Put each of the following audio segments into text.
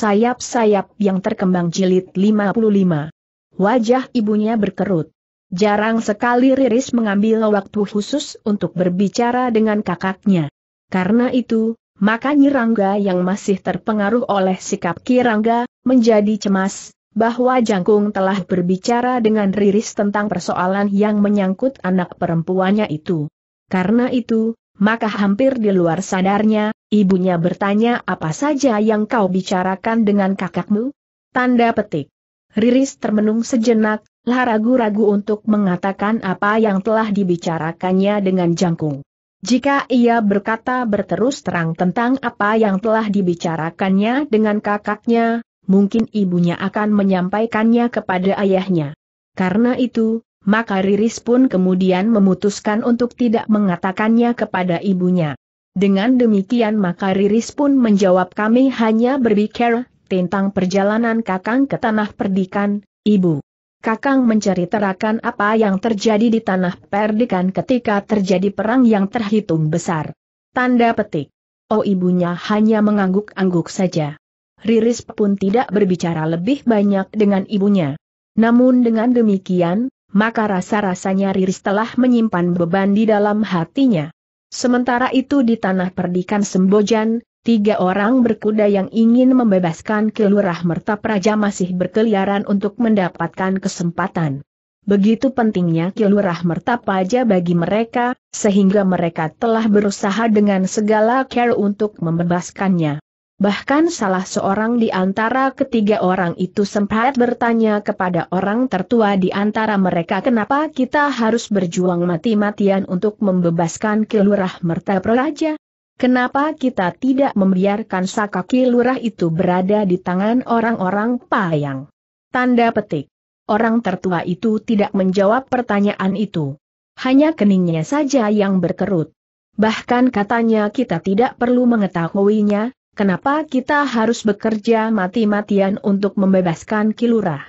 sayap-sayap yang terkembang jilid 55. Wajah ibunya berkerut. Jarang sekali Riris mengambil waktu khusus untuk berbicara dengan kakaknya. Karena itu, maka Nyirangga yang masih terpengaruh oleh sikap Kirangga, menjadi cemas, bahwa Jangkung telah berbicara dengan Riris tentang persoalan yang menyangkut anak perempuannya itu. Karena itu, maka hampir di luar sadarnya, Ibunya bertanya apa saja yang kau bicarakan dengan kakakmu? Tanda petik. Riris termenung sejenak, lah ragu-ragu untuk mengatakan apa yang telah dibicarakannya dengan jangkung. Jika ia berkata berterus terang tentang apa yang telah dibicarakannya dengan kakaknya, mungkin ibunya akan menyampaikannya kepada ayahnya. Karena itu, maka Riris pun kemudian memutuskan untuk tidak mengatakannya kepada ibunya. Dengan demikian maka Riris pun menjawab kami hanya berbicara tentang perjalanan kakang ke tanah perdikan, ibu. Kakang menceritakan apa yang terjadi di tanah perdikan ketika terjadi perang yang terhitung besar. Tanda petik. Oh ibunya hanya mengangguk-angguk saja. Riris pun tidak berbicara lebih banyak dengan ibunya. Namun dengan demikian, maka rasa-rasanya Riris telah menyimpan beban di dalam hatinya. Sementara itu di tanah perdikan Sembojan, tiga orang berkuda yang ingin membebaskan kelurah Merta Praja masih berkeliaran untuk mendapatkan kesempatan. Begitu pentingnya Kilurah Merta Praja bagi mereka, sehingga mereka telah berusaha dengan segala care untuk membebaskannya. Bahkan salah seorang di antara ketiga orang itu sempat bertanya kepada orang tertua di antara mereka kenapa kita harus berjuang mati-matian untuk membebaskan Kilurah Merta Praja? Kenapa kita tidak membiarkan Saka Kilurah itu berada di tangan orang-orang payang? Tanda petik. Orang tertua itu tidak menjawab pertanyaan itu. Hanya keningnya saja yang berkerut. Bahkan katanya kita tidak perlu mengetahuinya, Kenapa kita harus bekerja mati-matian untuk membebaskan Kilurah?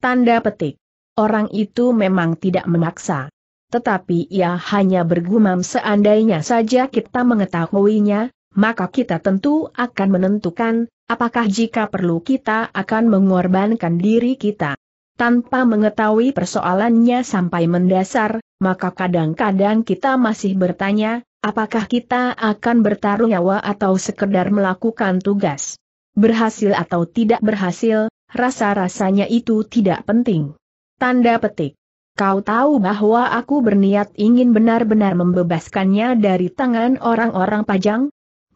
Tanda petik. Orang itu memang tidak memaksa. Tetapi ia hanya bergumam seandainya saja kita mengetahuinya, maka kita tentu akan menentukan, apakah jika perlu kita akan mengorbankan diri kita. Tanpa mengetahui persoalannya sampai mendasar, maka kadang-kadang kita masih bertanya, Apakah kita akan bertaruh nyawa atau sekedar melakukan tugas? Berhasil atau tidak berhasil, rasa-rasanya itu tidak penting. Tanda petik. Kau tahu bahwa aku berniat ingin benar-benar membebaskannya dari tangan orang-orang pajang?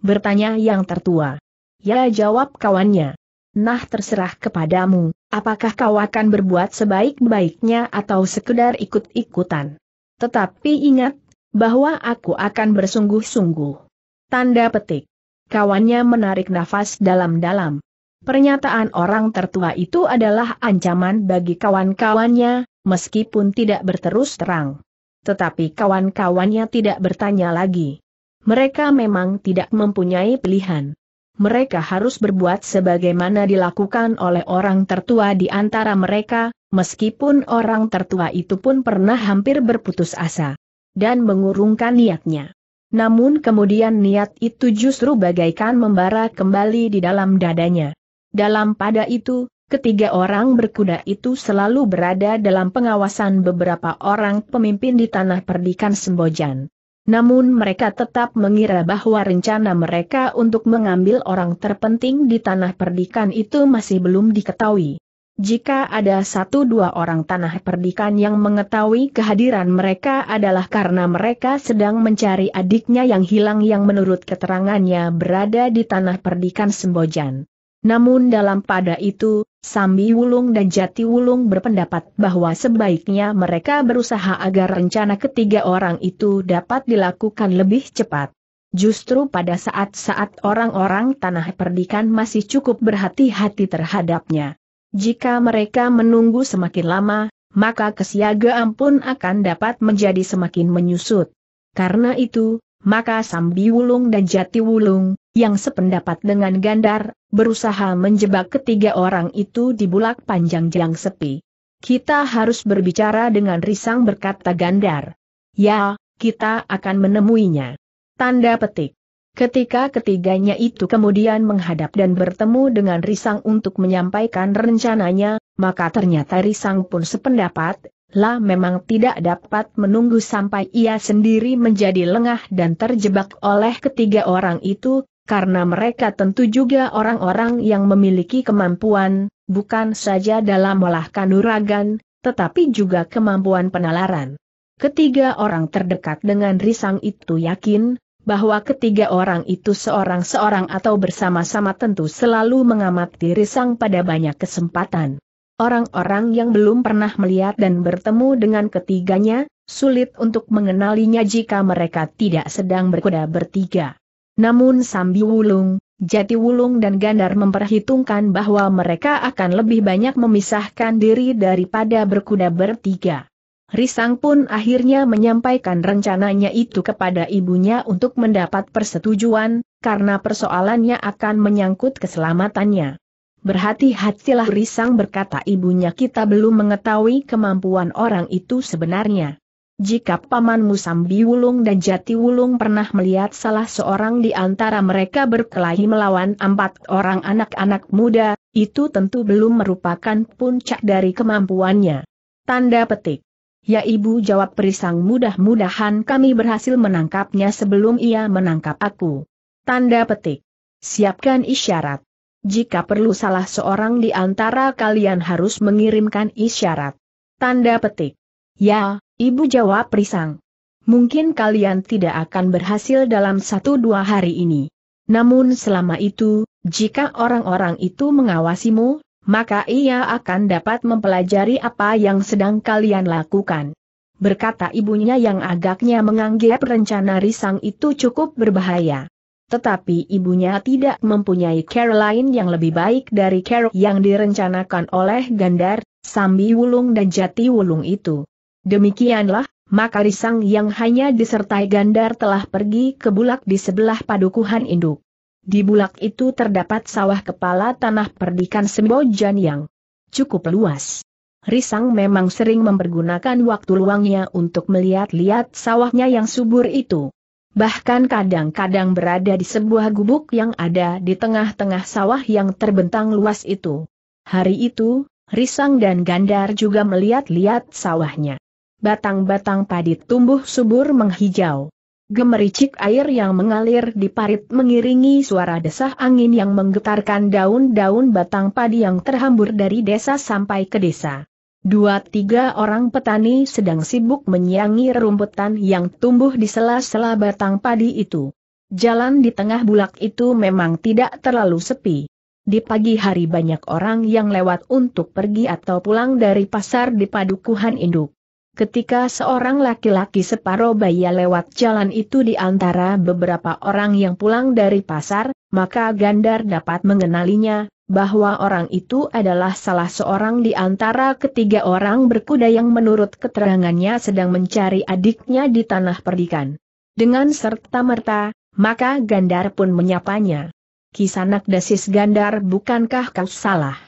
Bertanya yang tertua. Ya jawab kawannya. Nah terserah kepadamu, apakah kau akan berbuat sebaik-baiknya atau sekedar ikut-ikutan. Tetapi ingat, bahwa aku akan bersungguh-sungguh. Tanda petik. Kawannya menarik nafas dalam-dalam. Pernyataan orang tertua itu adalah ancaman bagi kawan-kawannya, meskipun tidak berterus terang. Tetapi kawan-kawannya tidak bertanya lagi. Mereka memang tidak mempunyai pilihan. Mereka harus berbuat sebagaimana dilakukan oleh orang tertua di antara mereka, meskipun orang tertua itu pun pernah hampir berputus asa dan mengurungkan niatnya. Namun kemudian niat itu justru bagaikan membara kembali di dalam dadanya. Dalam pada itu, ketiga orang berkuda itu selalu berada dalam pengawasan beberapa orang pemimpin di tanah perdikan Sembojan. Namun mereka tetap mengira bahwa rencana mereka untuk mengambil orang terpenting di tanah perdikan itu masih belum diketahui. Jika ada satu dua orang tanah perdikan yang mengetahui kehadiran mereka adalah karena mereka sedang mencari adiknya yang hilang yang menurut keterangannya berada di tanah perdikan Sembojan. Namun dalam pada itu, Sambi Wulung dan Jati Wulung berpendapat bahwa sebaiknya mereka berusaha agar rencana ketiga orang itu dapat dilakukan lebih cepat. Justru pada saat-saat orang-orang tanah perdikan masih cukup berhati-hati terhadapnya. Jika mereka menunggu semakin lama, maka kesiagaan pun akan dapat menjadi semakin menyusut. Karena itu, maka Sambi Wulung dan Jati Wulung, yang sependapat dengan Gandar, berusaha menjebak ketiga orang itu di bulak panjang jang sepi. Kita harus berbicara dengan risang berkata Gandar. Ya, kita akan menemuinya. Tanda petik. Ketika ketiganya itu kemudian menghadap dan bertemu dengan Risang untuk menyampaikan rencananya, maka ternyata Risang pun sependapat, lah memang tidak dapat menunggu sampai ia sendiri menjadi lengah dan terjebak oleh ketiga orang itu, karena mereka tentu juga orang-orang yang memiliki kemampuan, bukan saja dalam olah kanuragan, tetapi juga kemampuan penalaran. Ketiga orang terdekat dengan Risang itu yakin, bahwa ketiga orang itu seorang-seorang atau bersama-sama tentu selalu mengamati Risang pada banyak kesempatan. Orang-orang yang belum pernah melihat dan bertemu dengan ketiganya, sulit untuk mengenalinya jika mereka tidak sedang berkuda bertiga. Namun Sambi Wulung, Jati Wulung dan Gandar memperhitungkan bahwa mereka akan lebih banyak memisahkan diri daripada berkuda bertiga. Risang pun akhirnya menyampaikan rencananya itu kepada ibunya untuk mendapat persetujuan, karena persoalannya akan menyangkut keselamatannya. Berhati-hatilah Risang berkata ibunya kita belum mengetahui kemampuan orang itu sebenarnya. Jika Paman Musambi Wulung dan Jati Wulung pernah melihat salah seorang di antara mereka berkelahi melawan empat orang anak-anak muda, itu tentu belum merupakan puncak dari kemampuannya. Tanda petik. Ya ibu jawab perisang mudah-mudahan kami berhasil menangkapnya sebelum ia menangkap aku. Tanda petik. Siapkan isyarat. Jika perlu salah seorang di antara kalian harus mengirimkan isyarat. Tanda petik. Ya, ibu jawab perisang. Mungkin kalian tidak akan berhasil dalam satu dua hari ini. Namun selama itu, jika orang-orang itu mengawasimu, maka ia akan dapat mempelajari apa yang sedang kalian lakukan. Berkata ibunya yang agaknya menganggap rencana risang itu cukup berbahaya. Tetapi ibunya tidak mempunyai Caroline yang lebih baik dari Carol yang direncanakan oleh Gandar, Sambi Wulung dan Jati Wulung itu. Demikianlah, maka Risang yang hanya disertai Gandar telah pergi ke bulak di sebelah padukuhan induk. Di bulak itu terdapat sawah kepala tanah perdikan Sembojan yang cukup luas. Risang memang sering mempergunakan waktu luangnya untuk melihat-lihat sawahnya yang subur itu. Bahkan kadang-kadang berada di sebuah gubuk yang ada di tengah-tengah sawah yang terbentang luas itu. Hari itu, Risang dan Gandar juga melihat-lihat sawahnya. Batang-batang padi tumbuh subur menghijau. Gemericik air yang mengalir di parit mengiringi suara desah angin yang menggetarkan daun-daun batang padi yang terhambur dari desa sampai ke desa. Dua tiga orang petani sedang sibuk menyiangi rumputan yang tumbuh di sela-sela batang padi itu. Jalan di tengah bulak itu memang tidak terlalu sepi. Di pagi hari banyak orang yang lewat untuk pergi atau pulang dari pasar di padukuhan induk. Ketika seorang laki-laki separuh baya lewat jalan itu di antara beberapa orang yang pulang dari pasar, maka Gandar dapat mengenalinya, bahwa orang itu adalah salah seorang di antara ketiga orang berkuda yang menurut keterangannya sedang mencari adiknya di tanah perdikan. Dengan serta-merta, maka Gandar pun menyapanya. Kisanak desis Gandar bukankah kau salah?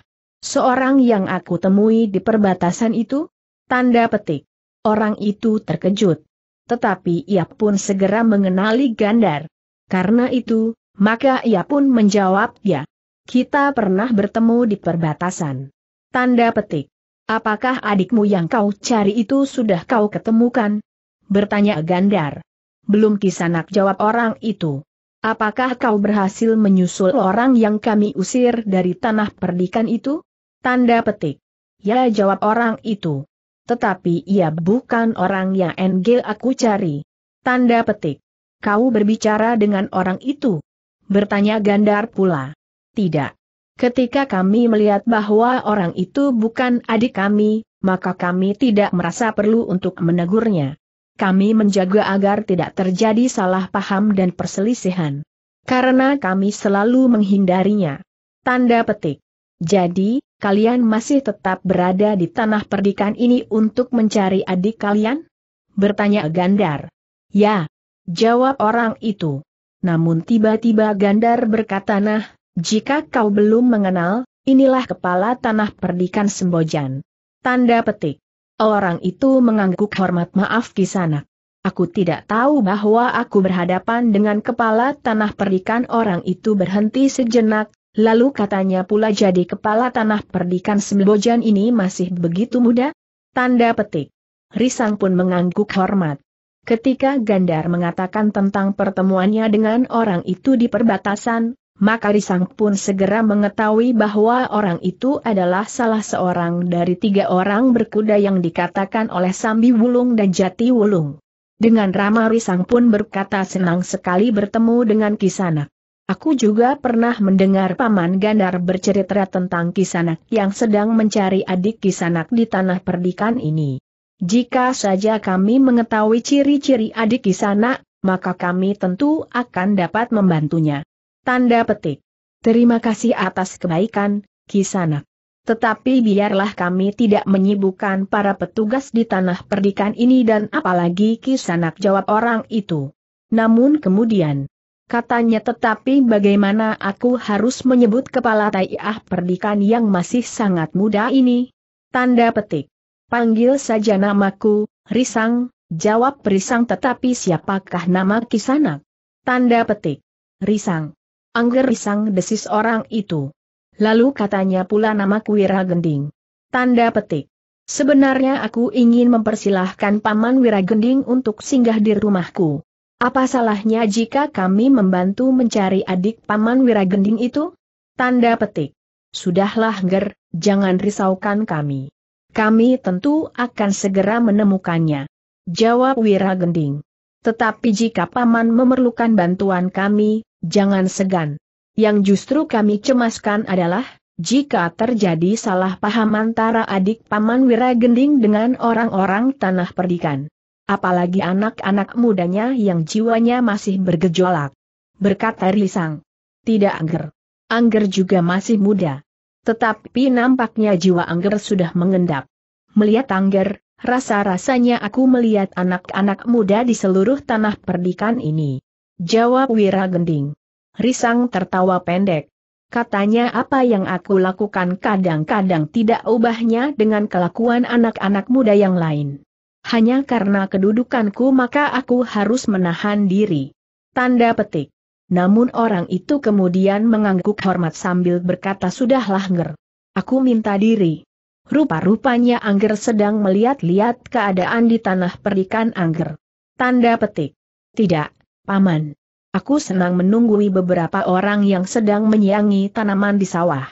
Seorang yang aku temui di perbatasan itu? Tanda petik. Orang itu terkejut. Tetapi ia pun segera mengenali Gandar. Karena itu, maka ia pun menjawab ya. Kita pernah bertemu di perbatasan. Tanda petik. Apakah adikmu yang kau cari itu sudah kau ketemukan? Bertanya Gandar. Belum kisanak jawab orang itu. Apakah kau berhasil menyusul orang yang kami usir dari tanah perdikan itu? Tanda petik. Ya jawab orang itu tetapi ia bukan orang yang NG aku cari. Tanda petik. Kau berbicara dengan orang itu? Bertanya Gandar pula. Tidak. Ketika kami melihat bahwa orang itu bukan adik kami, maka kami tidak merasa perlu untuk menegurnya. Kami menjaga agar tidak terjadi salah paham dan perselisihan. Karena kami selalu menghindarinya. Tanda petik. Jadi, kalian masih tetap berada di tanah perdikan ini untuk mencari adik kalian? Bertanya Gandar. Ya, jawab orang itu. Namun tiba-tiba Gandar berkata nah, jika kau belum mengenal, inilah kepala tanah perdikan Sembojan. Tanda petik. Orang itu mengangguk hormat maaf sana. Aku tidak tahu bahwa aku berhadapan dengan kepala tanah perdikan orang itu berhenti sejenak, Lalu katanya pula jadi kepala tanah perdikan Sembojan ini masih begitu muda? Tanda petik. Risang pun mengangguk hormat. Ketika Gandar mengatakan tentang pertemuannya dengan orang itu di perbatasan, maka Risang pun segera mengetahui bahwa orang itu adalah salah seorang dari tiga orang berkuda yang dikatakan oleh Sambi Wulung dan Jati Wulung. Dengan ramah Risang pun berkata senang sekali bertemu dengan Kisanak. Aku juga pernah mendengar Paman Gandar bercerita tentang Kisanak yang sedang mencari adik Kisanak di tanah perdikan ini. Jika saja kami mengetahui ciri-ciri adik Kisanak, maka kami tentu akan dapat membantunya. Tanda petik. Terima kasih atas kebaikan, Kisanak. Tetapi biarlah kami tidak menyibukkan para petugas di tanah perdikan ini dan apalagi Kisanak jawab orang itu. Namun kemudian, Katanya tetapi bagaimana aku harus menyebut kepala Taiah perdikan yang masih sangat muda ini? Tanda petik. Panggil saja namaku, Risang, jawab Risang tetapi siapakah nama Kisanak? Tanda petik. Risang. Angger Risang desis orang itu. Lalu katanya pula nama namaku Wiragending. Tanda petik. Sebenarnya aku ingin mempersilahkan Paman Wiragending untuk singgah di rumahku. Apa salahnya jika kami membantu mencari adik Paman Wiragending itu? Tanda petik. Sudahlah Ger, jangan risaukan kami. Kami tentu akan segera menemukannya. Jawab Wiragending. Tetapi jika Paman memerlukan bantuan kami, jangan segan. Yang justru kami cemaskan adalah, jika terjadi salah paham antara adik Paman Wiragending dengan orang-orang Tanah Perdikan apalagi anak-anak mudanya yang jiwanya masih bergejolak. Berkata Risang. Tidak Angger. Angger juga masih muda. Tetapi nampaknya jiwa Angger sudah mengendap. Melihat Angger, rasa-rasanya aku melihat anak-anak muda di seluruh tanah perdikan ini. Jawab Wira Gending. Risang tertawa pendek. Katanya apa yang aku lakukan kadang-kadang tidak ubahnya dengan kelakuan anak-anak muda yang lain. Hanya karena kedudukanku maka aku harus menahan diri. Tanda petik. Namun orang itu kemudian mengangguk hormat sambil berkata sudahlah Nger. Aku minta diri. Rupa-rupanya Angger sedang melihat-lihat keadaan di tanah perikan Angger. Tanda petik. Tidak, Paman. Aku senang menunggui beberapa orang yang sedang menyiangi tanaman di sawah.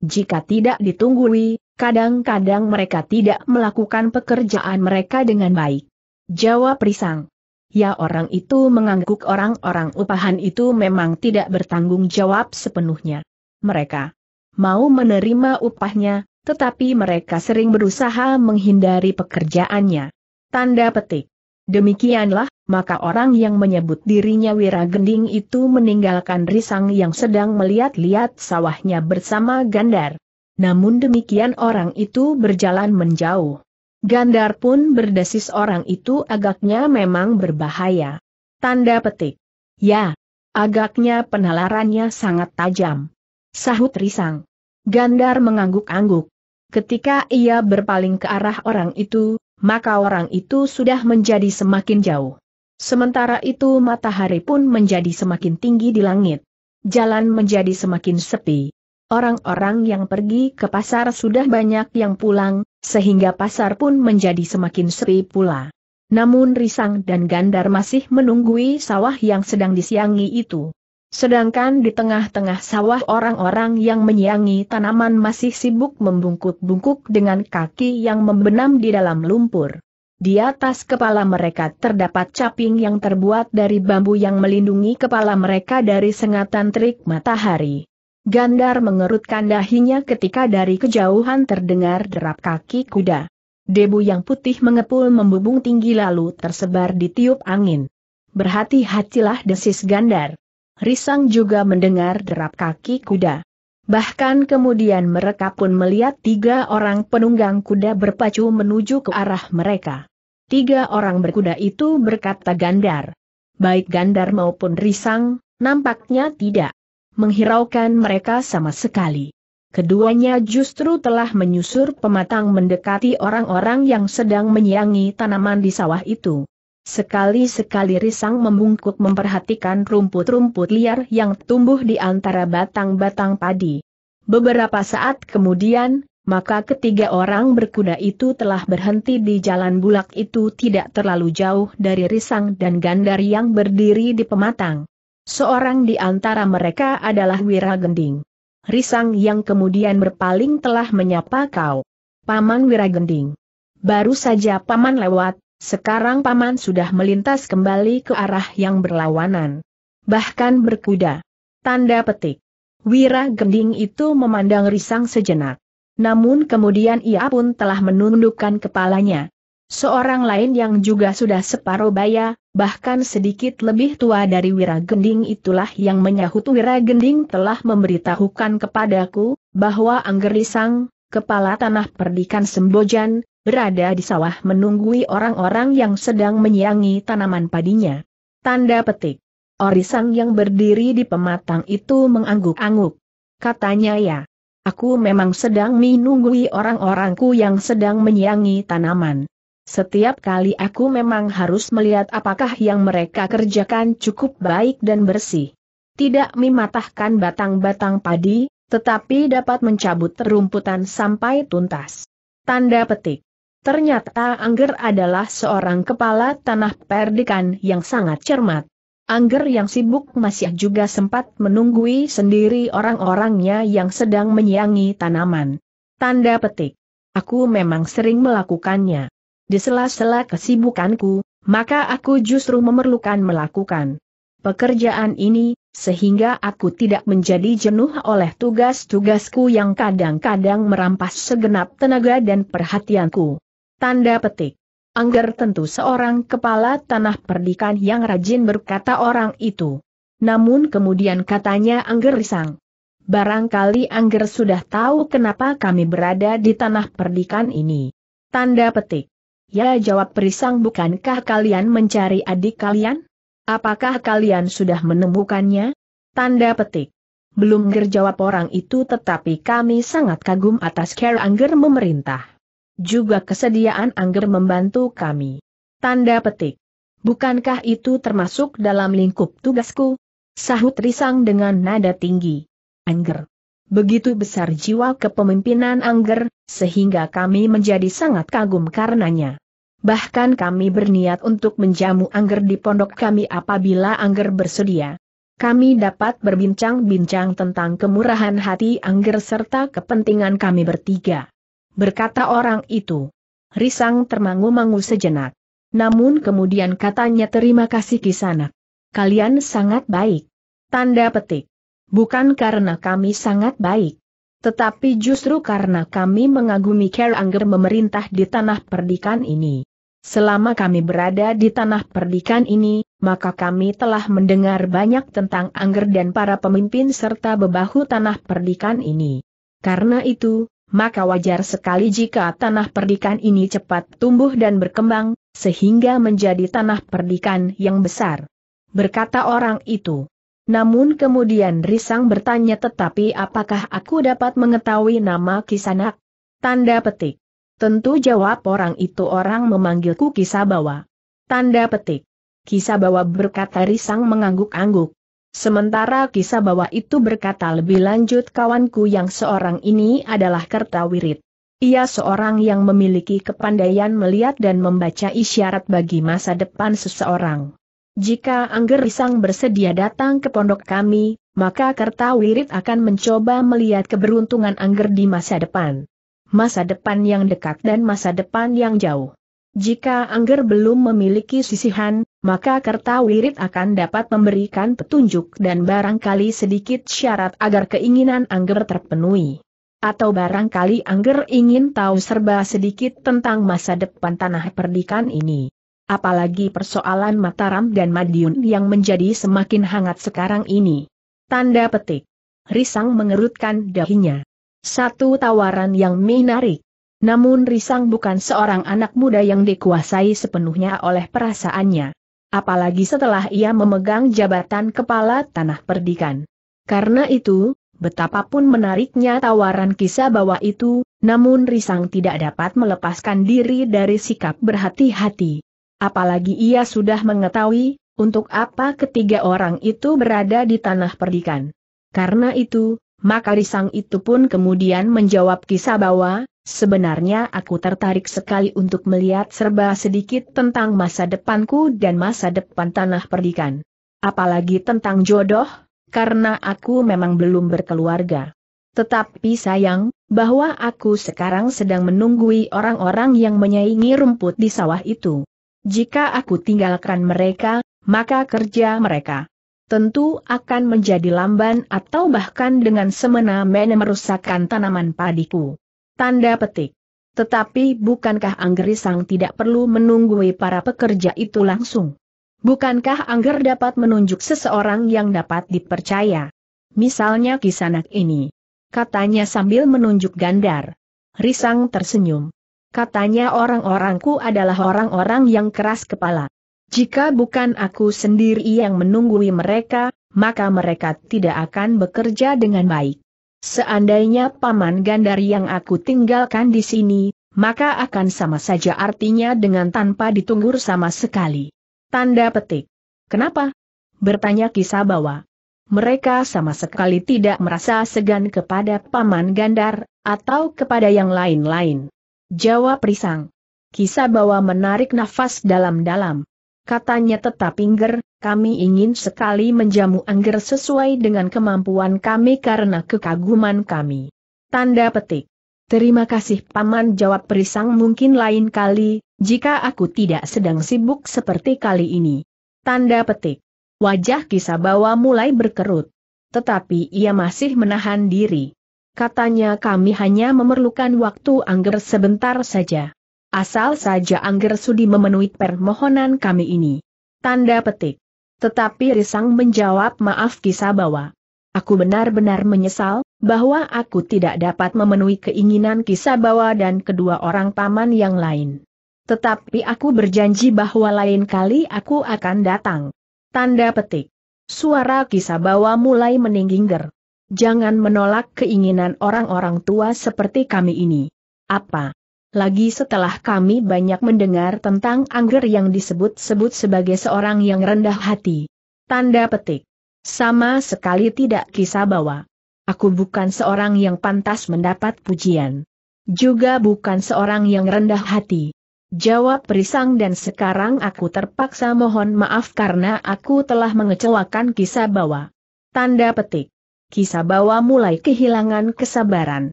Jika tidak ditunggui, Kadang-kadang mereka tidak melakukan pekerjaan mereka dengan baik. Jawab Risang. Ya orang itu mengangguk orang-orang upahan itu memang tidak bertanggung jawab sepenuhnya. Mereka mau menerima upahnya, tetapi mereka sering berusaha menghindari pekerjaannya. Tanda petik. Demikianlah, maka orang yang menyebut dirinya Wira Gending itu meninggalkan Risang yang sedang melihat-lihat sawahnya bersama Gandar namun demikian orang itu berjalan menjauh. Gandar pun berdesis orang itu agaknya memang berbahaya. Tanda petik. Ya, agaknya penalarannya sangat tajam. Sahut risang. Gandar mengangguk-angguk. Ketika ia berpaling ke arah orang itu, maka orang itu sudah menjadi semakin jauh. Sementara itu matahari pun menjadi semakin tinggi di langit. Jalan menjadi semakin sepi. Orang-orang yang pergi ke pasar sudah banyak yang pulang, sehingga pasar pun menjadi semakin sepi pula. Namun Risang dan Gandar masih menunggui sawah yang sedang disiangi itu. Sedangkan di tengah-tengah sawah orang-orang yang menyiangi tanaman masih sibuk membungkuk-bungkuk dengan kaki yang membenam di dalam lumpur. Di atas kepala mereka terdapat caping yang terbuat dari bambu yang melindungi kepala mereka dari sengatan terik matahari. Gandar mengerutkan dahinya ketika dari kejauhan terdengar derap kaki kuda. Debu yang putih mengepul membubung tinggi lalu tersebar di tiup angin. Berhati-hatilah desis Gandar. Risang juga mendengar derap kaki kuda. Bahkan kemudian mereka pun melihat tiga orang penunggang kuda berpacu menuju ke arah mereka. Tiga orang berkuda itu berkata Gandar. Baik Gandar maupun Risang, nampaknya tidak menghiraukan mereka sama sekali. Keduanya justru telah menyusur pematang mendekati orang-orang yang sedang menyiangi tanaman di sawah itu. Sekali-sekali Risang membungkuk memperhatikan rumput-rumput liar yang tumbuh di antara batang-batang padi. Beberapa saat kemudian, maka ketiga orang berkuda itu telah berhenti di jalan bulak itu tidak terlalu jauh dari Risang dan Gandar yang berdiri di pematang. Seorang di antara mereka adalah Wira Gending. Risang yang kemudian berpaling telah menyapa kau. Paman Wira Gending. Baru saja Paman lewat, sekarang Paman sudah melintas kembali ke arah yang berlawanan. Bahkan berkuda. Tanda petik. Wira Gending itu memandang Risang sejenak. Namun kemudian ia pun telah menundukkan kepalanya. Seorang lain yang juga sudah separuh baya, bahkan sedikit lebih tua dari Wiragending itulah yang menyahut Wiragending telah memberitahukan kepadaku, bahwa Anggerisang, kepala tanah perdikan Sembojan, berada di sawah menunggui orang-orang yang sedang menyiangi tanaman padinya. Tanda petik. Orisang yang berdiri di pematang itu mengangguk-angguk. Katanya ya, aku memang sedang menunggui orang-orangku yang sedang menyiangi tanaman. Setiap kali aku memang harus melihat apakah yang mereka kerjakan cukup baik dan bersih. Tidak mematahkan batang-batang padi, tetapi dapat mencabut rumputan sampai tuntas. Tanda petik. Ternyata Angger adalah seorang kepala tanah perdikan yang sangat cermat. Angger yang sibuk masih juga sempat menunggui sendiri orang-orangnya yang sedang menyiangi tanaman. Tanda petik. Aku memang sering melakukannya. Di sela-sela kesibukanku, maka aku justru memerlukan melakukan pekerjaan ini, sehingga aku tidak menjadi jenuh oleh tugas-tugasku yang kadang-kadang merampas segenap tenaga dan perhatianku. Tanda petik. Angger tentu seorang kepala tanah perdikan yang rajin berkata orang itu. Namun kemudian katanya Angger risang. Barangkali Angger sudah tahu kenapa kami berada di tanah perdikan ini. Tanda petik. Ya jawab perisang bukankah kalian mencari adik kalian? Apakah kalian sudah menemukannya? Tanda petik. Belum gerjawab orang itu tetapi kami sangat kagum atas care Angger memerintah. Juga kesediaan Angger membantu kami. Tanda petik. Bukankah itu termasuk dalam lingkup tugasku? Sahut risang dengan nada tinggi. Angger. Begitu besar jiwa kepemimpinan Angger, sehingga kami menjadi sangat kagum karenanya. Bahkan kami berniat untuk menjamu Angger di pondok kami apabila Angger bersedia. Kami dapat berbincang-bincang tentang kemurahan hati Angger serta kepentingan kami bertiga. Berkata orang itu. Risang termangu-mangu sejenak. Namun kemudian katanya terima kasih kisanak. Kalian sangat baik. Tanda petik. Bukan karena kami sangat baik. Tetapi justru karena kami mengagumi Ker Angger memerintah di tanah perdikan ini. Selama kami berada di tanah perdikan ini, maka kami telah mendengar banyak tentang Angger dan para pemimpin serta bebahu tanah perdikan ini. Karena itu, maka wajar sekali jika tanah perdikan ini cepat tumbuh dan berkembang, sehingga menjadi tanah perdikan yang besar. Berkata orang itu. Namun kemudian Risang bertanya tetapi apakah aku dapat mengetahui nama Kisanak? Tanda petik. Tentu jawab orang itu orang memanggilku Kisabawa. Tanda petik. Kisabawa berkata Risang mengangguk-angguk. Sementara Kisabawa itu berkata lebih lanjut kawanku yang seorang ini adalah Kertawirit. Ia seorang yang memiliki kepandaian melihat dan membaca isyarat bagi masa depan seseorang. Jika Angger Risang bersedia datang ke pondok kami, maka Kertawirit akan mencoba melihat keberuntungan Angger di masa depan. Masa depan yang dekat dan masa depan yang jauh. Jika Angger belum memiliki sisihan, maka Kertawirit akan dapat memberikan petunjuk dan barangkali sedikit syarat agar keinginan Angger terpenuhi. Atau barangkali Angger ingin tahu serba sedikit tentang masa depan tanah perdikan ini apalagi persoalan Mataram dan Madiun yang menjadi semakin hangat sekarang ini. Tanda petik. Risang mengerutkan dahinya. Satu tawaran yang menarik. Namun Risang bukan seorang anak muda yang dikuasai sepenuhnya oleh perasaannya. Apalagi setelah ia memegang jabatan kepala tanah perdikan. Karena itu, betapapun menariknya tawaran kisah bawah itu, namun Risang tidak dapat melepaskan diri dari sikap berhati-hati. Apalagi ia sudah mengetahui, untuk apa ketiga orang itu berada di tanah perdikan. Karena itu, maka Risang itu pun kemudian menjawab kisah bahwa, sebenarnya aku tertarik sekali untuk melihat serba sedikit tentang masa depanku dan masa depan tanah perdikan. Apalagi tentang jodoh, karena aku memang belum berkeluarga. Tetapi sayang, bahwa aku sekarang sedang menunggui orang-orang yang menyaingi rumput di sawah itu. Jika aku tinggalkan mereka, maka kerja mereka tentu akan menjadi lamban atau bahkan dengan semena-mena merusakkan tanaman padiku. Tanda petik. Tetapi bukankah Anggerisang tidak perlu menunggui para pekerja itu langsung? Bukankah Angger dapat menunjuk seseorang yang dapat dipercaya? Misalnya kisanak ini. Katanya sambil menunjuk Gandar. Risang tersenyum katanya orang-orangku adalah orang-orang yang keras kepala. Jika bukan aku sendiri yang menunggui mereka, maka mereka tidak akan bekerja dengan baik. Seandainya Paman Gandar yang aku tinggalkan di sini, maka akan sama saja artinya dengan tanpa ditunggur sama sekali. Tanda petik. Kenapa? Bertanya kisah bahwa Mereka sama sekali tidak merasa segan kepada Paman Gandar, atau kepada yang lain-lain. Jawab Risang. Kisah bawa menarik nafas dalam-dalam. Katanya tetap pinggir, kami ingin sekali menjamu angger sesuai dengan kemampuan kami karena kekaguman kami. Tanda petik. Terima kasih Paman jawab Perisang mungkin lain kali, jika aku tidak sedang sibuk seperti kali ini. Tanda petik. Wajah Kisabawa mulai berkerut. Tetapi ia masih menahan diri. Katanya kami hanya memerlukan waktu angger sebentar saja. Asal saja angger sudi memenuhi permohonan kami ini. Tanda petik. Tetapi Risang menjawab maaf kisah bawa. Aku benar-benar menyesal, bahwa aku tidak dapat memenuhi keinginan kisah bawa dan kedua orang paman yang lain. Tetapi aku berjanji bahwa lain kali aku akan datang. Tanda petik. Suara kisah bawa mulai meningginger. Jangan menolak keinginan orang-orang tua seperti kami ini. Apa? Lagi setelah kami banyak mendengar tentang Angger yang disebut-sebut sebagai seorang yang rendah hati. Tanda petik. Sama sekali tidak kisah bahwa aku bukan seorang yang pantas mendapat pujian. Juga bukan seorang yang rendah hati. Jawab perisang dan sekarang aku terpaksa mohon maaf karena aku telah mengecewakan kisah bahwa Tanda petik. Kisabawa mulai kehilangan kesabaran.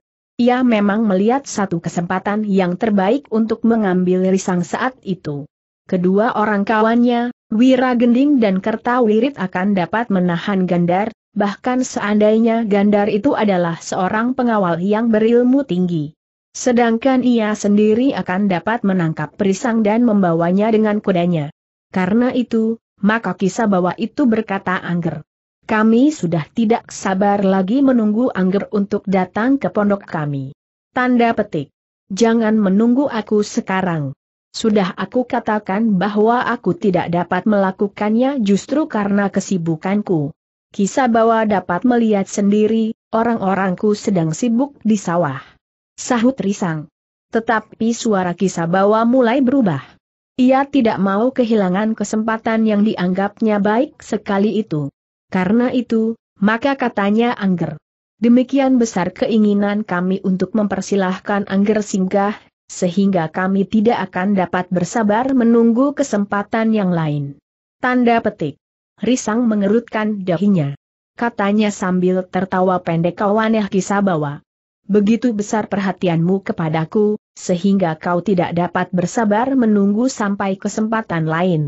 Ia memang melihat satu kesempatan yang terbaik untuk mengambil risang saat itu. Kedua orang kawannya, Wira Gending dan Kertawirit akan dapat menahan Gandar, bahkan seandainya Gandar itu adalah seorang pengawal yang berilmu tinggi. Sedangkan ia sendiri akan dapat menangkap perisang dan membawanya dengan kudanya. Karena itu, maka kisah bahwa itu berkata Angger. Kami sudah tidak sabar lagi menunggu Angger untuk datang ke pondok kami. Tanda petik. Jangan menunggu aku sekarang. Sudah aku katakan bahwa aku tidak dapat melakukannya justru karena kesibukanku. Kisah bahwa dapat melihat sendiri, orang-orangku sedang sibuk di sawah. Sahut risang. Tetapi suara kisah bawa mulai berubah. Ia tidak mau kehilangan kesempatan yang dianggapnya baik sekali itu. Karena itu, maka katanya Angger. Demikian besar keinginan kami untuk mempersilahkan Angger singgah, sehingga kami tidak akan dapat bersabar menunggu kesempatan yang lain. Tanda petik. Risang mengerutkan dahinya. Katanya sambil tertawa pendek kawannya kisah bawa. Begitu besar perhatianmu kepadaku, sehingga kau tidak dapat bersabar menunggu sampai kesempatan lain.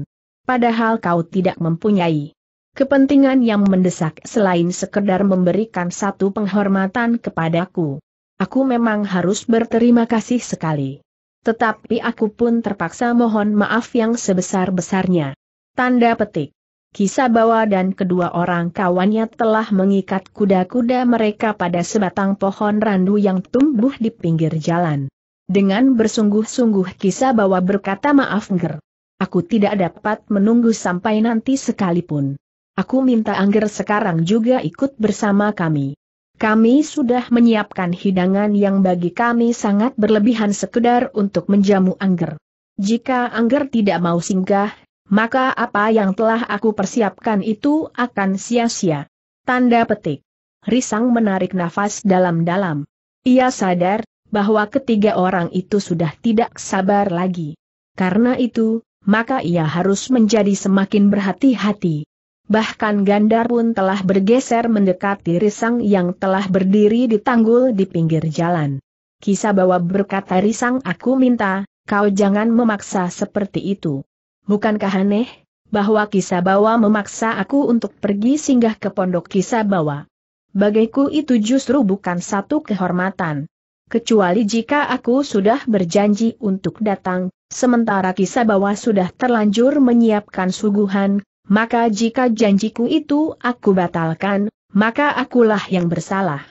Padahal kau tidak mempunyai kepentingan yang mendesak selain sekedar memberikan satu penghormatan kepadaku. Aku memang harus berterima kasih sekali. Tetapi aku pun terpaksa mohon maaf yang sebesar-besarnya. Tanda petik. Kisah bawa dan kedua orang kawannya telah mengikat kuda-kuda mereka pada sebatang pohon randu yang tumbuh di pinggir jalan. Dengan bersungguh-sungguh kisah bawa berkata maaf nger. Aku tidak dapat menunggu sampai nanti sekalipun. Aku minta Angger sekarang juga ikut bersama kami. Kami sudah menyiapkan hidangan yang bagi kami sangat berlebihan sekedar untuk menjamu Angger. Jika Angger tidak mau singgah, maka apa yang telah aku persiapkan itu akan sia-sia. Tanda petik. Risang menarik nafas dalam-dalam. Ia sadar, bahwa ketiga orang itu sudah tidak sabar lagi. Karena itu, maka ia harus menjadi semakin berhati-hati. Bahkan Gandar pun telah bergeser mendekati Risang yang telah berdiri di tanggul di pinggir jalan. Kisah bahwa berkata Risang aku minta, kau jangan memaksa seperti itu. Bukankah aneh, bahwa kisah bahwa memaksa aku untuk pergi singgah ke pondok kisah bahwa. Bagiku itu justru bukan satu kehormatan. Kecuali jika aku sudah berjanji untuk datang, sementara kisah bahwa sudah terlanjur menyiapkan suguhan, maka jika janjiku itu aku batalkan, maka akulah yang bersalah.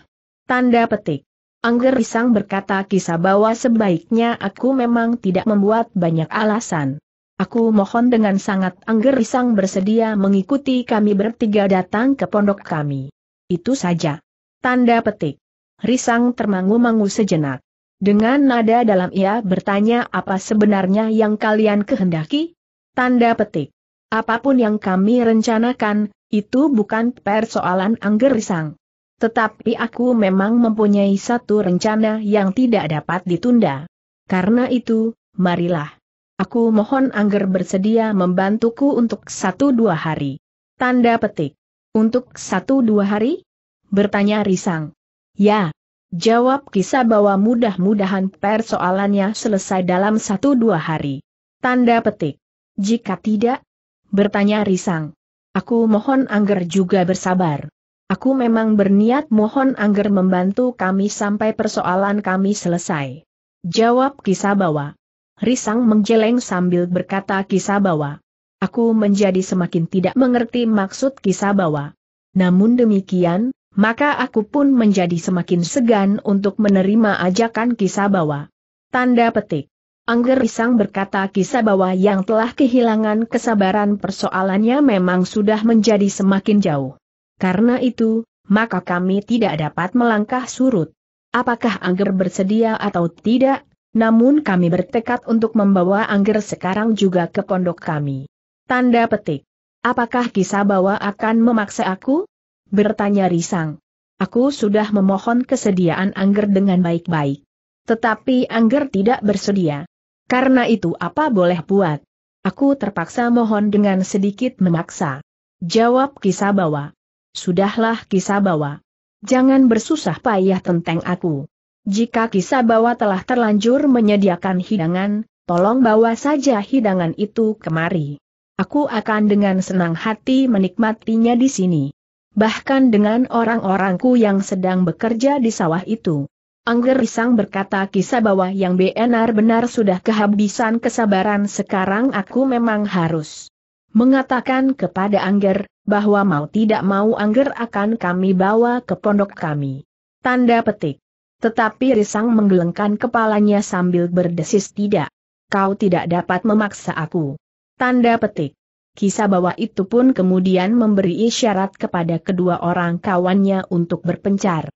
Tanda petik. Angger Risang berkata kisah bahwa sebaiknya aku memang tidak membuat banyak alasan. Aku mohon dengan sangat Angger Risang bersedia mengikuti kami bertiga datang ke pondok kami. Itu saja. Tanda petik. Risang termangu-mangu sejenak. Dengan nada dalam ia bertanya apa sebenarnya yang kalian kehendaki? Tanda petik. Apapun yang kami rencanakan, itu bukan persoalan anggerisang. Tetapi aku memang mempunyai satu rencana yang tidak dapat ditunda. Karena itu, marilah. Aku mohon Angger bersedia membantuku untuk satu dua hari. Tanda petik. Untuk satu dua hari? Bertanya Risang. Ya. Jawab kisah bahwa mudah-mudahan persoalannya selesai dalam satu dua hari. Tanda petik. Jika tidak, Bertanya Risang. Aku mohon Angger juga bersabar. Aku memang berniat mohon Angger membantu kami sampai persoalan kami selesai. Jawab Kisabawa. Risang menjeleng sambil berkata Kisabawa. Aku menjadi semakin tidak mengerti maksud Kisabawa. Namun demikian, maka aku pun menjadi semakin segan untuk menerima ajakan Kisabawa. Tanda petik. Angger Isang berkata kisah bahwa yang telah kehilangan kesabaran persoalannya memang sudah menjadi semakin jauh. Karena itu, maka kami tidak dapat melangkah surut. Apakah Angger bersedia atau tidak, namun kami bertekad untuk membawa Angger sekarang juga ke pondok kami. Tanda petik. Apakah kisah bahwa akan memaksa aku? Bertanya Risang. Aku sudah memohon kesediaan Angger dengan baik-baik. Tetapi Angger tidak bersedia. Karena itu apa boleh buat? Aku terpaksa mohon dengan sedikit memaksa. Jawab Kisabawa. Sudahlah Kisabawa. Jangan bersusah payah tentang aku. Jika Kisabawa telah terlanjur menyediakan hidangan, tolong bawa saja hidangan itu kemari. Aku akan dengan senang hati menikmatinya di sini. Bahkan dengan orang-orangku yang sedang bekerja di sawah itu. Angger Risang berkata kisah bahwa yang benar-benar sudah kehabisan kesabaran sekarang aku memang harus mengatakan kepada Angger, bahwa mau tidak mau Angger akan kami bawa ke pondok kami. Tanda petik. Tetapi Risang menggelengkan kepalanya sambil berdesis tidak. Kau tidak dapat memaksa aku. Tanda petik. Kisah bahwa itu pun kemudian memberi isyarat kepada kedua orang kawannya untuk berpencar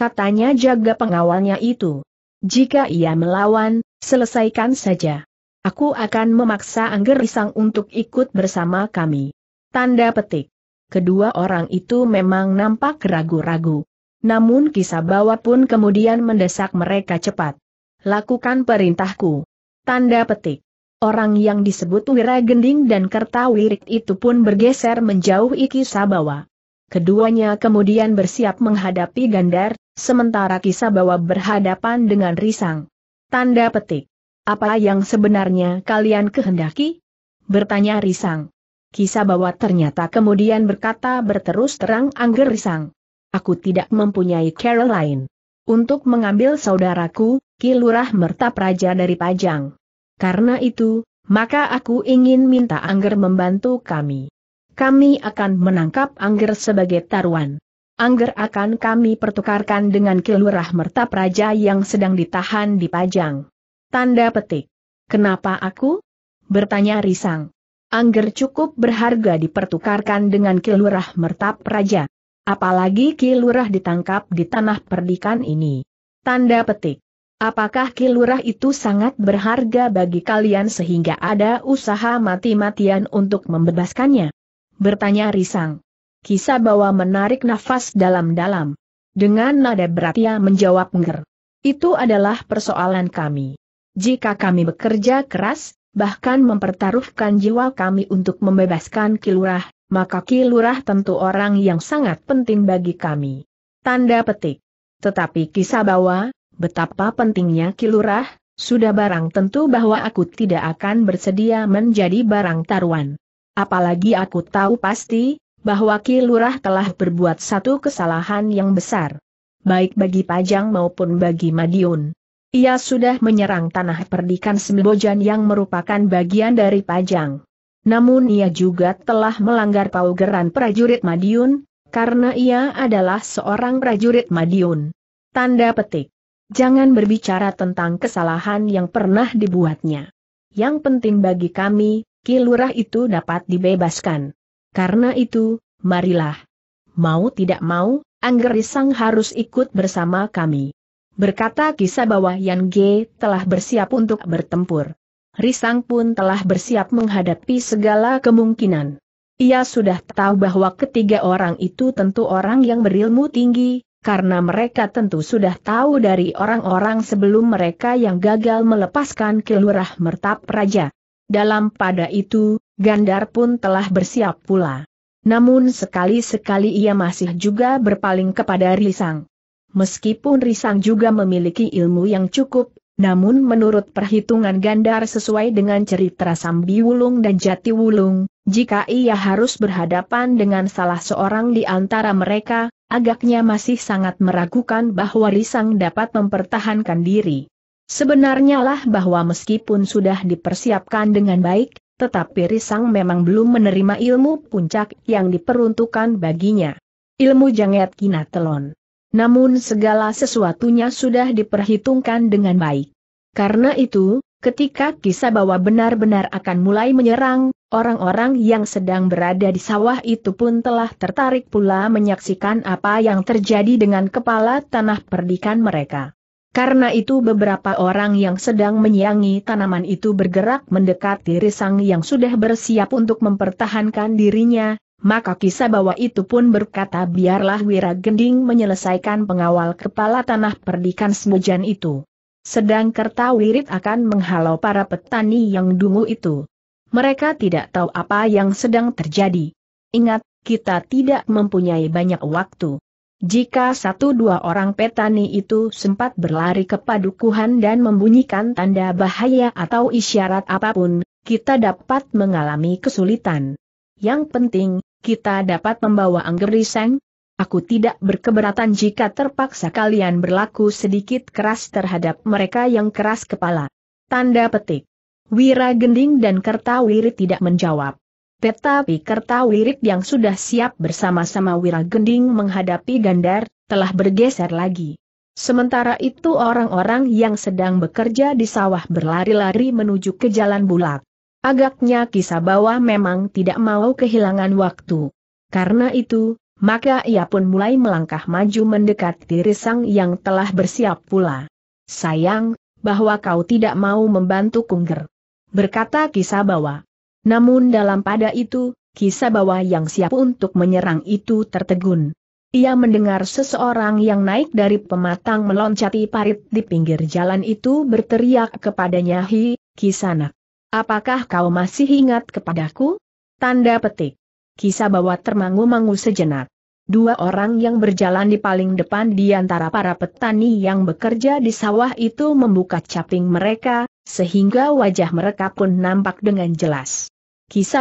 katanya jaga pengawalnya itu. Jika ia melawan, selesaikan saja. Aku akan memaksa Angger Risang untuk ikut bersama kami. Tanda petik. Kedua orang itu memang nampak ragu-ragu. Namun kisah bawah pun kemudian mendesak mereka cepat. Lakukan perintahku. Tanda petik. Orang yang disebut Wira Gending dan Kertawirik itu pun bergeser menjauh Iki Sabawa. Keduanya kemudian bersiap menghadapi Gandar, sementara kisah bawa berhadapan dengan Risang. Tanda petik. Apa yang sebenarnya kalian kehendaki? Bertanya Risang. Kisah bawa ternyata kemudian berkata berterus terang Angger Risang. Aku tidak mempunyai cara lain. Untuk mengambil saudaraku, Kilurah Merta Praja dari Pajang. Karena itu, maka aku ingin minta Angger membantu kami. Kami akan menangkap Angger sebagai taruhan. Angger akan kami pertukarkan dengan kilurah merta praja yang sedang ditahan di Pajang. Tanda petik. Kenapa aku? Bertanya Risang. Angger cukup berharga dipertukarkan dengan kilurah merta praja. Apalagi kilurah ditangkap di tanah perdikan ini. Tanda petik. Apakah kilurah itu sangat berharga bagi kalian sehingga ada usaha mati-matian untuk membebaskannya? Bertanya Risang. Kisabawa menarik nafas dalam-dalam. Dengan nada berat ia menjawab Nger. Itu adalah persoalan kami. Jika kami bekerja keras, bahkan mempertaruhkan jiwa kami untuk membebaskan Kilurah, maka Kilurah tentu orang yang sangat penting bagi kami. Tanda petik. Tetapi Kisabawa, betapa pentingnya Kilurah, sudah barang tentu bahwa aku tidak akan bersedia menjadi barang taruhan. Apalagi aku tahu pasti, bahwa Kilurah telah berbuat satu kesalahan yang besar. Baik bagi Pajang maupun bagi Madiun. Ia sudah menyerang tanah perdikan Sembojan yang merupakan bagian dari Pajang. Namun ia juga telah melanggar paugeran prajurit Madiun, karena ia adalah seorang prajurit Madiun. Tanda petik. Jangan berbicara tentang kesalahan yang pernah dibuatnya. Yang penting bagi kami, Kilurah itu dapat dibebaskan. Karena itu, marilah. Mau tidak mau, Angger harus ikut bersama kami. Berkata kisah bahwa Yan Ge telah bersiap untuk bertempur. Risang pun telah bersiap menghadapi segala kemungkinan. Ia sudah tahu bahwa ketiga orang itu tentu orang yang berilmu tinggi, karena mereka tentu sudah tahu dari orang-orang sebelum mereka yang gagal melepaskan kelurah mertap raja. Dalam pada itu, Gandar pun telah bersiap pula. Namun sekali-sekali ia masih juga berpaling kepada Risang. Meskipun Risang juga memiliki ilmu yang cukup, namun menurut perhitungan Gandar sesuai dengan cerita Sambi Wulung dan Jati Wulung, jika ia harus berhadapan dengan salah seorang di antara mereka, agaknya masih sangat meragukan bahwa Risang dapat mempertahankan diri. Sebenarnya lah bahwa meskipun sudah dipersiapkan dengan baik, tetapi Risang memang belum menerima ilmu puncak yang diperuntukkan baginya. Ilmu janget kinatelon. Namun segala sesuatunya sudah diperhitungkan dengan baik. Karena itu, ketika kisah bahwa benar-benar akan mulai menyerang, orang-orang yang sedang berada di sawah itu pun telah tertarik pula menyaksikan apa yang terjadi dengan kepala tanah perdikan mereka. Karena itu beberapa orang yang sedang menyiangi tanaman itu bergerak mendekati Risang yang sudah bersiap untuk mempertahankan dirinya, maka kisah bahwa itu pun berkata biarlah Wira Gending menyelesaikan pengawal kepala tanah perdikan Semujan itu. Sedang kerta wirit akan menghalau para petani yang dungu itu. Mereka tidak tahu apa yang sedang terjadi. Ingat, kita tidak mempunyai banyak waktu. Jika satu dua orang petani itu sempat berlari ke padukuhan dan membunyikan tanda bahaya atau isyarat apapun, kita dapat mengalami kesulitan. Yang penting, kita dapat membawa anggeriseng, Aku tidak berkeberatan jika terpaksa kalian berlaku sedikit keras terhadap mereka yang keras kepala. Tanda petik. Wira Gending dan Kertawiri tidak menjawab. Tetapi kerta Wirik yang sudah siap bersama-sama Wiragending menghadapi Gandar, telah bergeser lagi. Sementara itu orang-orang yang sedang bekerja di sawah berlari-lari menuju ke jalan bulak. Agaknya kisah bawah memang tidak mau kehilangan waktu. Karena itu, maka ia pun mulai melangkah maju mendekati Risang yang telah bersiap pula. Sayang, bahwa kau tidak mau membantu Kungger. Berkata kisah bawah. Namun dalam pada itu, kisah bahwa yang siap untuk menyerang itu tertegun. Ia mendengar seseorang yang naik dari pematang meloncati parit di pinggir jalan itu berteriak kepadanya Hi, Kisanak. Apakah kau masih ingat kepadaku? Tanda petik. Kisah bahwa termangu-mangu sejenak. Dua orang yang berjalan di paling depan di antara para petani yang bekerja di sawah itu membuka caping mereka, sehingga wajah mereka pun nampak dengan jelas.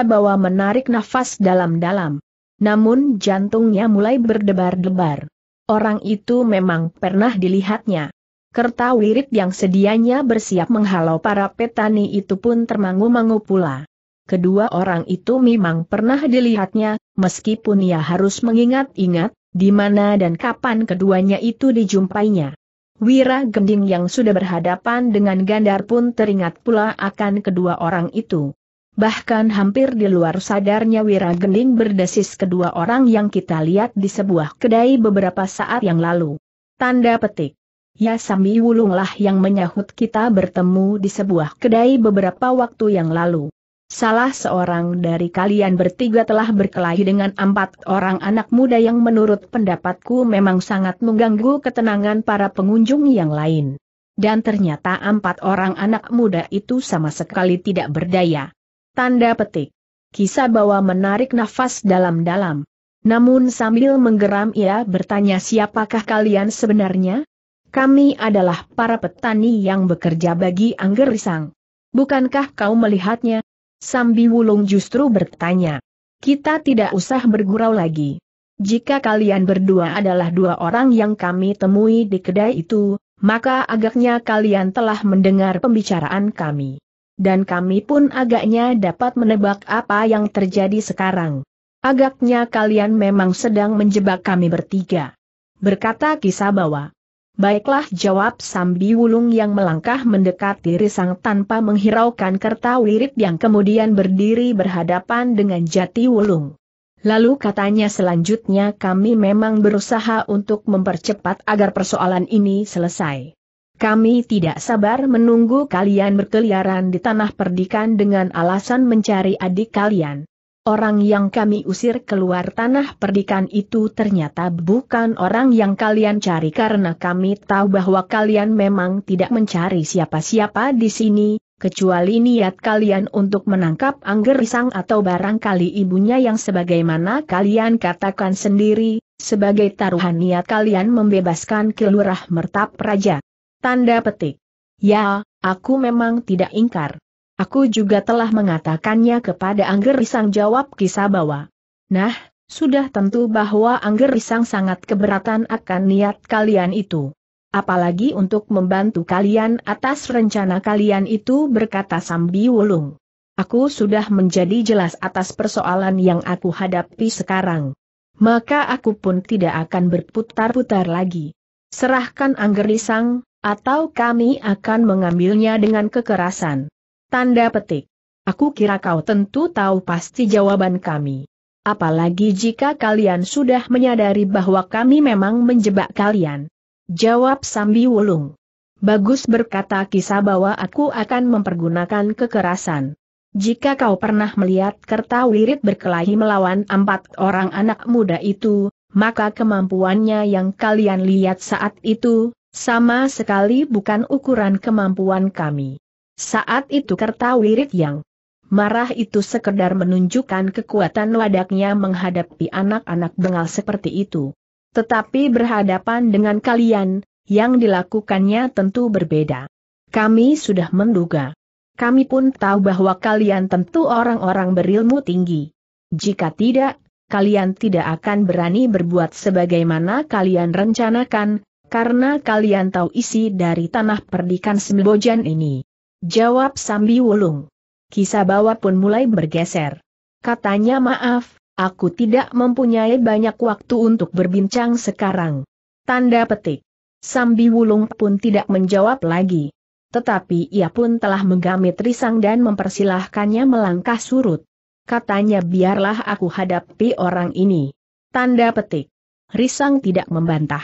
bawa menarik nafas dalam-dalam. Namun jantungnya mulai berdebar-debar. Orang itu memang pernah dilihatnya. Kerta wirid yang sedianya bersiap menghalau para petani itu pun termangu-mangu pula. Kedua orang itu memang pernah dilihatnya, meskipun ia harus mengingat-ingat, di mana dan kapan keduanya itu dijumpainya. Wira Gending yang sudah berhadapan dengan Gandar pun teringat pula akan kedua orang itu. Bahkan hampir di luar sadarnya Wira Gending berdesis kedua orang yang kita lihat di sebuah kedai beberapa saat yang lalu. Tanda petik. Ya Sambi Wulunglah yang menyahut kita bertemu di sebuah kedai beberapa waktu yang lalu. Salah seorang dari kalian bertiga telah berkelahi dengan empat orang anak muda yang menurut pendapatku memang sangat mengganggu ketenangan para pengunjung yang lain. Dan ternyata empat orang anak muda itu sama sekali tidak berdaya. Tanda petik. Kisah bawa menarik nafas dalam-dalam. Namun sambil menggeram ia bertanya siapakah kalian sebenarnya? Kami adalah para petani yang bekerja bagi Anggerisang. Bukankah kau melihatnya? Sambi Wulung justru bertanya. Kita tidak usah bergurau lagi. Jika kalian berdua adalah dua orang yang kami temui di kedai itu, maka agaknya kalian telah mendengar pembicaraan kami. Dan kami pun agaknya dapat menebak apa yang terjadi sekarang. Agaknya kalian memang sedang menjebak kami bertiga. Berkata kisah Kisabawa. Baiklah jawab Sambi Wulung yang melangkah mendekati Risang tanpa menghiraukan kerta wirid yang kemudian berdiri berhadapan dengan Jati Wulung. Lalu katanya selanjutnya kami memang berusaha untuk mempercepat agar persoalan ini selesai. Kami tidak sabar menunggu kalian berkeliaran di tanah perdikan dengan alasan mencari adik kalian. Orang yang kami usir keluar tanah perdikan itu ternyata bukan orang yang kalian cari karena kami tahu bahwa kalian memang tidak mencari siapa-siapa di sini, kecuali niat kalian untuk menangkap Risang atau barangkali ibunya yang sebagaimana kalian katakan sendiri, sebagai taruhan niat kalian membebaskan kelurah mertap raja. Tanda petik. Ya, aku memang tidak ingkar. Aku juga telah mengatakannya kepada Angger Risang jawab bahwa. Nah, sudah tentu bahwa Angger Risang sangat keberatan akan niat kalian itu. Apalagi untuk membantu kalian atas rencana kalian itu berkata Sambi Wulung. Aku sudah menjadi jelas atas persoalan yang aku hadapi sekarang. Maka aku pun tidak akan berputar-putar lagi. Serahkan Angger Risang, atau kami akan mengambilnya dengan kekerasan. Tanda petik. Aku kira kau tentu tahu pasti jawaban kami. Apalagi jika kalian sudah menyadari bahwa kami memang menjebak kalian. Jawab Sambi Wulung. Bagus berkata kisah bahwa aku akan mempergunakan kekerasan. Jika kau pernah melihat kerta wirid berkelahi melawan empat orang anak muda itu, maka kemampuannya yang kalian lihat saat itu, sama sekali bukan ukuran kemampuan kami. Saat itu Kertawirit yang marah itu sekedar menunjukkan kekuatan wadaknya menghadapi anak-anak bengal seperti itu. Tetapi berhadapan dengan kalian, yang dilakukannya tentu berbeda. Kami sudah menduga. Kami pun tahu bahwa kalian tentu orang-orang berilmu tinggi. Jika tidak, kalian tidak akan berani berbuat sebagaimana kalian rencanakan, karena kalian tahu isi dari tanah perdikan Sembojan ini. Jawab Sambi Wulung. Kisah bawah pun mulai bergeser. Katanya maaf, aku tidak mempunyai banyak waktu untuk berbincang sekarang. Tanda petik. Sambi Wulung pun tidak menjawab lagi. Tetapi ia pun telah menggamit risang dan mempersilahkannya melangkah surut. Katanya biarlah aku hadapi orang ini. Tanda petik. Risang tidak membantah.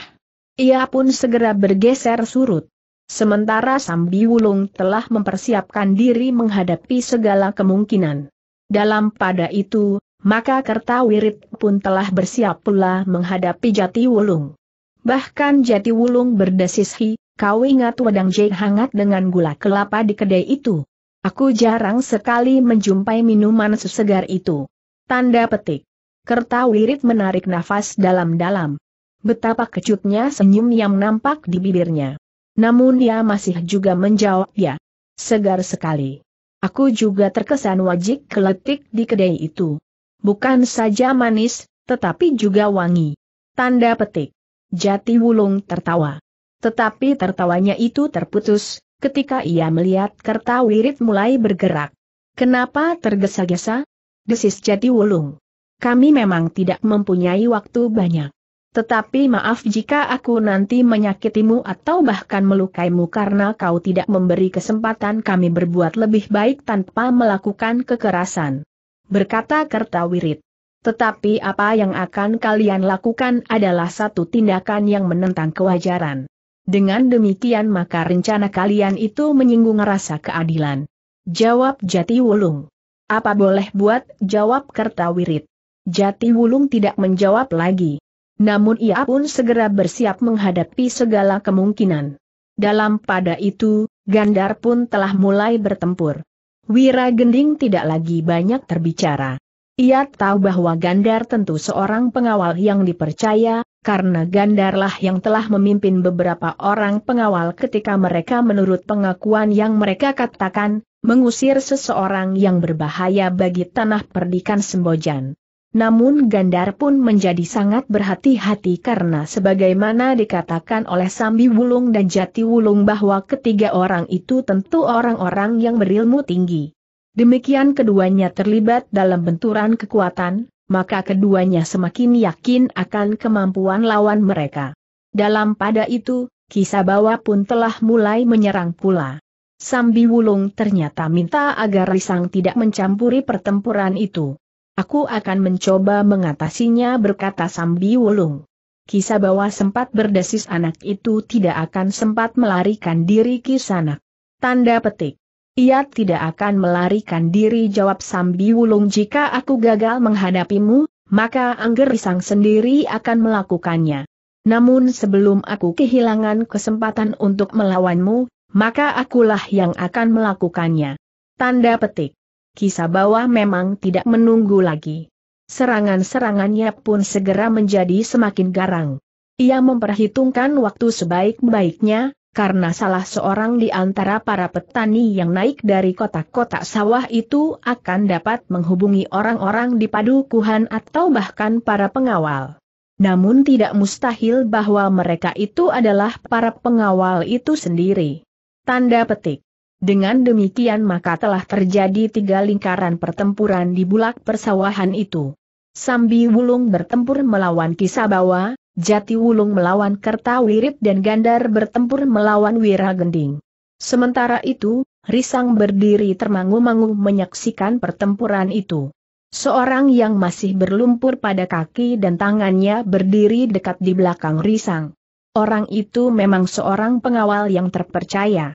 Ia pun segera bergeser surut. Sementara Sambi Wulung telah mempersiapkan diri menghadapi segala kemungkinan. Dalam pada itu, maka Kertawirit pun telah bersiap pula menghadapi Jati Wulung. Bahkan Jati Wulung berdesis hi, kau ingat wedang jeng hangat dengan gula kelapa di kedai itu. Aku jarang sekali menjumpai minuman sesegar itu. Tanda petik. Kertawirit menarik nafas dalam-dalam. Betapa kecutnya senyum yang nampak di bibirnya. Namun dia masih juga menjawab ya. Segar sekali. Aku juga terkesan wajik keletik di kedai itu. Bukan saja manis, tetapi juga wangi. Tanda petik. Jati Wulung tertawa. Tetapi tertawanya itu terputus, ketika ia melihat kerta wirit mulai bergerak. Kenapa tergesa-gesa? Desis Jati Wulung. Kami memang tidak mempunyai waktu banyak. Tetapi maaf jika aku nanti menyakitimu atau bahkan melukaimu karena kau tidak memberi kesempatan kami berbuat lebih baik tanpa melakukan kekerasan. Berkata Kertawirit. Tetapi apa yang akan kalian lakukan adalah satu tindakan yang menentang kewajaran. Dengan demikian maka rencana kalian itu menyinggung rasa keadilan. Jawab Jati Wulung. Apa boleh buat? Jawab Kertawirit. Jati Wulung tidak menjawab lagi. Namun ia pun segera bersiap menghadapi segala kemungkinan. Dalam pada itu, Gandar pun telah mulai bertempur. Wira Gending tidak lagi banyak terbicara. Ia tahu bahwa Gandar tentu seorang pengawal yang dipercaya, karena Gandarlah yang telah memimpin beberapa orang pengawal ketika mereka menurut pengakuan yang mereka katakan, mengusir seseorang yang berbahaya bagi tanah perdikan Sembojan. Namun Gandar pun menjadi sangat berhati-hati karena sebagaimana dikatakan oleh Sambi Wulung dan Jati Wulung bahwa ketiga orang itu tentu orang-orang yang berilmu tinggi. Demikian keduanya terlibat dalam benturan kekuatan, maka keduanya semakin yakin akan kemampuan lawan mereka. Dalam pada itu, kisah Kisabawa pun telah mulai menyerang pula. Sambi Wulung ternyata minta agar Risang tidak mencampuri pertempuran itu. Aku akan mencoba mengatasinya berkata Sambi Wulung. Kisah bahwa sempat berdesis anak itu tidak akan sempat melarikan diri kisanak. Tanda petik. Ia tidak akan melarikan diri jawab Sambi Wulung jika aku gagal menghadapimu, maka Angger Risang sendiri akan melakukannya. Namun sebelum aku kehilangan kesempatan untuk melawanmu, maka akulah yang akan melakukannya. Tanda petik. Kisah Kisabawa memang tidak menunggu lagi. Serangan-serangannya pun segera menjadi semakin garang. Ia memperhitungkan waktu sebaik-baiknya, karena salah seorang di antara para petani yang naik dari kotak-kotak sawah itu akan dapat menghubungi orang-orang di padukuhan atau bahkan para pengawal. Namun tidak mustahil bahwa mereka itu adalah para pengawal itu sendiri. Tanda petik. Dengan demikian maka telah terjadi tiga lingkaran pertempuran di bulak persawahan itu. Sambi Wulung bertempur melawan Kisabawa, Jati Wulung melawan Kerta Wirip dan Gandar bertempur melawan Wiragending. Sementara itu, Risang berdiri termangu-mangu menyaksikan pertempuran itu. Seorang yang masih berlumpur pada kaki dan tangannya berdiri dekat di belakang Risang. Orang itu memang seorang pengawal yang terpercaya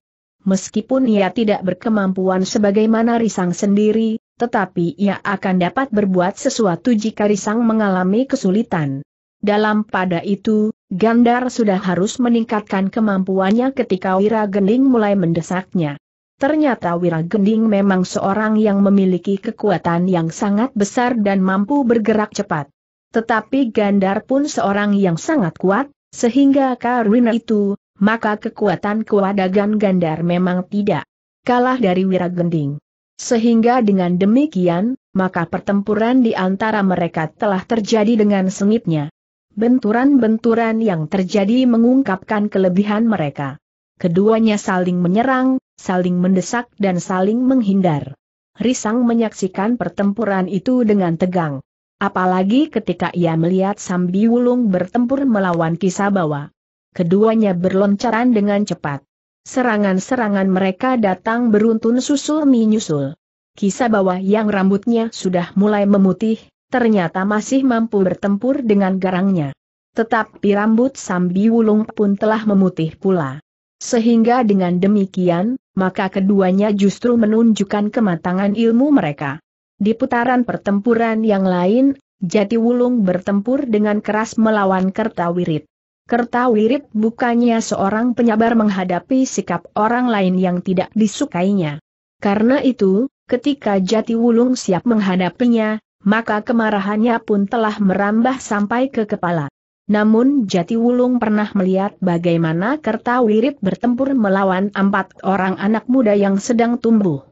meskipun ia tidak berkemampuan sebagaimana Risang sendiri, tetapi ia akan dapat berbuat sesuatu jika Risang mengalami kesulitan. Dalam pada itu, Gandar sudah harus meningkatkan kemampuannya ketika Wira Gending mulai mendesaknya. Ternyata Wira Gending memang seorang yang memiliki kekuatan yang sangat besar dan mampu bergerak cepat. Tetapi Gandar pun seorang yang sangat kuat, sehingga Karina itu, maka kekuatan kewadagan Gandar memang tidak kalah dari Wiragending. Sehingga dengan demikian, maka pertempuran di antara mereka telah terjadi dengan sengitnya. Benturan-benturan yang terjadi mengungkapkan kelebihan mereka. Keduanya saling menyerang, saling mendesak dan saling menghindar. Risang menyaksikan pertempuran itu dengan tegang. Apalagi ketika ia melihat Sambi Wulung bertempur melawan Kisabawa keduanya berloncaran dengan cepat. Serangan-serangan mereka datang beruntun susul menyusul. Kisah bawah yang rambutnya sudah mulai memutih, ternyata masih mampu bertempur dengan garangnya. Tetapi rambut Sambi Wulung pun telah memutih pula. Sehingga dengan demikian, maka keduanya justru menunjukkan kematangan ilmu mereka. Di putaran pertempuran yang lain, Jati Wulung bertempur dengan keras melawan Kertawirit. Kertawirit bukannya seorang penyabar menghadapi sikap orang lain yang tidak disukainya. Karena itu, ketika Jati Wulung siap menghadapinya, maka kemarahannya pun telah merambah sampai ke kepala. Namun Jati Wulung pernah melihat bagaimana Kertawirit bertempur melawan empat orang anak muda yang sedang tumbuh.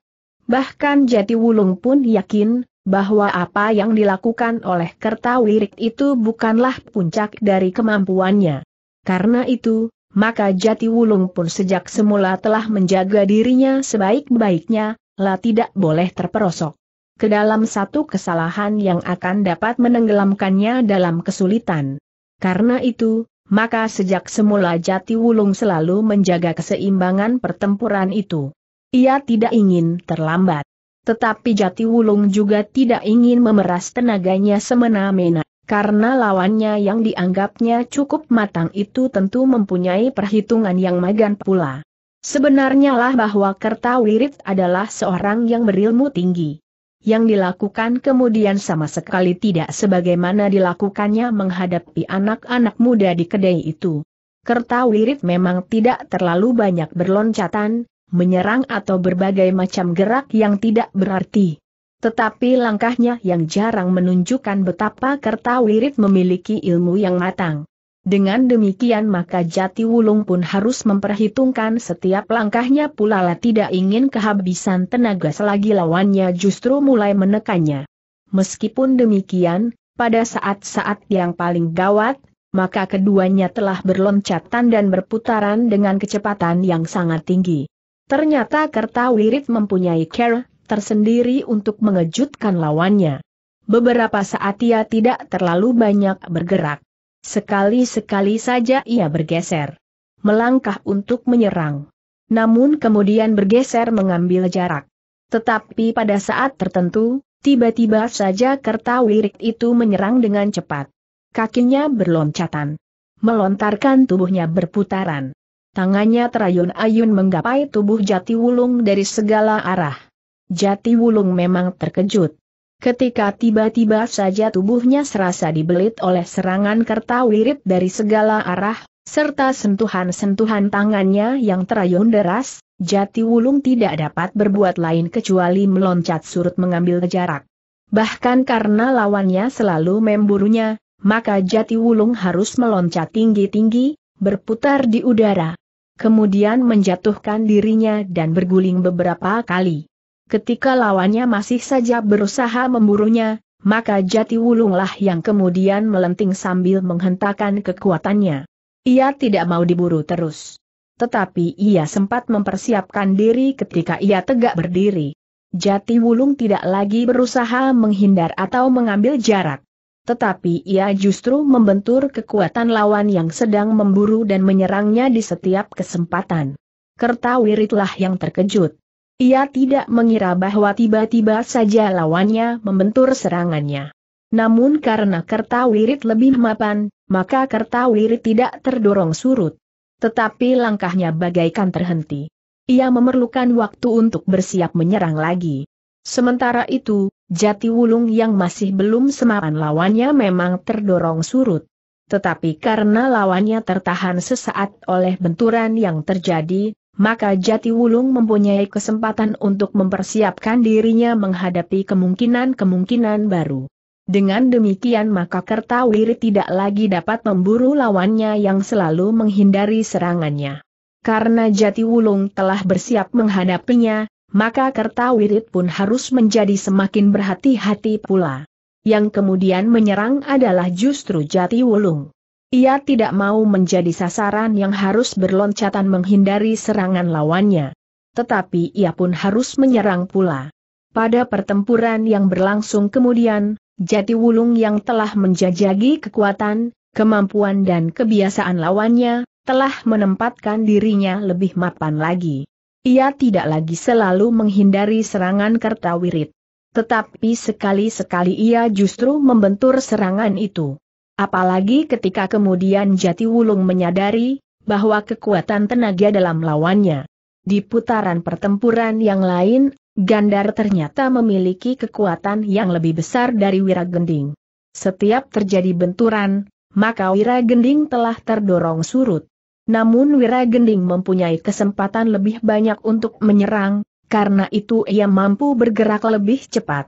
Bahkan Jati Wulung pun yakin bahwa apa yang dilakukan oleh Kertawirit itu bukanlah puncak dari kemampuannya. Karena itu, maka Jati Wulung pun sejak semula telah menjaga dirinya sebaik-baiknya, lah tidak boleh terperosok ke dalam satu kesalahan yang akan dapat menenggelamkannya dalam kesulitan. Karena itu, maka sejak semula Jati Wulung selalu menjaga keseimbangan pertempuran itu. Ia tidak ingin terlambat. Tetapi Jati Wulung juga tidak ingin memeras tenaganya semena-mena karena lawannya yang dianggapnya cukup matang itu tentu mempunyai perhitungan yang magan pula. Sebenarnya lah bahwa Kertawirit adalah seorang yang berilmu tinggi. Yang dilakukan kemudian sama sekali tidak sebagaimana dilakukannya menghadapi anak-anak muda di kedai itu. Kertawirit memang tidak terlalu banyak berloncatan, menyerang atau berbagai macam gerak yang tidak berarti. Tetapi langkahnya yang jarang menunjukkan betapa Kertawirit memiliki ilmu yang matang. Dengan demikian maka Jati Wulung pun harus memperhitungkan setiap langkahnya pula lah tidak ingin kehabisan tenaga selagi lawannya justru mulai menekannya. Meskipun demikian, pada saat-saat yang paling gawat, maka keduanya telah berloncatan dan berputaran dengan kecepatan yang sangat tinggi. Ternyata Kertawirit mempunyai care tersendiri untuk mengejutkan lawannya. Beberapa saat ia tidak terlalu banyak bergerak. Sekali-sekali saja ia bergeser. Melangkah untuk menyerang. Namun kemudian bergeser mengambil jarak. Tetapi pada saat tertentu, tiba-tiba saja Kertawirik itu menyerang dengan cepat. Kakinya berloncatan. Melontarkan tubuhnya berputaran. Tangannya terayun-ayun menggapai tubuh jati wulung dari segala arah. Jati Wulung memang terkejut. Ketika tiba-tiba saja tubuhnya serasa dibelit oleh serangan kertawirit dari segala arah, serta sentuhan-sentuhan tangannya yang terayun deras, Jati Wulung tidak dapat berbuat lain kecuali meloncat surut mengambil jarak. Bahkan karena lawannya selalu memburunya, maka Jati Wulung harus meloncat tinggi-tinggi, berputar di udara. Kemudian menjatuhkan dirinya dan berguling beberapa kali ketika lawannya masih saja berusaha memburunya, maka jati wulunglah yang kemudian melenting sambil menghentakkan kekuatannya. Ia tidak mau diburu terus. Tetapi ia sempat mempersiapkan diri ketika ia tegak berdiri. Jati Wulung tidak lagi berusaha menghindar atau mengambil jarak. Tetapi ia justru membentur kekuatan lawan yang sedang memburu dan menyerangnya di setiap kesempatan. Kertawiritlah yang terkejut. Ia tidak mengira bahwa tiba-tiba saja lawannya membentur serangannya. Namun karena Kertawirit lebih mapan, maka Kertawirit tidak terdorong surut. Tetapi langkahnya bagaikan terhenti. Ia memerlukan waktu untuk bersiap menyerang lagi. Sementara itu, Jati Wulung yang masih belum semapan lawannya memang terdorong surut. Tetapi karena lawannya tertahan sesaat oleh benturan yang terjadi, maka Jati Wulung mempunyai kesempatan untuk mempersiapkan dirinya menghadapi kemungkinan-kemungkinan baru. Dengan demikian maka Kertawiri tidak lagi dapat memburu lawannya yang selalu menghindari serangannya. Karena Jati Wulung telah bersiap menghadapinya, maka Kertawirit pun harus menjadi semakin berhati-hati pula. Yang kemudian menyerang adalah justru Jati Wulung. Ia tidak mau menjadi sasaran yang harus berloncatan menghindari serangan lawannya. Tetapi ia pun harus menyerang pula. Pada pertempuran yang berlangsung kemudian, Jati Wulung yang telah menjajagi kekuatan, kemampuan dan kebiasaan lawannya, telah menempatkan dirinya lebih mapan lagi. Ia tidak lagi selalu menghindari serangan Kertawirit. Tetapi sekali-sekali ia justru membentur serangan itu. Apalagi ketika kemudian Jati Wulung menyadari, bahwa kekuatan tenaga dalam lawannya. Di putaran pertempuran yang lain, Gandar ternyata memiliki kekuatan yang lebih besar dari Wiragending. Setiap terjadi benturan, maka Wiragending telah terdorong surut. Namun Wiragending mempunyai kesempatan lebih banyak untuk menyerang, karena itu ia mampu bergerak lebih cepat.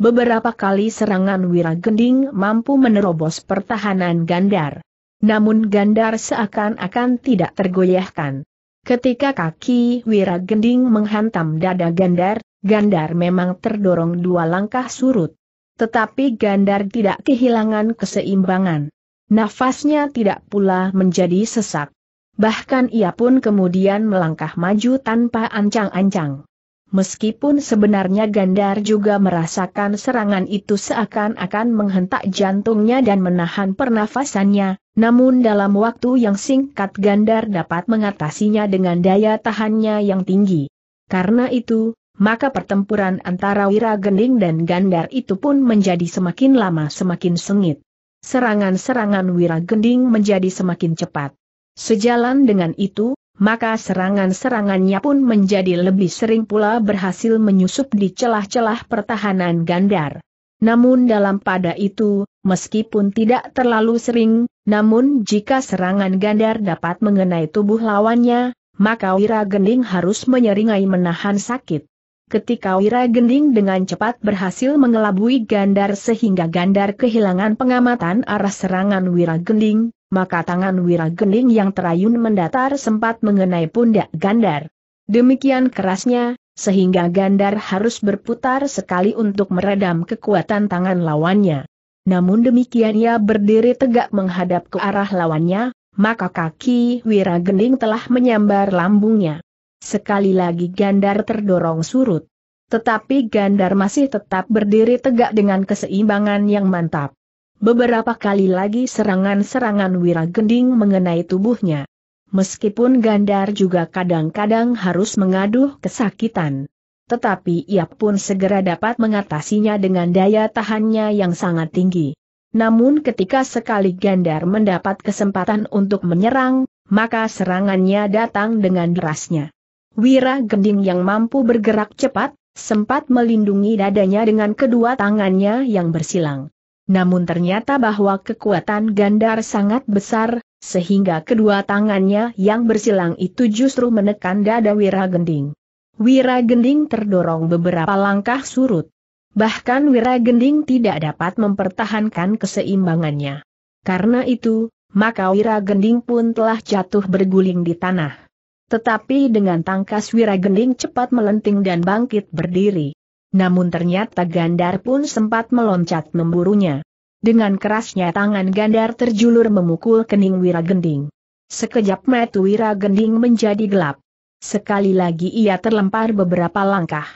Beberapa kali serangan Wiragending mampu menerobos pertahanan Gandar. Namun Gandar seakan-akan tidak tergoyahkan. Ketika kaki Wiragending menghantam dada Gandar, Gandar memang terdorong dua langkah surut. Tetapi Gandar tidak kehilangan keseimbangan. Nafasnya tidak pula menjadi sesak. Bahkan ia pun kemudian melangkah maju tanpa ancang-ancang. Meskipun sebenarnya Gandar juga merasakan serangan itu seakan-akan menghentak jantungnya dan menahan pernafasannya, namun dalam waktu yang singkat Gandar dapat mengatasinya dengan daya tahannya yang tinggi. Karena itu, maka pertempuran antara Wira Gending dan Gandar itu pun menjadi semakin lama semakin sengit. Serangan-serangan Wira Gending menjadi semakin cepat. Sejalan dengan itu, maka serangan-serangannya pun menjadi lebih sering pula berhasil menyusup di celah-celah pertahanan Gandar. Namun dalam pada itu, meskipun tidak terlalu sering, namun jika serangan Gandar dapat mengenai tubuh lawannya, maka Wira Gending harus menyeringai menahan sakit. Ketika Wira Gending dengan cepat berhasil mengelabui Gandar sehingga Gandar kehilangan pengamatan arah serangan Wira Gending, maka tangan Wiragening yang terayun mendatar sempat mengenai pundak Gandar. Demikian kerasnya, sehingga Gandar harus berputar sekali untuk meredam kekuatan tangan lawannya. Namun demikian ia berdiri tegak menghadap ke arah lawannya, maka kaki Wiragening telah menyambar lambungnya. Sekali lagi Gandar terdorong surut. Tetapi Gandar masih tetap berdiri tegak dengan keseimbangan yang mantap. Beberapa kali lagi serangan-serangan wira gending mengenai tubuhnya. Meskipun Gandar juga kadang-kadang harus mengaduh kesakitan. Tetapi ia pun segera dapat mengatasinya dengan daya tahannya yang sangat tinggi. Namun ketika sekali Gandar mendapat kesempatan untuk menyerang, maka serangannya datang dengan derasnya. Wira gending yang mampu bergerak cepat, sempat melindungi dadanya dengan kedua tangannya yang bersilang. Namun ternyata bahwa kekuatan Gandar sangat besar, sehingga kedua tangannya yang bersilang itu justru menekan dada Wira Gending. Wira Gending terdorong beberapa langkah surut. Bahkan Wira Gending tidak dapat mempertahankan keseimbangannya. Karena itu, maka Wira Gending pun telah jatuh berguling di tanah. Tetapi dengan tangkas Wira Gending cepat melenting dan bangkit berdiri. Namun ternyata Gandar pun sempat meloncat memburunya. Dengan kerasnya tangan Gandar terjulur memukul kening Wiragending. Sekejap mata Wiragending menjadi gelap. Sekali lagi ia terlempar beberapa langkah.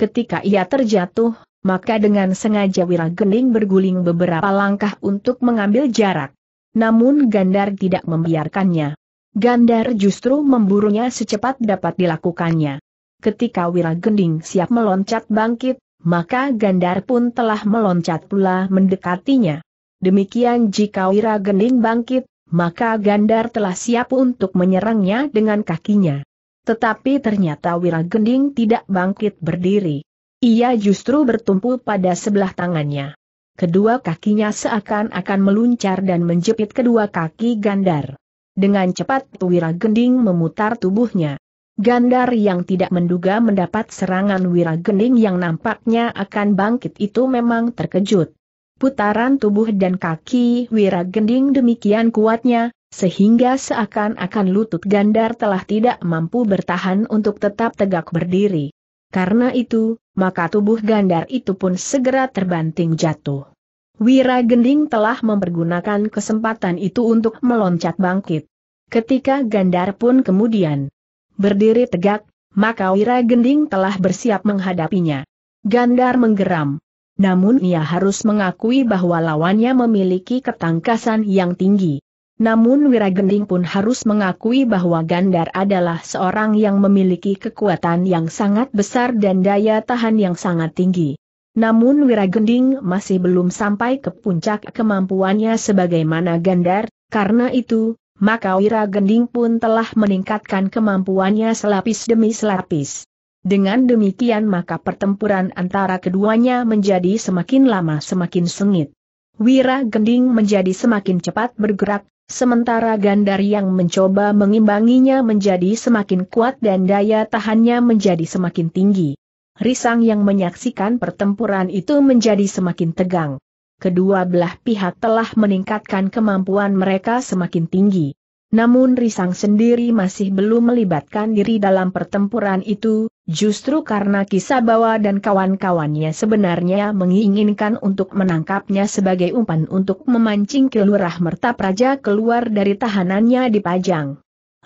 Ketika ia terjatuh, maka dengan sengaja Wiragending berguling beberapa langkah untuk mengambil jarak. Namun Gandar tidak membiarkannya. Gandar justru memburunya secepat dapat dilakukannya ketika Wiragending siap meloncat bangkit, maka Gandar pun telah meloncat pula mendekatinya. Demikian jika Wiragending bangkit, maka Gandar telah siap untuk menyerangnya dengan kakinya. Tetapi ternyata Wiragending tidak bangkit berdiri. Ia justru bertumpu pada sebelah tangannya. Kedua kakinya seakan-akan meluncar dan menjepit kedua kaki Gandar. Dengan cepat Wiragending memutar tubuhnya. Gandar yang tidak menduga mendapat serangan Wiragending yang nampaknya akan bangkit itu memang terkejut. Putaran tubuh dan kaki Wiragending demikian kuatnya, sehingga seakan-akan lutut Gandar telah tidak mampu bertahan untuk tetap tegak berdiri. Karena itu, maka tubuh Gandar itu pun segera terbanting jatuh. Wira Gending telah mempergunakan kesempatan itu untuk meloncat bangkit. Ketika Gandar pun kemudian berdiri tegak, maka Wira Gending telah bersiap menghadapinya. Gandar menggeram. Namun ia harus mengakui bahwa lawannya memiliki ketangkasan yang tinggi. Namun Wira Gending pun harus mengakui bahwa Gandar adalah seorang yang memiliki kekuatan yang sangat besar dan daya tahan yang sangat tinggi. Namun Wira Gending masih belum sampai ke puncak kemampuannya sebagaimana Gandar, karena itu, maka Wira Gending pun telah meningkatkan kemampuannya selapis demi selapis. Dengan demikian maka pertempuran antara keduanya menjadi semakin lama semakin sengit. Wira Gending menjadi semakin cepat bergerak, sementara Gandari yang mencoba mengimbanginya menjadi semakin kuat dan daya tahannya menjadi semakin tinggi. Risang yang menyaksikan pertempuran itu menjadi semakin tegang kedua belah pihak telah meningkatkan kemampuan mereka semakin tinggi. Namun Risang sendiri masih belum melibatkan diri dalam pertempuran itu, justru karena Kisabawa dan kawan-kawannya sebenarnya menginginkan untuk menangkapnya sebagai umpan untuk memancing kelurah merta praja keluar dari tahanannya di Pajang.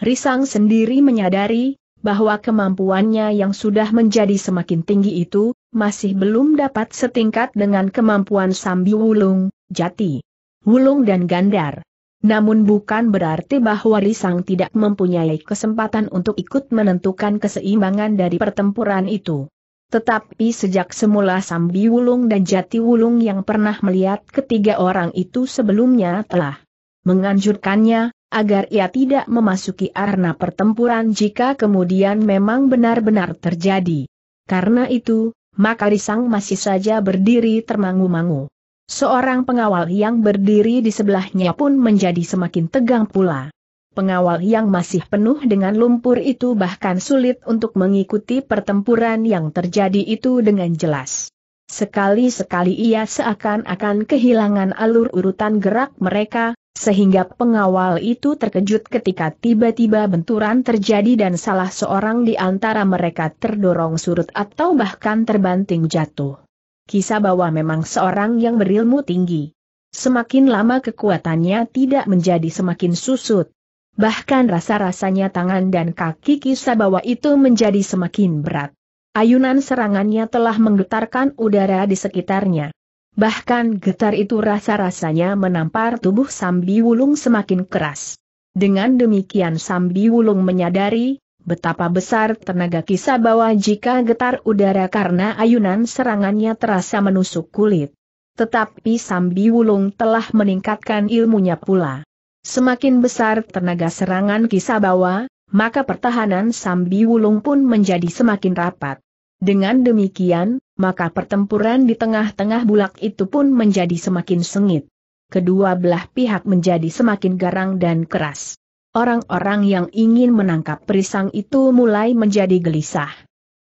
Risang sendiri menyadari, bahwa kemampuannya yang sudah menjadi semakin tinggi itu, masih belum dapat setingkat dengan kemampuan Sambi Wulung, Jati, Wulung dan Gandar. Namun bukan berarti bahwa Risang tidak mempunyai kesempatan untuk ikut menentukan keseimbangan dari pertempuran itu. Tetapi sejak semula Sambi Wulung dan Jati Wulung yang pernah melihat ketiga orang itu sebelumnya telah menganjurkannya, agar ia tidak memasuki arena pertempuran jika kemudian memang benar-benar terjadi. Karena itu, maka Risang masih saja berdiri termangu-mangu. Seorang pengawal yang berdiri di sebelahnya pun menjadi semakin tegang pula. Pengawal yang masih penuh dengan lumpur itu bahkan sulit untuk mengikuti pertempuran yang terjadi itu dengan jelas. Sekali-sekali ia seakan-akan kehilangan alur urutan gerak mereka, sehingga pengawal itu terkejut ketika tiba-tiba benturan terjadi dan salah seorang di antara mereka terdorong surut atau bahkan terbanting jatuh. Kisah bahwa memang seorang yang berilmu tinggi. Semakin lama kekuatannya tidak menjadi semakin susut. Bahkan rasa-rasanya tangan dan kaki kisah bahwa itu menjadi semakin berat. Ayunan serangannya telah menggetarkan udara di sekitarnya. Bahkan getar itu rasa-rasanya menampar tubuh Sambi Wulung semakin keras. Dengan demikian Sambi Wulung menyadari, betapa besar tenaga kisah Kisabawa jika getar udara karena ayunan serangannya terasa menusuk kulit. Tetapi Sambi Wulung telah meningkatkan ilmunya pula. Semakin besar tenaga serangan kisah Kisabawa, maka pertahanan Sambi Wulung pun menjadi semakin rapat. Dengan demikian, maka pertempuran di tengah-tengah bulak itu pun menjadi semakin sengit. Kedua belah pihak menjadi semakin garang dan keras. Orang-orang yang ingin menangkap perisang itu mulai menjadi gelisah.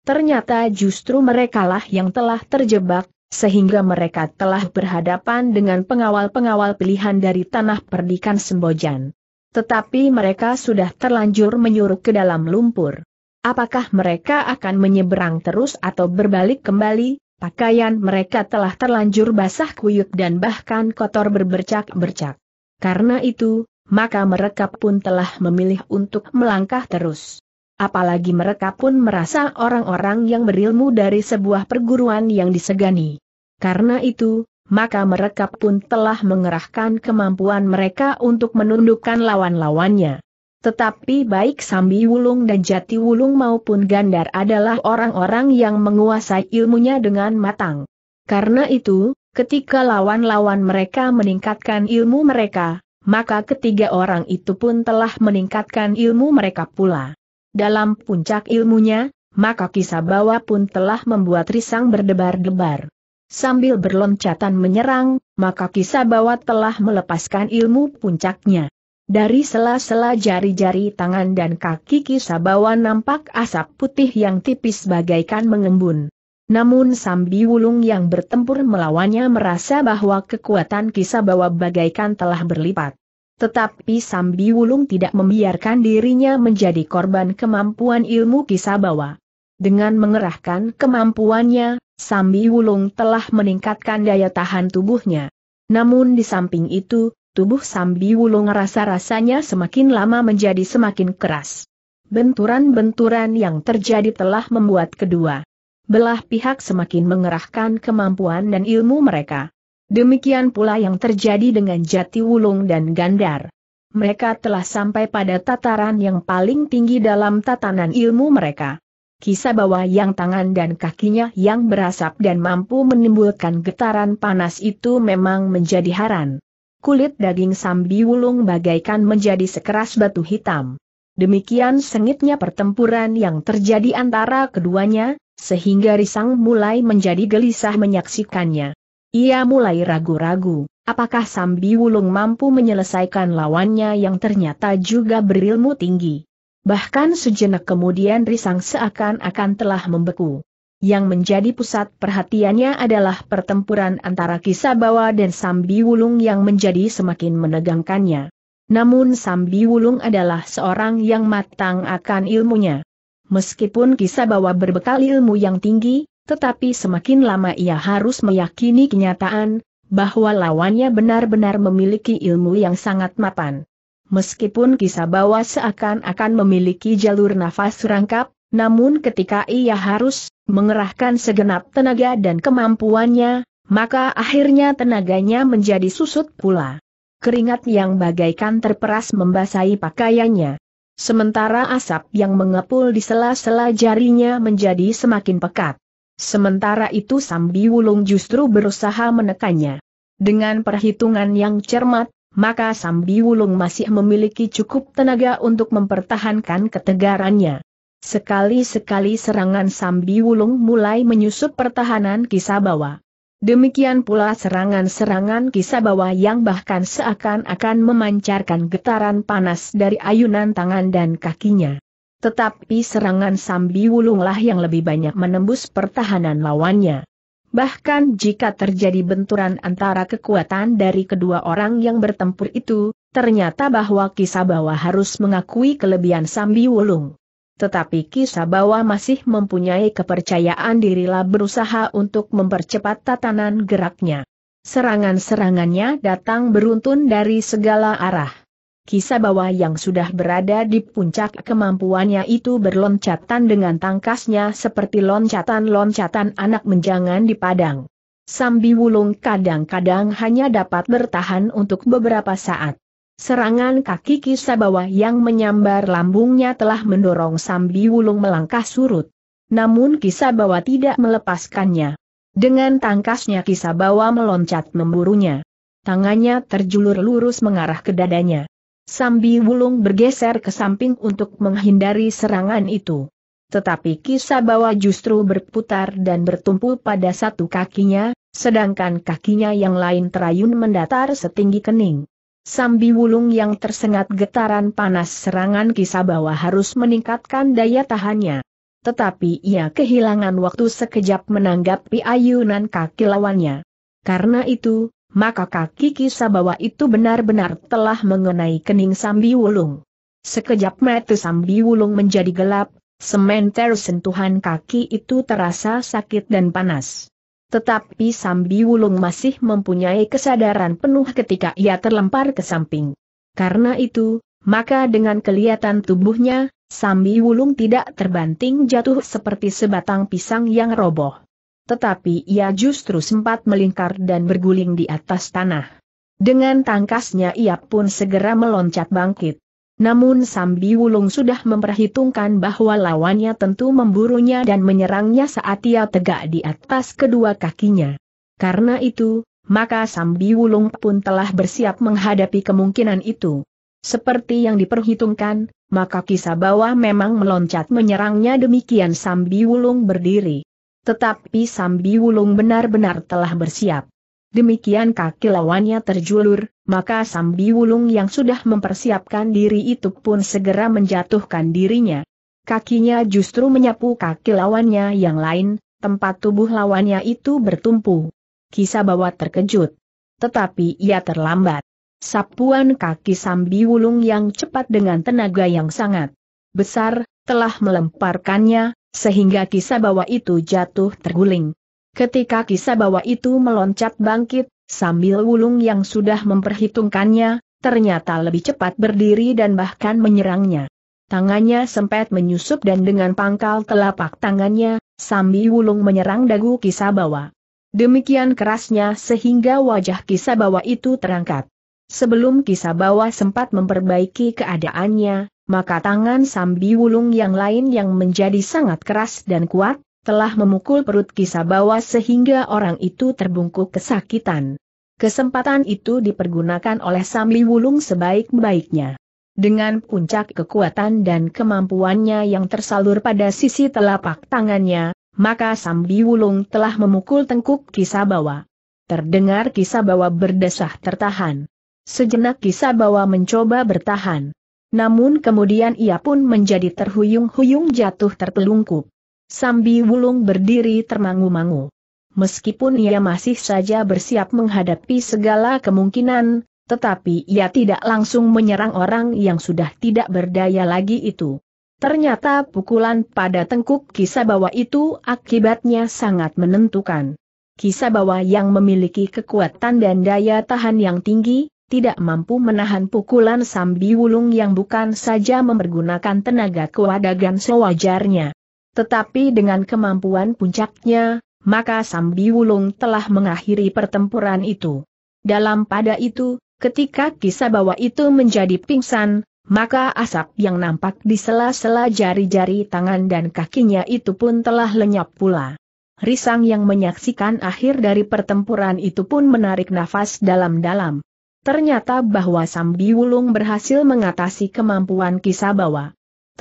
Ternyata justru merekalah yang telah terjebak, sehingga mereka telah berhadapan dengan pengawal-pengawal pilihan dari tanah perdikan Sembojan. Tetapi mereka sudah terlanjur menyuruh ke dalam lumpur. Apakah mereka akan menyeberang terus atau berbalik kembali? Pakaian mereka telah terlanjur basah kuyup dan bahkan kotor berbercak-bercak. Karena itu, maka mereka pun telah memilih untuk melangkah terus. Apalagi mereka pun merasa orang-orang yang berilmu dari sebuah perguruan yang disegani. Karena itu, maka mereka pun telah mengerahkan kemampuan mereka untuk menundukkan lawan-lawannya. Tetapi baik Sambi Wulung dan Jati Wulung maupun Gandar adalah orang-orang yang menguasai ilmunya dengan matang. Karena itu, ketika lawan-lawan mereka meningkatkan ilmu mereka, maka ketiga orang itu pun telah meningkatkan ilmu mereka pula. Dalam puncak ilmunya, maka kisah bawah pun telah membuat risang berdebar-debar. Sambil berloncatan menyerang, maka kisah bawah telah melepaskan ilmu puncaknya. Dari sela-sela jari-jari tangan dan kaki Kisabawa nampak asap putih yang tipis bagaikan mengembun. Namun Sambi Wulung yang bertempur melawannya merasa bahwa kekuatan Kisabawa bagaikan telah berlipat. Tetapi Sambi Wulung tidak membiarkan dirinya menjadi korban kemampuan ilmu Kisabawa. Dengan mengerahkan kemampuannya, Sambi Wulung telah meningkatkan daya tahan tubuhnya. Namun di samping itu, tubuh Sambi Wulung rasa-rasanya semakin lama menjadi semakin keras. Benturan-benturan yang terjadi telah membuat kedua belah pihak semakin mengerahkan kemampuan dan ilmu mereka. Demikian pula yang terjadi dengan Jati Wulung dan Gandar. Mereka telah sampai pada tataran yang paling tinggi dalam tatanan ilmu mereka kisah bahwa yang tangan dan kakinya yang berasap dan mampu menimbulkan getaran panas itu memang menjadi haran kulit daging Sambi Wulung bagaikan menjadi sekeras batu hitam. Demikian sengitnya pertempuran yang terjadi antara keduanya, sehingga Risang mulai menjadi gelisah menyaksikannya. Ia mulai ragu-ragu, apakah Sambi Wulung mampu menyelesaikan lawannya yang ternyata juga berilmu tinggi. Bahkan sejenak kemudian Risang seakan-akan telah membeku yang menjadi pusat perhatiannya adalah pertempuran antara Kisabawa dan Sambi Wulung yang menjadi semakin menegangkannya. Namun Sambi Wulung adalah seorang yang matang akan ilmunya. Meskipun Kisabawa berbekal ilmu yang tinggi, tetapi semakin lama ia harus meyakini kenyataan, bahwa lawannya benar-benar memiliki ilmu yang sangat mapan. Meskipun Kisabawa seakan-akan memiliki jalur nafas rangkap, namun ketika ia harus mengerahkan segenap tenaga dan kemampuannya, maka akhirnya tenaganya menjadi susut pula. Keringat yang bagaikan terperas membasahi pakaiannya. Sementara asap yang mengepul di sela-sela jarinya menjadi semakin pekat. Sementara itu Sambi Wulung justru berusaha menekannya. Dengan perhitungan yang cermat, maka Sambi Wulung masih memiliki cukup tenaga untuk mempertahankan ketegarannya. Sekali-sekali serangan Sambi Wulung mulai menyusup pertahanan Kisabawa. Demikian pula serangan-serangan Kisabawa yang bahkan seakan-akan memancarkan getaran panas dari ayunan tangan dan kakinya. Tetapi serangan Sambi Wulunglah yang lebih banyak menembus pertahanan lawannya. Bahkan jika terjadi benturan antara kekuatan dari kedua orang yang bertempur itu, ternyata bahwa Kisabawa harus mengakui kelebihan Sambi Wulung tetapi Kisabawa masih mempunyai kepercayaan dirilah berusaha untuk mempercepat tatanan geraknya. Serangan-serangannya datang beruntun dari segala arah. Kisabawa yang sudah berada di puncak kemampuannya itu berloncatan dengan tangkasnya seperti loncatan-loncatan anak menjangan di padang. Sambi Wulung kadang-kadang hanya dapat bertahan untuk beberapa saat. Serangan kaki kisah bawah yang menyambar lambungnya telah mendorong Sambi Wulung melangkah surut. Namun kisah bawah tidak melepaskannya. Dengan tangkasnya kisah bawah meloncat memburunya. Tangannya terjulur lurus mengarah ke dadanya. Sambi Wulung bergeser ke samping untuk menghindari serangan itu. Tetapi kisah bawah justru berputar dan bertumpu pada satu kakinya, sedangkan kakinya yang lain terayun mendatar setinggi kening. Sambi Wulung yang tersengat getaran panas serangan Kisabawa harus meningkatkan daya tahannya. Tetapi ia kehilangan waktu sekejap menanggapi ayunan kaki lawannya. Karena itu, maka kaki Kisabawa itu benar-benar telah mengenai kening Sambi Wulung. Sekejap mata Sambi Wulung menjadi gelap, Sementara sentuhan kaki itu terasa sakit dan panas. Tetapi Sambi Wulung masih mempunyai kesadaran penuh ketika ia terlempar ke samping. Karena itu, maka dengan kelihatan tubuhnya, Sambi Wulung tidak terbanting jatuh seperti sebatang pisang yang roboh. Tetapi ia justru sempat melingkar dan berguling di atas tanah. Dengan tangkasnya ia pun segera meloncat bangkit. Namun Sambi Wulung sudah memperhitungkan bahwa lawannya tentu memburunya dan menyerangnya saat ia tegak di atas kedua kakinya. Karena itu, maka Sambi Wulung pun telah bersiap menghadapi kemungkinan itu. Seperti yang diperhitungkan, maka kisah bawah memang meloncat menyerangnya demikian Sambi Wulung berdiri. Tetapi Sambi Wulung benar-benar telah bersiap. Demikian kaki lawannya terjulur, maka Sambi Wulung yang sudah mempersiapkan diri itu pun segera menjatuhkan dirinya. Kakinya justru menyapu kaki lawannya yang lain, tempat tubuh lawannya itu bertumpu. Kisah bawa terkejut. Tetapi ia terlambat. Sapuan kaki Sambi Wulung yang cepat dengan tenaga yang sangat besar, telah melemparkannya, sehingga kisah bawa itu jatuh terguling. Ketika kisah bawa itu meloncat bangkit, sambil wulung yang sudah memperhitungkannya, ternyata lebih cepat berdiri dan bahkan menyerangnya. Tangannya sempat menyusup dan dengan pangkal telapak tangannya, sambil wulung menyerang dagu kisah bawa. Demikian kerasnya sehingga wajah kisah bawa itu terangkat. Sebelum kisah bawa sempat memperbaiki keadaannya, maka tangan Sambi Wulung yang lain yang menjadi sangat keras dan kuat, telah memukul perut Kisabawa sehingga orang itu terbungkuk kesakitan. Kesempatan itu dipergunakan oleh Samli Wulung sebaik-baiknya. Dengan puncak kekuatan dan kemampuannya yang tersalur pada sisi telapak tangannya, maka Samli Wulung telah memukul tengkuk Kisabawa. Terdengar Kisabawa berdesah tertahan. Sejenak Kisabawa mencoba bertahan. Namun kemudian ia pun menjadi terhuyung-huyung jatuh tertelungkup. Sambi Wulung berdiri termangu-mangu. Meskipun ia masih saja bersiap menghadapi segala kemungkinan, tetapi ia tidak langsung menyerang orang yang sudah tidak berdaya lagi itu. Ternyata pukulan pada tengkuk kisah bawah itu akibatnya sangat menentukan. Kisah bawah yang memiliki kekuatan dan daya tahan yang tinggi, tidak mampu menahan pukulan Sambi Wulung yang bukan saja mempergunakan tenaga kewadagan sewajarnya tetapi dengan kemampuan puncaknya, maka Sambi Wulung telah mengakhiri pertempuran itu. Dalam pada itu, ketika kisah Kisabawa itu menjadi pingsan, maka asap yang nampak di sela-sela jari-jari tangan dan kakinya itu pun telah lenyap pula. Risang yang menyaksikan akhir dari pertempuran itu pun menarik nafas dalam-dalam. Ternyata bahwa Sambi Wulung berhasil mengatasi kemampuan kisah bawah.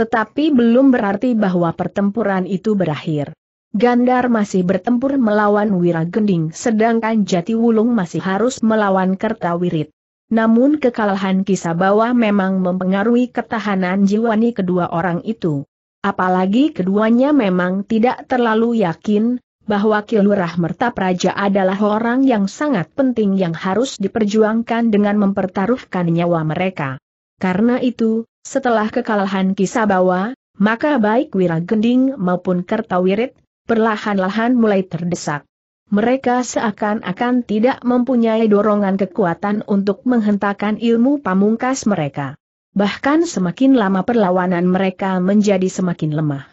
Tetapi belum berarti bahwa pertempuran itu berakhir. Gandar masih bertempur melawan Wiragending sedangkan Jatiwulung masih harus melawan Kertawirit. Namun kekalahan Kisabawa memang mempengaruhi ketahanan jiwani kedua orang itu. Apalagi keduanya memang tidak terlalu yakin bahwa Kilurah Merta Praja adalah orang yang sangat penting yang harus diperjuangkan dengan mempertaruhkan nyawa mereka. Karena itu, setelah kekalahan Kisabawa, maka baik Wiragending maupun Kertawirit, perlahan-lahan mulai terdesak. Mereka seakan-akan tidak mempunyai dorongan kekuatan untuk menghentakkan ilmu pamungkas mereka. Bahkan semakin lama perlawanan mereka menjadi semakin lemah.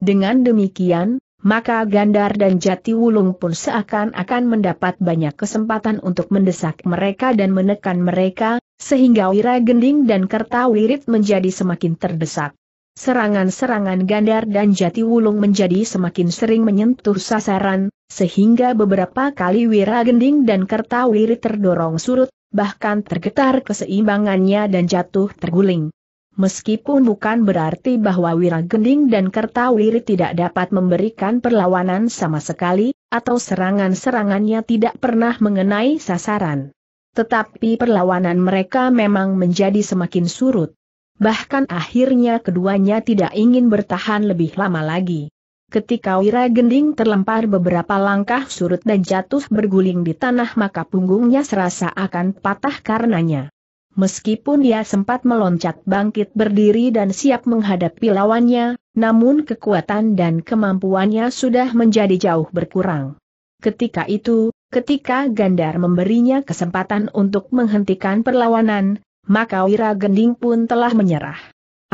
Dengan demikian, maka Gandar dan Jati Wulung pun seakan-akan mendapat banyak kesempatan untuk mendesak mereka dan menekan mereka, sehingga Wira Gending dan Kertawirit menjadi semakin terdesak. Serangan-serangan Gandar dan Jati Wulung menjadi semakin sering menyentuh sasaran, sehingga beberapa kali Wira Gending dan Wirit terdorong surut, bahkan tergetar keseimbangannya dan jatuh terguling. Meskipun bukan berarti bahwa Wira Gending dan Wirit tidak dapat memberikan perlawanan sama sekali, atau serangan-serangannya tidak pernah mengenai sasaran. Tetapi perlawanan mereka memang menjadi semakin surut. Bahkan akhirnya keduanya tidak ingin bertahan lebih lama lagi. Ketika Wira Gending terlempar beberapa langkah surut dan jatuh berguling di tanah maka punggungnya serasa akan patah karenanya. Meskipun dia sempat meloncat bangkit berdiri dan siap menghadapi lawannya, namun kekuatan dan kemampuannya sudah menjadi jauh berkurang. Ketika itu, Ketika Gandar memberinya kesempatan untuk menghentikan perlawanan, maka Wira Gending pun telah menyerah.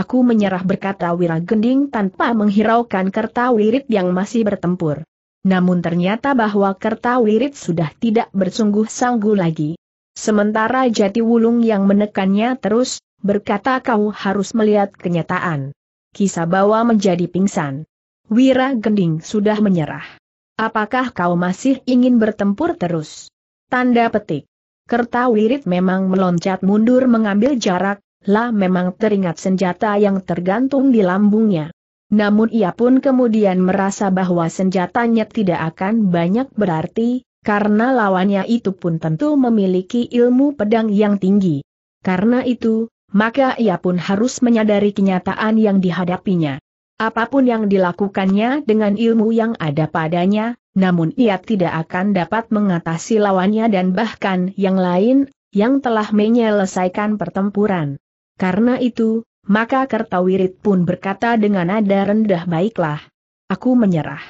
Aku menyerah berkata Wira Gending tanpa menghiraukan kerta Wirid yang masih bertempur. Namun ternyata bahwa kerta Wirid sudah tidak bersungguh sanggul lagi. Sementara jati wulung yang menekannya terus, berkata kau harus melihat kenyataan. Kisah bawa menjadi pingsan. Wira Gending sudah menyerah. Apakah kau masih ingin bertempur terus? Tanda petik. Kerta wirid memang meloncat mundur mengambil jarak, lah memang teringat senjata yang tergantung di lambungnya. Namun ia pun kemudian merasa bahwa senjatanya tidak akan banyak berarti, karena lawannya itu pun tentu memiliki ilmu pedang yang tinggi. Karena itu, maka ia pun harus menyadari kenyataan yang dihadapinya. Apapun yang dilakukannya dengan ilmu yang ada padanya, namun ia tidak akan dapat mengatasi lawannya dan bahkan yang lain, yang telah menyelesaikan pertempuran. Karena itu, maka Kertawirit pun berkata dengan nada rendah baiklah. Aku menyerah.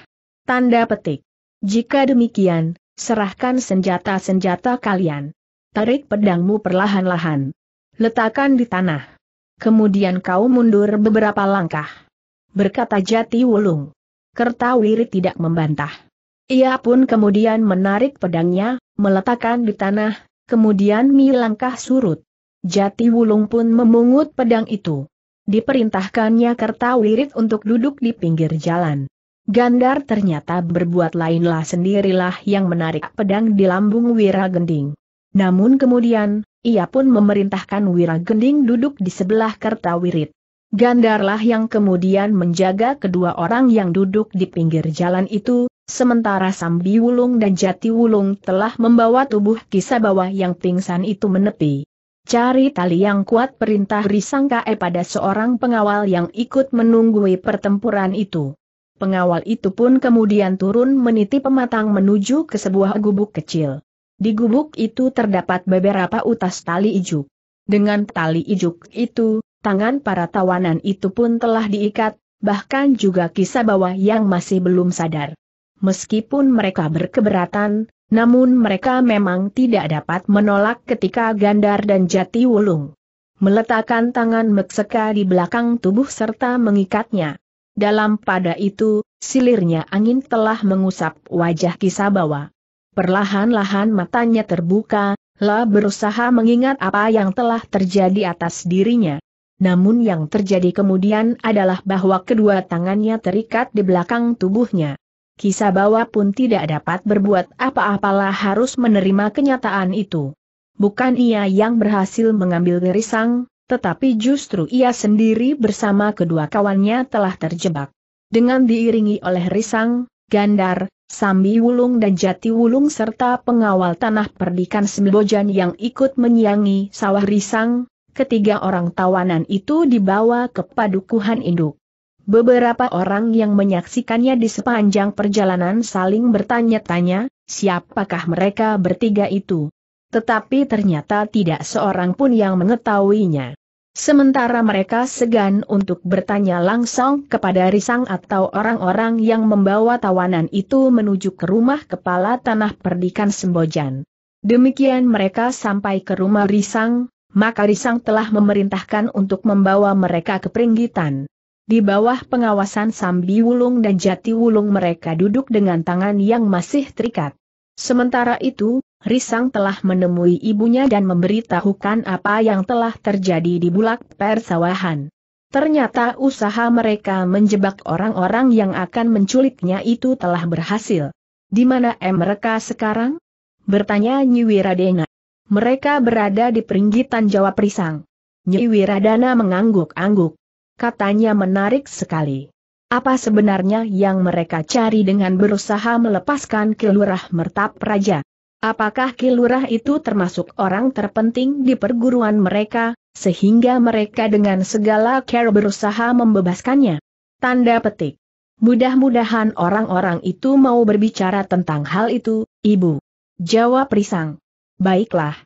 Tanda petik. Jika demikian, serahkan senjata-senjata kalian. Tarik pedangmu perlahan-lahan. Letakkan di tanah. Kemudian kau mundur beberapa langkah berkata Jati Wulung. Kertawiri tidak membantah. Ia pun kemudian menarik pedangnya, meletakkan di tanah, kemudian melangkah surut. Jati Wulung pun memungut pedang itu. Diperintahkannya Kertawirit untuk duduk di pinggir jalan. Gandar ternyata berbuat lainlah sendirilah yang menarik pedang di lambung Wira Gending. Namun kemudian, ia pun memerintahkan Wira Gending duduk di sebelah Kertawirit. Gandarlah yang kemudian menjaga kedua orang yang duduk di pinggir jalan itu, sementara Sambi Wulung dan Jati Wulung telah membawa tubuh Kisabawa yang pingsan itu menepi. Cari tali yang kuat perintah Risangkae pada seorang pengawal yang ikut menunggui pertempuran itu. Pengawal itu pun kemudian turun meniti pematang menuju ke sebuah gubuk kecil. Di gubuk itu terdapat beberapa utas tali ijuk. Dengan tali ijuk itu, Tangan para tawanan itu pun telah diikat, bahkan juga kisah bawah yang masih belum sadar. Meskipun mereka berkeberatan, namun mereka memang tidak dapat menolak ketika Gandar dan Jati Wulung meletakkan tangan Mekseka di belakang tubuh serta mengikatnya. Dalam pada itu, silirnya angin telah mengusap wajah Kisabawa. Perlahan-lahan matanya terbuka, lah berusaha mengingat apa yang telah terjadi atas dirinya namun yang terjadi kemudian adalah bahwa kedua tangannya terikat di belakang tubuhnya. Kisabawa pun tidak dapat berbuat apa-apalah harus menerima kenyataan itu. Bukan ia yang berhasil mengambil risang, tetapi justru ia sendiri bersama kedua kawannya telah terjebak. Dengan diiringi oleh risang, gandar, Sambi Wulung dan Jati Wulung serta pengawal tanah perdikan Sembojan yang ikut menyiangi sawah risang, ketiga orang tawanan itu dibawa ke padukuhan induk. Beberapa orang yang menyaksikannya di sepanjang perjalanan saling bertanya-tanya, siapakah mereka bertiga itu. Tetapi ternyata tidak seorang pun yang mengetahuinya. Sementara mereka segan untuk bertanya langsung kepada Risang atau orang-orang yang membawa tawanan itu menuju ke rumah kepala tanah perdikan Sembojan. Demikian mereka sampai ke rumah Risang, maka Risang telah memerintahkan untuk membawa mereka ke peringgitan. Di bawah pengawasan Sambi Wulung dan Jati Wulung mereka duduk dengan tangan yang masih terikat. Sementara itu, Risang telah menemui ibunya dan memberitahukan apa yang telah terjadi di bulak persawahan. Ternyata usaha mereka menjebak orang-orang yang akan menculiknya itu telah berhasil. Di mana mereka sekarang? Bertanya Nyiwiradena. Mereka berada di peringgitan Jawa Prisang. Nyi Wiradana mengangguk-angguk. Katanya menarik sekali. Apa sebenarnya yang mereka cari dengan berusaha melepaskan Kilurah Mertap Raja? Apakah Kilurah itu termasuk orang terpenting di perguruan mereka, sehingga mereka dengan segala care berusaha membebaskannya? Tanda petik. Mudah-mudahan orang-orang itu mau berbicara tentang hal itu, Ibu. Jawab Risang. Baiklah.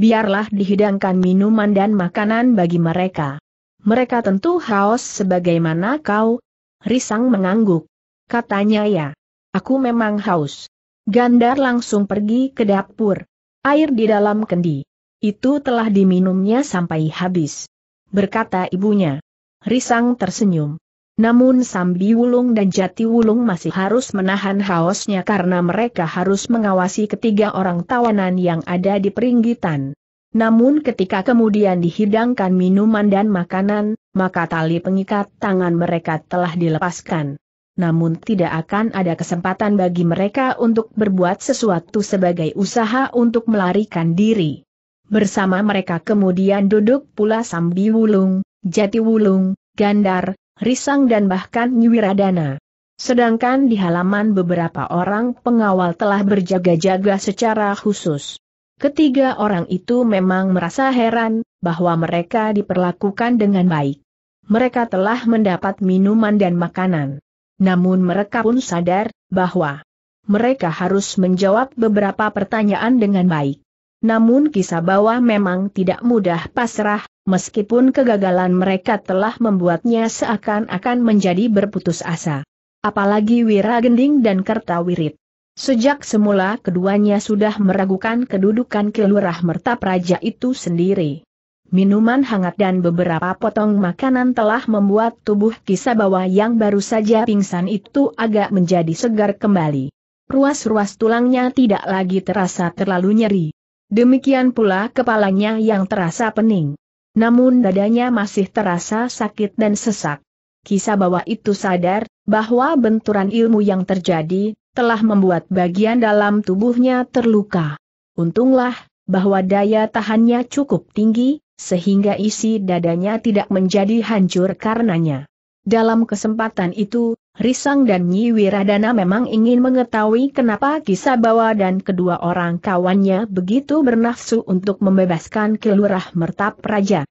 Biarlah dihidangkan minuman dan makanan bagi mereka. Mereka tentu haus sebagaimana kau. Risang mengangguk. Katanya ya. Aku memang haus. Gandar langsung pergi ke dapur. Air di dalam kendi. Itu telah diminumnya sampai habis. Berkata ibunya. Risang tersenyum. Namun Sambi Wulung dan Jati Wulung masih harus menahan haosnya karena mereka harus mengawasi ketiga orang tawanan yang ada di peringgitan. Namun ketika kemudian dihidangkan minuman dan makanan, maka tali pengikat tangan mereka telah dilepaskan. Namun tidak akan ada kesempatan bagi mereka untuk berbuat sesuatu sebagai usaha untuk melarikan diri. Bersama mereka kemudian duduk pula Sambi Wulung, Jati Wulung, Gandar, Risang dan bahkan Nyiwiradana. Sedangkan di halaman beberapa orang pengawal telah berjaga-jaga secara khusus. Ketiga orang itu memang merasa heran bahwa mereka diperlakukan dengan baik. Mereka telah mendapat minuman dan makanan. Namun mereka pun sadar bahwa mereka harus menjawab beberapa pertanyaan dengan baik. Namun kisah bawah memang tidak mudah pasrah, meskipun kegagalan mereka telah membuatnya seakan-akan menjadi berputus asa. Apalagi Wira Gending dan Kertawirit. Sejak semula keduanya sudah meragukan kedudukan kelurah Mertap Raja itu sendiri. Minuman hangat dan beberapa potong makanan telah membuat tubuh kisah bawah yang baru saja pingsan itu agak menjadi segar kembali. Ruas-ruas tulangnya tidak lagi terasa terlalu nyeri. Demikian pula kepalanya yang terasa pening namun dadanya masih terasa sakit dan sesak. Kisah bawah itu sadar, bahwa benturan ilmu yang terjadi, telah membuat bagian dalam tubuhnya terluka. Untunglah, bahwa daya tahannya cukup tinggi, sehingga isi dadanya tidak menjadi hancur karenanya. Dalam kesempatan itu, Risang dan Nyi Wiradana memang ingin mengetahui kenapa Bawa dan kedua orang kawannya begitu bernafsu untuk membebaskan kelurah mertap raja.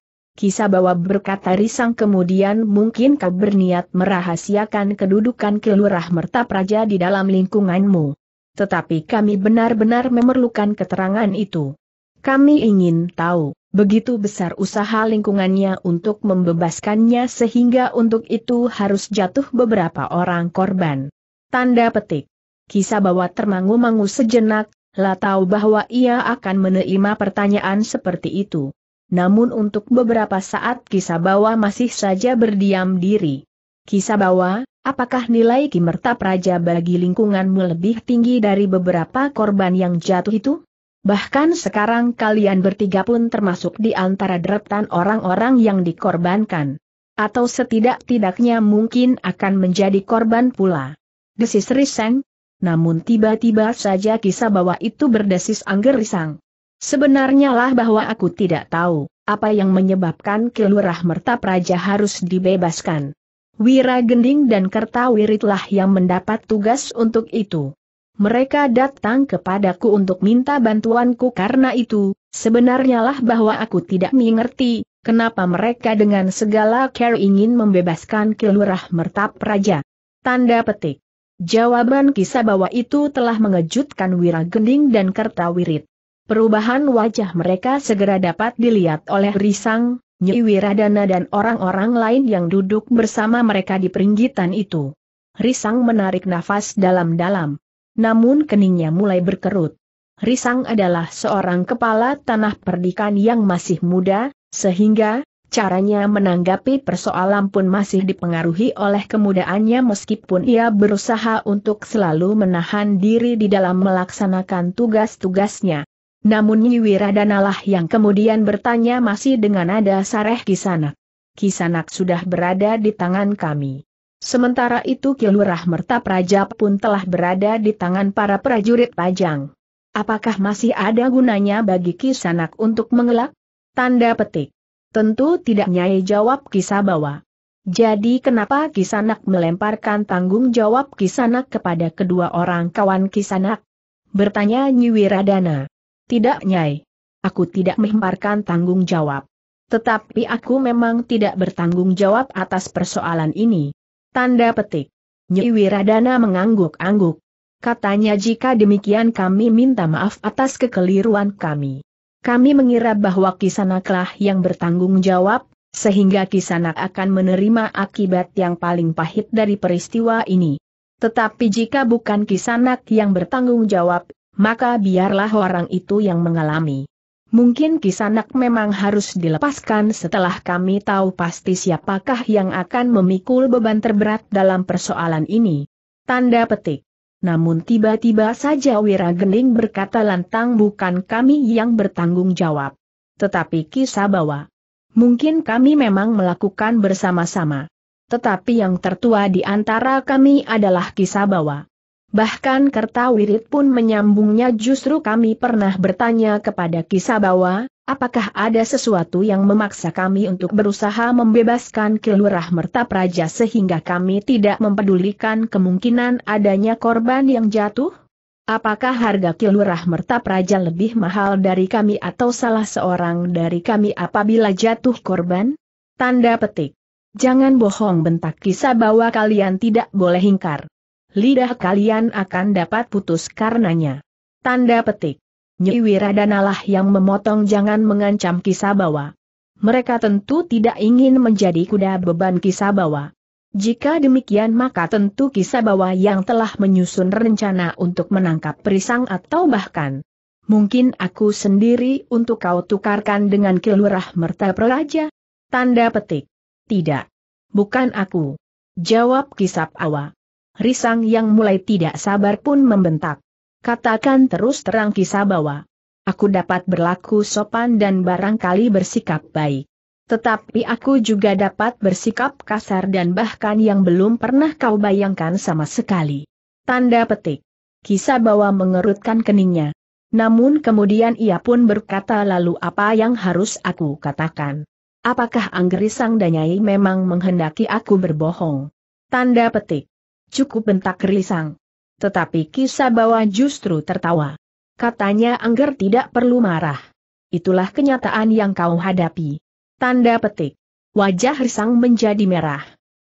Bawa berkata Risang kemudian mungkin kau berniat merahasiakan kedudukan kelurah mertap raja di dalam lingkunganmu. Tetapi kami benar-benar memerlukan keterangan itu. Kami ingin tahu. Begitu besar usaha lingkungannya untuk membebaskannya sehingga untuk itu harus jatuh beberapa orang korban. Tanda petik. Kisah bahwa termangu-mangu sejenak, lah tahu bahwa ia akan menerima pertanyaan seperti itu. Namun untuk beberapa saat kisah bahwa masih saja berdiam diri. Kisah bahwa, apakah nilai kimerta praja bagi lingkunganmu lebih tinggi dari beberapa korban yang jatuh itu? Bahkan sekarang kalian bertiga pun termasuk di antara deretan orang-orang yang dikorbankan. Atau setidak-tidaknya mungkin akan menjadi korban pula. Desis riseng. Namun tiba-tiba saja kisah bahwa itu berdesis anggerisang. Sebenarnya lah bahwa aku tidak tahu, apa yang menyebabkan kelurah Merta Praja harus dibebaskan. Wira Gending dan Kertawiritlah yang mendapat tugas untuk itu. Mereka datang kepadaku untuk minta bantuanku karena itu, sebenarnya lah bahwa aku tidak mengerti, kenapa mereka dengan segala care ingin membebaskan kelurah Mertap Raja. Tanda petik. Jawaban kisah bahwa itu telah mengejutkan gending dan Kertawirit. Perubahan wajah mereka segera dapat dilihat oleh Risang, Nyi Wiradana dan orang-orang lain yang duduk bersama mereka di peringgitan itu. Risang menarik nafas dalam-dalam namun keningnya mulai berkerut. Risang adalah seorang kepala tanah perdikan yang masih muda, sehingga caranya menanggapi persoalan pun masih dipengaruhi oleh kemudaannya meskipun ia berusaha untuk selalu menahan diri di dalam melaksanakan tugas-tugasnya. Namun lah yang kemudian bertanya masih dengan nada sareh Kisanak. Kisanak sudah berada di tangan kami. Sementara itu Kilurah Merta Praja pun telah berada di tangan para prajurit Pajang. Apakah masih ada gunanya bagi Kisanak untuk mengelak? Tanda petik. Tentu tidak nyai jawab Kisabawa. Jadi kenapa Kisanak melemparkan tanggung jawab Kisanak kepada kedua orang kawan Kisanak? Bertanya Nyiwiradana. Tidak nyai. Aku tidak melemparkan tanggung jawab. Tetapi aku memang tidak bertanggung jawab atas persoalan ini. Tanda petik. Nyi Wiradana mengangguk-angguk. Katanya jika demikian kami minta maaf atas kekeliruan kami. Kami mengira bahwa Kisanaklah yang bertanggung jawab, sehingga Kisanak akan menerima akibat yang paling pahit dari peristiwa ini. Tetapi jika bukan Kisanak yang bertanggung jawab, maka biarlah orang itu yang mengalami. Mungkin kisanak memang harus dilepaskan setelah kami tahu pasti siapakah yang akan memikul beban terberat dalam persoalan ini. Tanda petik. Namun tiba-tiba saja Wira Gening berkata lantang bukan kami yang bertanggung jawab. Tetapi kisah bawa. Mungkin kami memang melakukan bersama-sama. Tetapi yang tertua di antara kami adalah kisah bawah. Bahkan Kertawirit pun menyambungnya justru kami pernah bertanya kepada Kisabawa, apakah ada sesuatu yang memaksa kami untuk berusaha membebaskan Kilurah Merta Praja sehingga kami tidak mempedulikan kemungkinan adanya korban yang jatuh? Apakah harga Kilurah Merta Praja lebih mahal dari kami atau salah seorang dari kami apabila jatuh korban? Tanda petik. Jangan bohong bentak Kisabawa kalian tidak boleh ingkar lidah kalian akan dapat putus karenanya. Tanda petik. Nyi Wiradanalah yang memotong jangan mengancam Kisabawa. Mereka tentu tidak ingin menjadi kuda beban Kisabawa. Jika demikian maka tentu Kisabawa yang telah menyusun rencana untuk menangkap perisang atau bahkan mungkin aku sendiri untuk kau tukarkan dengan kilurah merta praja. Tanda petik. Tidak. Bukan aku. Jawab Kisabawa. Risang yang mulai tidak sabar pun membentak. Katakan terus terang kisah bahwa Aku dapat berlaku sopan dan barangkali bersikap baik. Tetapi aku juga dapat bersikap kasar dan bahkan yang belum pernah kau bayangkan sama sekali. Tanda petik. Kisah bahwa mengerutkan keningnya. Namun kemudian ia pun berkata lalu apa yang harus aku katakan. Apakah dan Danyai memang menghendaki aku berbohong? Tanda petik. Cukup bentak kerisang. Tetapi kisah Kisabawa justru tertawa. Katanya Angger tidak perlu marah. Itulah kenyataan yang kau hadapi. Tanda petik. Wajah risang menjadi merah.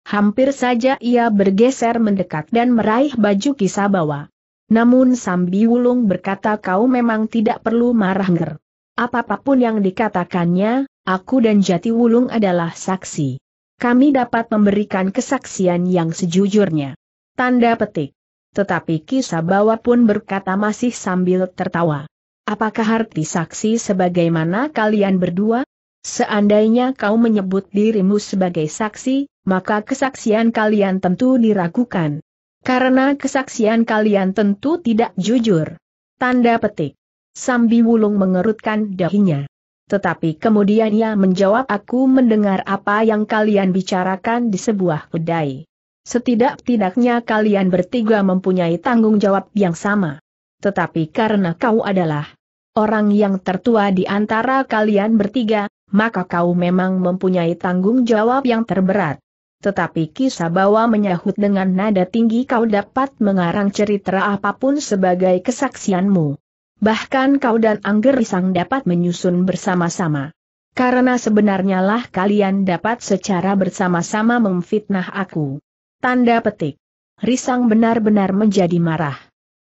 Hampir saja ia bergeser mendekat dan meraih baju kisah Kisabawa. Namun Sambi Wulung berkata kau memang tidak perlu marah Angger. Apapun yang dikatakannya, aku dan Jati Wulung adalah saksi. Kami dapat memberikan kesaksian yang sejujurnya. Tanda petik. Tetapi kisah Kisabawa pun berkata masih sambil tertawa. Apakah arti saksi sebagaimana kalian berdua? Seandainya kau menyebut dirimu sebagai saksi, maka kesaksian kalian tentu diragukan. Karena kesaksian kalian tentu tidak jujur. Tanda petik. Sambi Wulung mengerutkan dahinya. Tetapi kemudian ia menjawab aku mendengar apa yang kalian bicarakan di sebuah kedai. Setidak-tidaknya kalian bertiga mempunyai tanggung jawab yang sama. Tetapi karena kau adalah orang yang tertua di antara kalian bertiga, maka kau memang mempunyai tanggung jawab yang terberat. Tetapi kisah bawa menyahut dengan nada tinggi kau dapat mengarang cerita apapun sebagai kesaksianmu. Bahkan kau dan Angger Risang dapat menyusun bersama-sama. Karena sebenarnya lah kalian dapat secara bersama-sama memfitnah aku. Tanda petik. Risang benar-benar menjadi marah.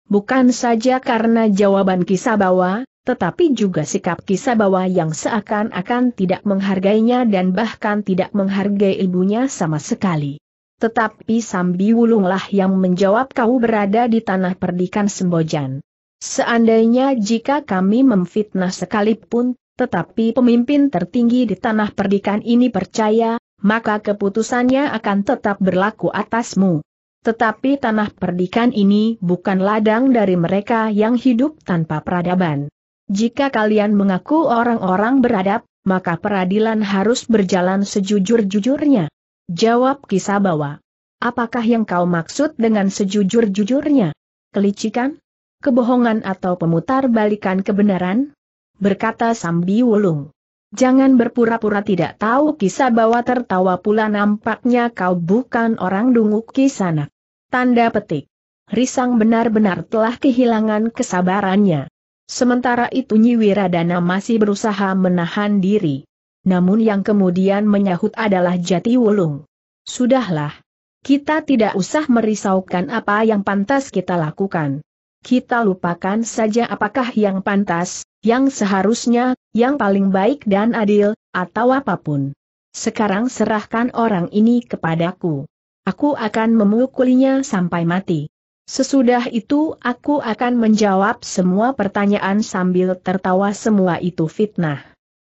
Bukan saja karena jawaban Kisabawa, tetapi juga sikap Kisabawa yang seakan-akan tidak menghargainya dan bahkan tidak menghargai ibunya sama sekali. Tetapi Sambi Wulunglah yang menjawab kau berada di tanah perdikan Sembojan. Seandainya jika kami memfitnah sekalipun, tetapi pemimpin tertinggi di tanah perdikan ini percaya, maka keputusannya akan tetap berlaku atasmu. Tetapi tanah perdikan ini bukan ladang dari mereka yang hidup tanpa peradaban. Jika kalian mengaku orang-orang beradab, maka peradilan harus berjalan sejujur-jujurnya. Jawab kisah Kisabawa. Apakah yang kau maksud dengan sejujur-jujurnya? Kelicikan? Kebohongan atau pemutar balikan kebenaran? Berkata Sambi Wulung. Jangan berpura-pura tidak tahu kisah bahwa tertawa pula nampaknya kau bukan orang dungu kisana. Tanda petik. Risang benar-benar telah kehilangan kesabarannya. Sementara itu Nyiwiradana masih berusaha menahan diri. Namun yang kemudian menyahut adalah jati wulung. Sudahlah. Kita tidak usah merisaukan apa yang pantas kita lakukan kita lupakan saja apakah yang pantas, yang seharusnya, yang paling baik dan adil, atau apapun. Sekarang serahkan orang ini kepadaku. Aku akan memukulinya sampai mati. Sesudah itu aku akan menjawab semua pertanyaan sambil tertawa semua itu fitnah.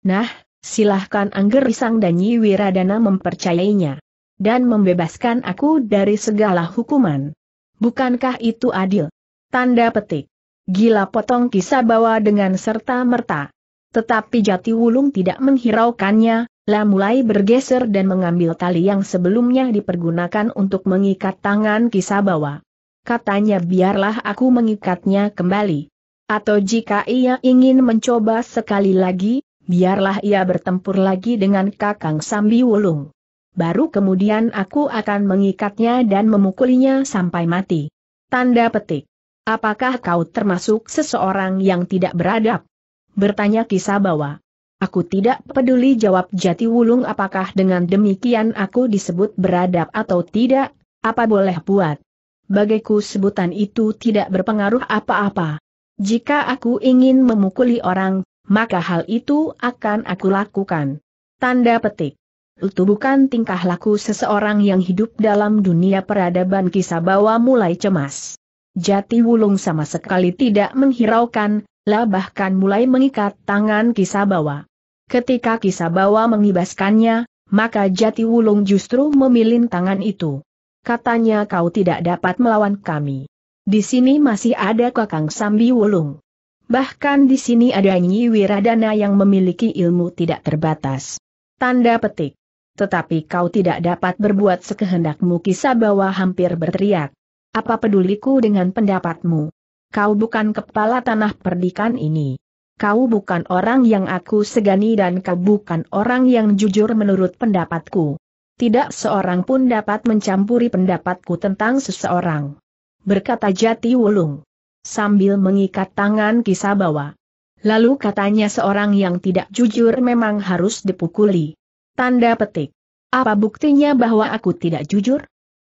Nah, silahkan Angger Risang dan Nyi Wiradana mempercayainya. Dan membebaskan aku dari segala hukuman. Bukankah itu adil? Tanda petik. Gila potong kisah bawa dengan serta merta. Tetapi jati wulung tidak menghiraukannya, lah mulai bergeser dan mengambil tali yang sebelumnya dipergunakan untuk mengikat tangan kisah bawa. Katanya biarlah aku mengikatnya kembali. Atau jika ia ingin mencoba sekali lagi, biarlah ia bertempur lagi dengan Kakang Sambi Wulung. Baru kemudian aku akan mengikatnya dan memukulinya sampai mati. Tanda petik. Apakah kau termasuk seseorang yang tidak beradab? Bertanya kisah bawa. Aku tidak peduli jawab jati wulung apakah dengan demikian aku disebut beradab atau tidak, apa boleh buat. Bagiku sebutan itu tidak berpengaruh apa-apa. Jika aku ingin memukuli orang, maka hal itu akan aku lakukan. Tanda petik. Itu bukan tingkah laku seseorang yang hidup dalam dunia peradaban kisah bawa mulai cemas. Jati Wulung sama sekali tidak menghiraukan, lah bahkan mulai mengikat tangan Kisabawa. Ketika Kisabawa mengibaskannya, maka Jati Wulung justru memilin tangan itu. Katanya kau tidak dapat melawan kami. Di sini masih ada Kakang Sambi Wulung. Bahkan di sini ada Nyi Wiradana yang memiliki ilmu tidak terbatas. Tanda petik. Tetapi kau tidak dapat berbuat sekehendakmu Kisabawa hampir berteriak. Apa peduliku dengan pendapatmu? Kau bukan kepala tanah perdikan ini. Kau bukan orang yang aku segani dan kau bukan orang yang jujur menurut pendapatku. Tidak seorang pun dapat mencampuri pendapatku tentang seseorang. Berkata Jati Wulung. Sambil mengikat tangan kisah bawah. Lalu katanya seorang yang tidak jujur memang harus dipukuli. Tanda petik. Apa buktinya bahwa aku tidak jujur?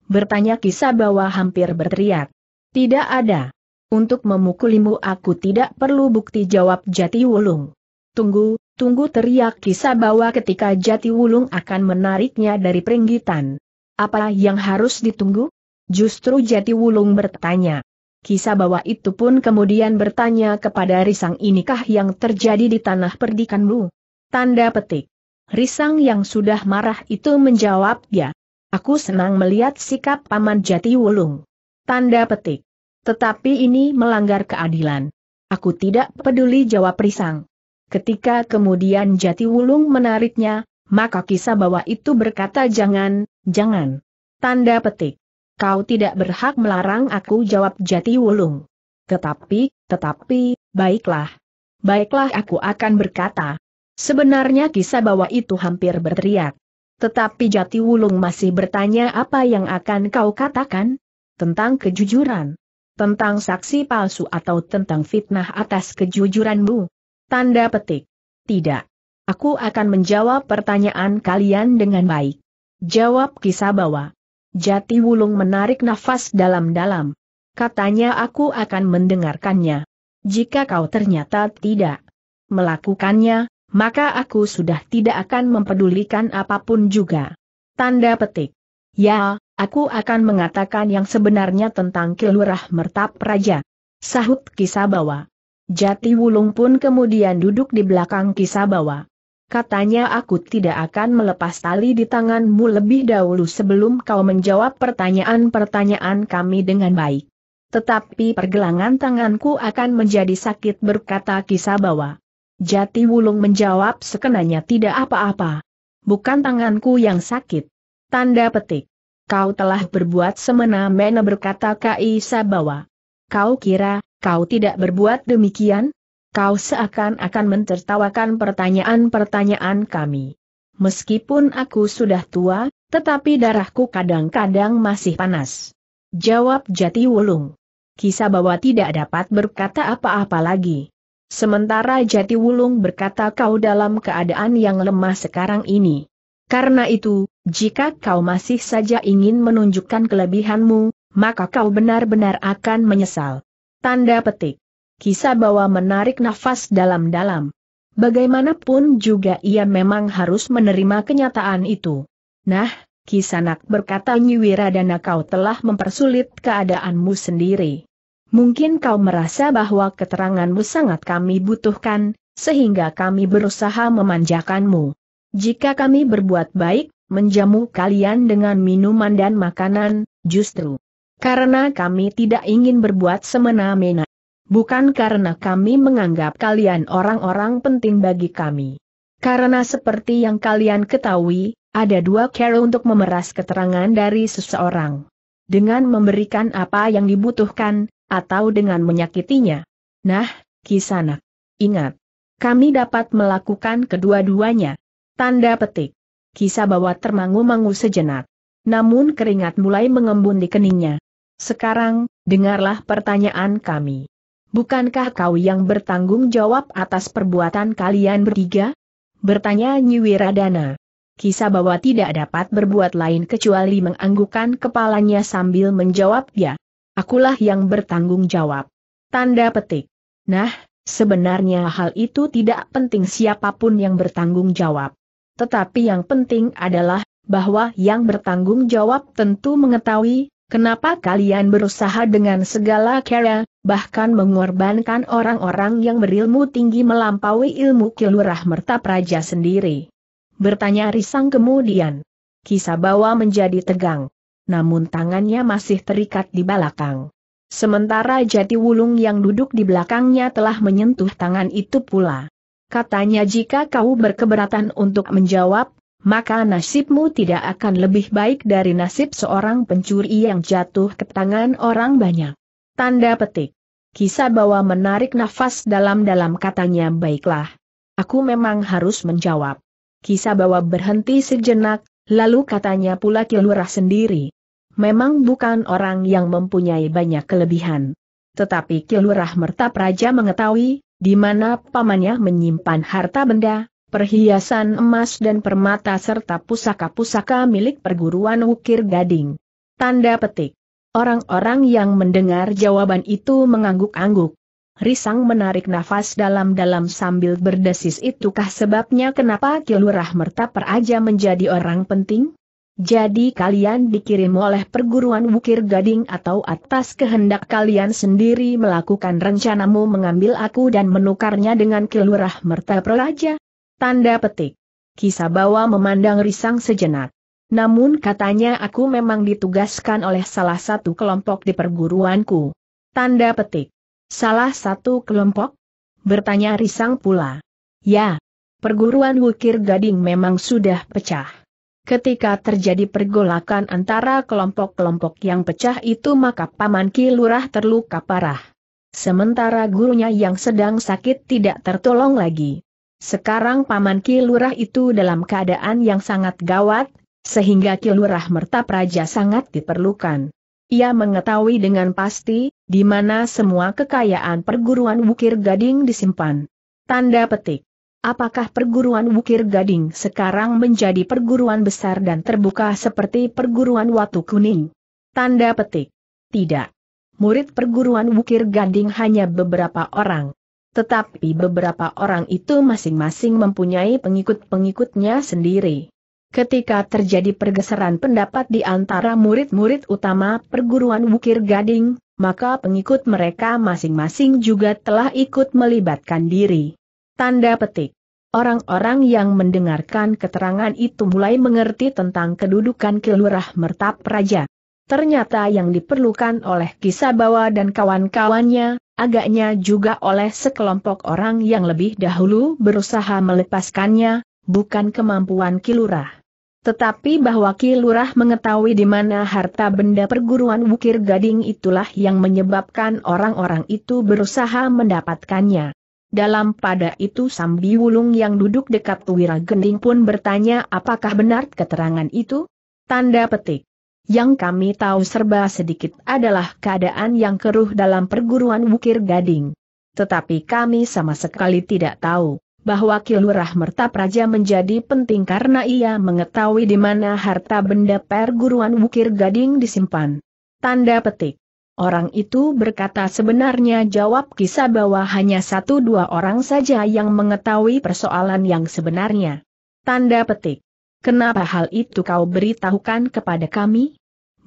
Bertanya kisah bahwa hampir berteriak. Tidak ada. Untuk memukulimu aku tidak perlu bukti jawab Jati Wulung. Tunggu, tunggu teriak kisah bahwa ketika Jati Wulung akan menariknya dari peringgitan. Apa yang harus ditunggu? Justru Jati Wulung bertanya. Kisah bahwa itu pun kemudian bertanya kepada Risang inikah yang terjadi di tanah perdikanmu? Tanda petik. Risang yang sudah marah itu menjawab ya, Aku senang melihat sikap Paman Jati Wulung. Tanda petik. Tetapi ini melanggar keadilan. Aku tidak peduli jawab Risang. Ketika kemudian Jati Wulung menariknya, maka kisah bahwa itu berkata jangan, jangan. Tanda petik. Kau tidak berhak melarang aku jawab Jati Wulung. Tetapi, tetapi, baiklah. Baiklah aku akan berkata. Sebenarnya kisah bahwa itu hampir berteriak. Tetapi Jati Wulung masih bertanya apa yang akan kau katakan? Tentang kejujuran. Tentang saksi palsu atau tentang fitnah atas kejujuranmu. Tanda petik. Tidak. Aku akan menjawab pertanyaan kalian dengan baik. Jawab kisah bawa. Jati Wulung menarik nafas dalam-dalam. Katanya aku akan mendengarkannya. Jika kau ternyata tidak melakukannya, maka aku sudah tidak akan mempedulikan apapun juga. Tanda petik. Ya, aku akan mengatakan yang sebenarnya tentang Kilurah Mertap Raja. Sahut kisah Kisabawa. Jati Wulung pun kemudian duduk di belakang kisah Kisabawa. Katanya aku tidak akan melepas tali di tanganmu lebih dahulu sebelum kau menjawab pertanyaan-pertanyaan kami dengan baik. Tetapi pergelangan tanganku akan menjadi sakit berkata kisah bawah. Jati Wulung menjawab sekenanya tidak apa-apa. Bukan tanganku yang sakit. Tanda petik. Kau telah berbuat semena-mena berkata Kai Sabawa. Kau kira, kau tidak berbuat demikian? Kau seakan-akan mentertawakan pertanyaan-pertanyaan kami. Meskipun aku sudah tua, tetapi darahku kadang-kadang masih panas. Jawab Jati Wulung. Kisah bahwa tidak dapat berkata apa-apa lagi. Sementara Jati Wulung berkata kau dalam keadaan yang lemah sekarang ini. Karena itu, jika kau masih saja ingin menunjukkan kelebihanmu, maka kau benar-benar akan menyesal. Tanda petik. Kisah bawa menarik nafas dalam-dalam. Bagaimanapun juga ia memang harus menerima kenyataan itu. Nah, Kisanak berkata Nyiwiradana kau telah mempersulit keadaanmu sendiri mungkin kau merasa bahwa keteranganmu sangat kami butuhkan, sehingga kami berusaha memanjakanmu. Jika kami berbuat baik, menjamu kalian dengan minuman dan makanan, justru karena kami tidak ingin berbuat semena-mena. Bukan karena kami menganggap kalian orang-orang penting bagi kami. Karena seperti yang kalian ketahui, ada dua cara untuk memeras keterangan dari seseorang. Dengan memberikan apa yang dibutuhkan, atau dengan menyakitinya. Nah, kisana. Ingat, kami dapat melakukan kedua-duanya. Tanda petik. Kisah bawa termangu-mangu sejenak. Namun keringat mulai mengembun di keningnya. Sekarang, dengarlah pertanyaan kami. Bukankah kau yang bertanggung jawab atas perbuatan kalian bertiga? Bertanya Nyiwiradana. Kisah bahwa tidak dapat berbuat lain kecuali menganggukkan kepalanya sambil menjawab ya akulah yang bertanggung jawab. Tanda petik. Nah, sebenarnya hal itu tidak penting siapapun yang bertanggung jawab. Tetapi yang penting adalah, bahwa yang bertanggung jawab tentu mengetahui, kenapa kalian berusaha dengan segala cara, bahkan mengorbankan orang-orang yang berilmu tinggi melampaui ilmu kilurah merta praja sendiri. Bertanya Risang kemudian. Kisah bawa menjadi tegang namun tangannya masih terikat di belakang. Sementara jati wulung yang duduk di belakangnya telah menyentuh tangan itu pula. Katanya jika kau berkeberatan untuk menjawab, maka nasibmu tidak akan lebih baik dari nasib seorang pencuri yang jatuh ke tangan orang banyak. Tanda petik. Kisah bawa menarik nafas dalam-dalam katanya baiklah. Aku memang harus menjawab. Kisah bawa berhenti sejenak, lalu katanya pula kilurah sendiri memang bukan orang yang mempunyai banyak kelebihan. Tetapi Kilurah Merta Praja mengetahui, di mana pamannya menyimpan harta benda, perhiasan emas dan permata serta pusaka-pusaka milik perguruan Wukir Gading. Tanda petik. Orang-orang yang mendengar jawaban itu mengangguk-angguk. Risang menarik nafas dalam-dalam sambil berdesis itukah sebabnya kenapa Kilurah Merta Praja menjadi orang penting? Jadi kalian dikirim oleh perguruan Wukir Gading atau atas kehendak kalian sendiri melakukan rencanamu mengambil aku dan menukarnya dengan kelurah merta peraja? Tanda petik. Kisabawa memandang risang sejenak. Namun katanya aku memang ditugaskan oleh salah satu kelompok di perguruanku. Tanda petik. Salah satu kelompok? Bertanya risang pula. Ya. Perguruan Wukir Gading memang sudah pecah. Ketika terjadi pergolakan antara kelompok-kelompok yang pecah itu maka Paman Ki Lurah terluka parah. Sementara gurunya yang sedang sakit tidak tertolong lagi. Sekarang Paman Ki Lurah itu dalam keadaan yang sangat gawat, sehingga Ki Lurah Mertap Raja sangat diperlukan. Ia mengetahui dengan pasti, di mana semua kekayaan perguruan Bukir Gading disimpan. Tanda petik. Apakah perguruan Wukir Gading sekarang menjadi perguruan besar dan terbuka seperti perguruan Watu Kuning? Tanda petik. Tidak. Murid perguruan Wukir Gading hanya beberapa orang. Tetapi beberapa orang itu masing-masing mempunyai pengikut-pengikutnya sendiri. Ketika terjadi pergeseran pendapat di antara murid-murid utama perguruan Wukir Gading, maka pengikut mereka masing-masing juga telah ikut melibatkan diri. Tanda petik. Orang-orang yang mendengarkan keterangan itu mulai mengerti tentang kedudukan Kilurah Mertap Raja. Ternyata yang diperlukan oleh kisah Kisabawa dan kawan-kawannya, agaknya juga oleh sekelompok orang yang lebih dahulu berusaha melepaskannya, bukan kemampuan Kilurah. Tetapi bahwa Kilurah mengetahui di mana harta benda perguruan Wukir Gading itulah yang menyebabkan orang-orang itu berusaha mendapatkannya. Dalam pada itu Sambi Wulung yang duduk dekat Wira Gending pun bertanya apakah benar keterangan itu? Tanda petik. Yang kami tahu serba sedikit adalah keadaan yang keruh dalam perguruan Wukir Gading. Tetapi kami sama sekali tidak tahu bahwa Kilurah Merta Praja menjadi penting karena ia mengetahui di mana harta benda perguruan Wukir Gading disimpan. Tanda petik. Orang itu berkata sebenarnya jawab kisah bahwa hanya satu dua orang saja yang mengetahui persoalan yang sebenarnya. Tanda petik. Kenapa hal itu kau beritahukan kepada kami?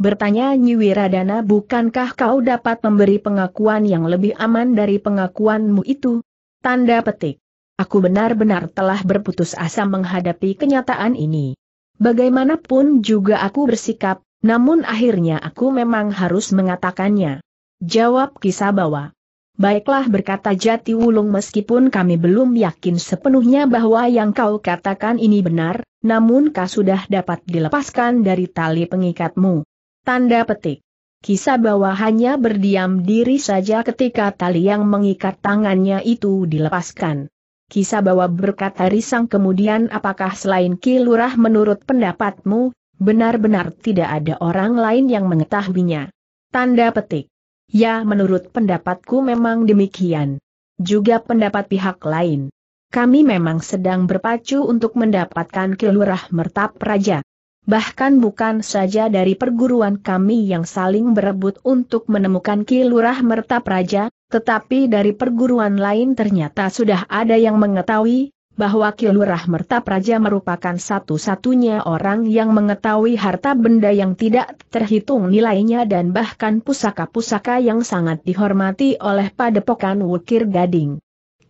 Bertanya Nyiwiradana bukankah kau dapat memberi pengakuan yang lebih aman dari pengakuanmu itu? Tanda petik. Aku benar-benar telah berputus asa menghadapi kenyataan ini. Bagaimanapun juga aku bersikap, namun akhirnya aku memang harus mengatakannya. Jawab kisah Kisabawa. Baiklah berkata Jati Wulung meskipun kami belum yakin sepenuhnya bahwa yang kau katakan ini benar, namun kau sudah dapat dilepaskan dari tali pengikatmu. Tanda petik. Kisah bahwa hanya berdiam diri saja ketika tali yang mengikat tangannya itu dilepaskan. Kisah bahwa berkata risang kemudian apakah selain Kilurah menurut pendapatmu, Benar-benar tidak ada orang lain yang mengetahuinya. Tanda petik. Ya menurut pendapatku memang demikian. Juga pendapat pihak lain. Kami memang sedang berpacu untuk mendapatkan kelurah mertap raja. Bahkan bukan saja dari perguruan kami yang saling berebut untuk menemukan kilurah mertap raja, tetapi dari perguruan lain ternyata sudah ada yang mengetahui, bahwa Kilurah Merta Praja merupakan satu-satunya orang yang mengetahui harta benda yang tidak terhitung nilainya dan bahkan pusaka-pusaka yang sangat dihormati oleh padepokan Wukir Gading.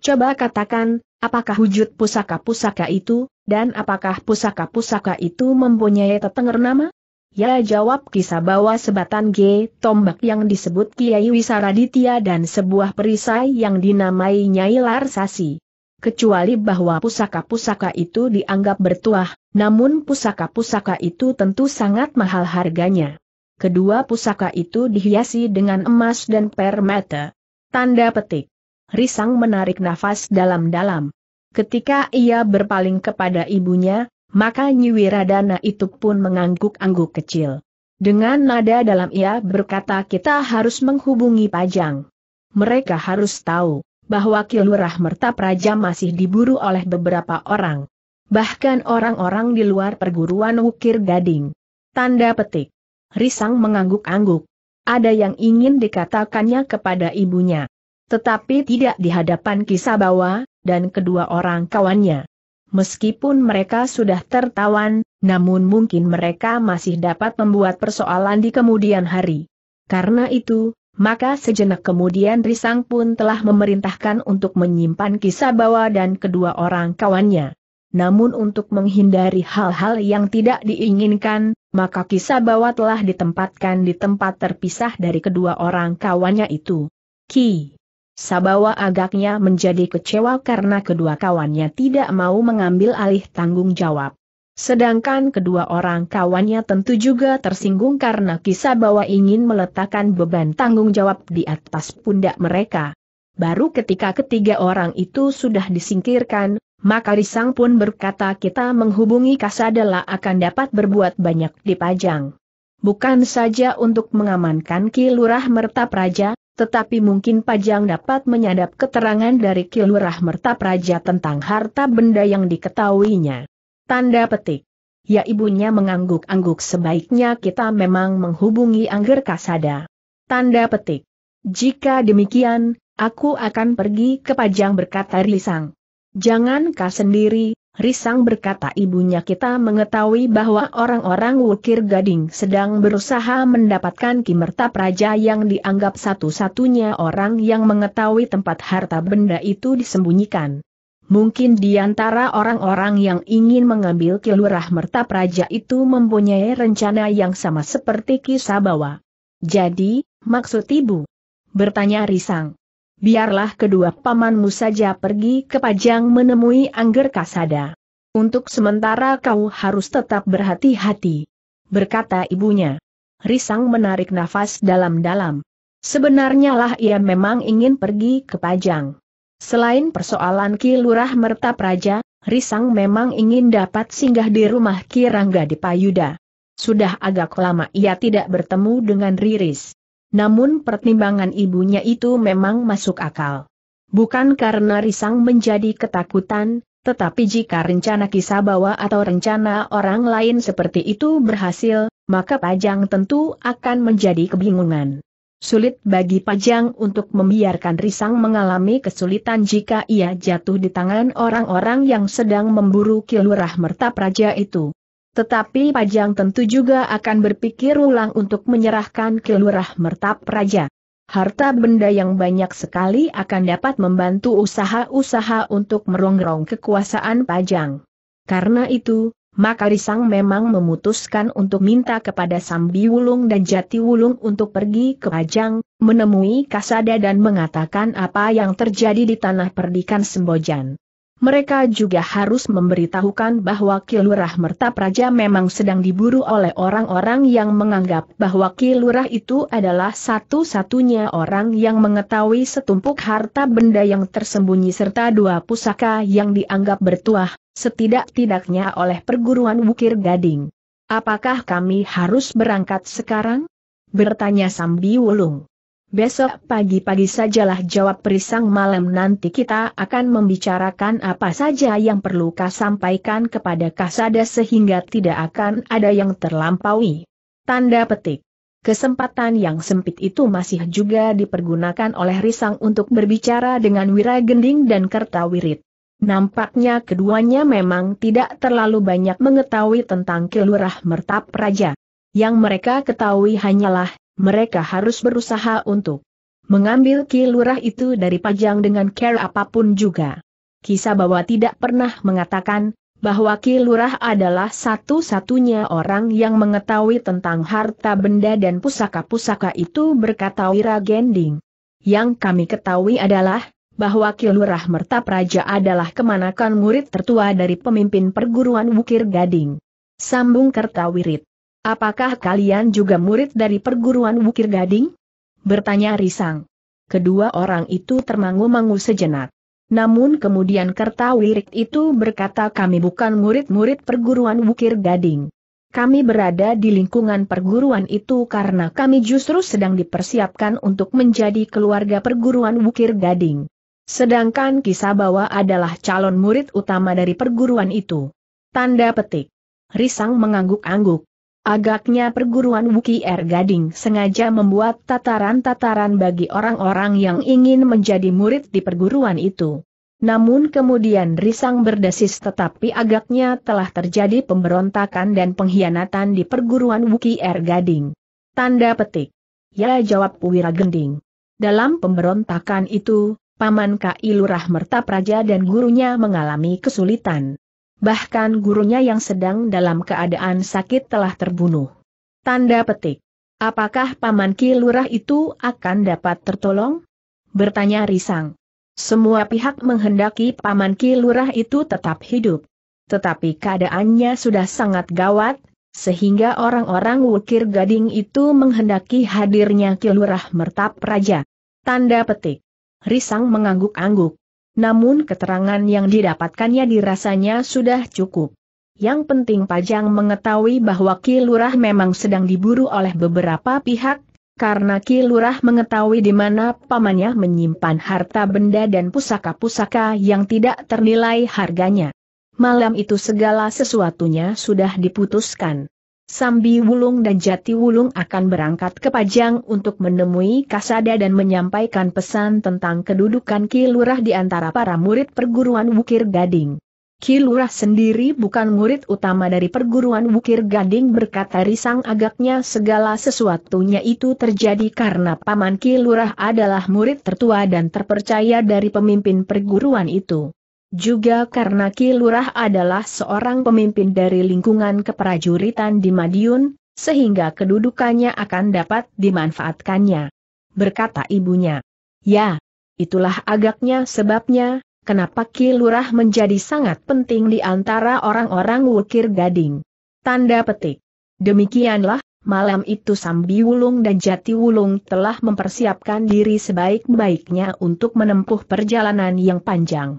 Coba katakan, apakah wujud pusaka-pusaka itu, dan apakah pusaka-pusaka itu mempunyai tetangga nama? Ya jawab kisah bawa sebatan G, tombak yang disebut Kiai Wisaraditya dan sebuah perisai yang dinamai Nyai Larsasi kecuali bahwa pusaka-pusaka itu dianggap bertuah, namun pusaka-pusaka itu tentu sangat mahal harganya. Kedua pusaka itu dihiasi dengan emas dan permata. Tanda petik. Risang menarik nafas dalam-dalam. Ketika ia berpaling kepada ibunya, maka Nyiwiradana itu pun mengangguk-angguk kecil. Dengan nada dalam ia berkata kita harus menghubungi Pajang. Mereka harus tahu bahwa Kilurah Merta Praja masih diburu oleh beberapa orang. Bahkan orang-orang di luar perguruan Wukir Gading. Tanda petik. Risang mengangguk-angguk. Ada yang ingin dikatakannya kepada ibunya. Tetapi tidak di hadapan Kisabawa, dan kedua orang kawannya. Meskipun mereka sudah tertawan, namun mungkin mereka masih dapat membuat persoalan di kemudian hari. Karena itu, maka sejenak kemudian Risang pun telah memerintahkan untuk menyimpan kisah bawa dan kedua orang kawannya. Namun untuk menghindari hal-hal yang tidak diinginkan, maka kisah bawa telah ditempatkan di tempat terpisah dari kedua orang kawannya itu. Ki. Sabawa agaknya menjadi kecewa karena kedua kawannya tidak mau mengambil alih tanggung jawab. Sedangkan kedua orang kawannya tentu juga tersinggung karena kisah bahwa ingin meletakkan beban tanggung jawab di atas pundak mereka. Baru ketika ketiga orang itu sudah disingkirkan, maka Risang pun berkata kita menghubungi Kasadela akan dapat berbuat banyak di Pajang. Bukan saja untuk mengamankan Kilurah Lurah Merta Praja, tetapi mungkin Pajang dapat menyadap keterangan dari Kilurah Lurah Merta Praja tentang harta benda yang diketahuinya. Tanda petik. Ya ibunya mengangguk-angguk sebaiknya kita memang menghubungi Angger Kasada. Tanda petik. Jika demikian, aku akan pergi ke Pajang berkata Risang. Jangan kau sendiri, Risang berkata ibunya kita mengetahui bahwa orang-orang Wukir Gading sedang berusaha mendapatkan Kimerta Praja yang dianggap satu-satunya orang yang mengetahui tempat harta benda itu disembunyikan. Mungkin di antara orang-orang yang ingin mengambil kilurah merta praja itu mempunyai rencana yang sama seperti kisah bawah. Jadi, maksud ibu? Bertanya Risang. Biarlah kedua pamanmu saja pergi ke Pajang menemui Angger Kasada. Untuk sementara kau harus tetap berhati-hati. Berkata ibunya. Risang menarik nafas dalam-dalam. Sebenarnya lah ia memang ingin pergi ke Pajang. Selain persoalan Kilurah Merta Praja, Risang memang ingin dapat singgah di rumah Kirangga di Payuda. Sudah agak lama ia tidak bertemu dengan Riris. Namun pertimbangan ibunya itu memang masuk akal. Bukan karena Risang menjadi ketakutan, tetapi jika rencana Kisabawa atau rencana orang lain seperti itu berhasil, maka Pajang tentu akan menjadi kebingungan. Sulit bagi Pajang untuk membiarkan Risang mengalami kesulitan jika ia jatuh di tangan orang-orang yang sedang memburu Kilurah Merta Praja itu. Tetapi Pajang tentu juga akan berpikir ulang untuk menyerahkan Kilurah Merta Praja. Harta benda yang banyak sekali akan dapat membantu usaha-usaha untuk merongrong kekuasaan Pajang. Karena itu, maka Risang memang memutuskan untuk minta kepada Sambi Wulung dan Jati Wulung untuk pergi ke Pajang, menemui Kasada dan mengatakan apa yang terjadi di tanah perdikan Sembojan mereka juga harus memberitahukan bahwa Kilurah Merta Praja memang sedang diburu oleh orang-orang yang menganggap bahwa Kilurah itu adalah satu-satunya orang yang mengetahui setumpuk harta benda yang tersembunyi serta dua pusaka yang dianggap bertuah, setidak-tidaknya oleh perguruan Wukir Gading. Apakah kami harus berangkat sekarang? Bertanya Sambi Wulung. Besok pagi-pagi sajalah jawab perisang malam nanti kita akan membicarakan apa saja yang perlu kau sampaikan kepada Kasada sehingga tidak akan ada yang terlampaui. Tanda petik. Kesempatan yang sempit itu masih juga dipergunakan oleh Risang untuk berbicara dengan Wira Gending dan Kertawirit. Nampaknya keduanya memang tidak terlalu banyak mengetahui tentang kelurah mertap raja. Yang mereka ketahui hanyalah mereka harus berusaha untuk mengambil Ki itu dari Pajang dengan care apapun juga. Kisah bahwa tidak pernah mengatakan bahwa Ki adalah satu-satunya orang yang mengetahui tentang harta benda dan pusaka-pusaka itu berkata Wira Gending. Yang kami ketahui adalah bahwa Ki Lurah Merta Praja adalah kemanakan murid tertua dari pemimpin perguruan Wukir Gading. Sambung Kertawirit. Apakah kalian juga murid dari perguruan Wukir Gading? Bertanya Risang. Kedua orang itu termangu-mangu sejenak. Namun kemudian wirik itu berkata kami bukan murid-murid perguruan Wukir Gading. Kami berada di lingkungan perguruan itu karena kami justru sedang dipersiapkan untuk menjadi keluarga perguruan Wukir Gading. Sedangkan kisah bawah adalah calon murid utama dari perguruan itu. Tanda petik. Risang mengangguk-angguk. Agaknya perguruan Wuki Gading sengaja membuat tataran-tataran bagi orang-orang yang ingin menjadi murid di perguruan itu. Namun kemudian risang berdesis tetapi agaknya telah terjadi pemberontakan dan pengkhianatan di perguruan Wuki Gading. Tanda petik. Ya jawab Wira Gending. Dalam pemberontakan itu, Paman Kailurah Merta Praja dan gurunya mengalami kesulitan bahkan gurunya yang sedang dalam keadaan sakit telah terbunuh. Tanda petik. Apakah Paman Ki Lurah itu akan dapat tertolong? Bertanya Risang. Semua pihak menghendaki Paman Ki Lurah itu tetap hidup. Tetapi keadaannya sudah sangat gawat, sehingga orang-orang Wukir Gading itu menghendaki hadirnya Ki Lurah Mertap Raja. Tanda petik. Risang mengangguk-angguk namun keterangan yang didapatkannya dirasanya sudah cukup. Yang penting Pajang mengetahui bahwa Kilurah memang sedang diburu oleh beberapa pihak, karena Kilurah mengetahui di mana pamannya menyimpan harta benda dan pusaka-pusaka yang tidak ternilai harganya. Malam itu segala sesuatunya sudah diputuskan. Sambi Wulung dan Jati Wulung akan berangkat ke Pajang untuk menemui Kasada dan menyampaikan pesan tentang kedudukan Ki Lurah di antara para murid perguruan Wukir Gading. Ki Lurah sendiri bukan murid utama dari perguruan Wukir Gading berkata risang agaknya segala sesuatunya itu terjadi karena Paman Ki Lurah adalah murid tertua dan terpercaya dari pemimpin perguruan itu. Juga karena Ki Lurah adalah seorang pemimpin dari lingkungan keprajuritan di Madiun, sehingga kedudukannya akan dapat dimanfaatkannya. Berkata ibunya, Ya, itulah agaknya sebabnya, kenapa Ki Lurah menjadi sangat penting di antara orang-orang Wukir Gading. Tanda petik. Demikianlah, malam itu Sambi Wulung dan Jati Wulung telah mempersiapkan diri sebaik-baiknya untuk menempuh perjalanan yang panjang.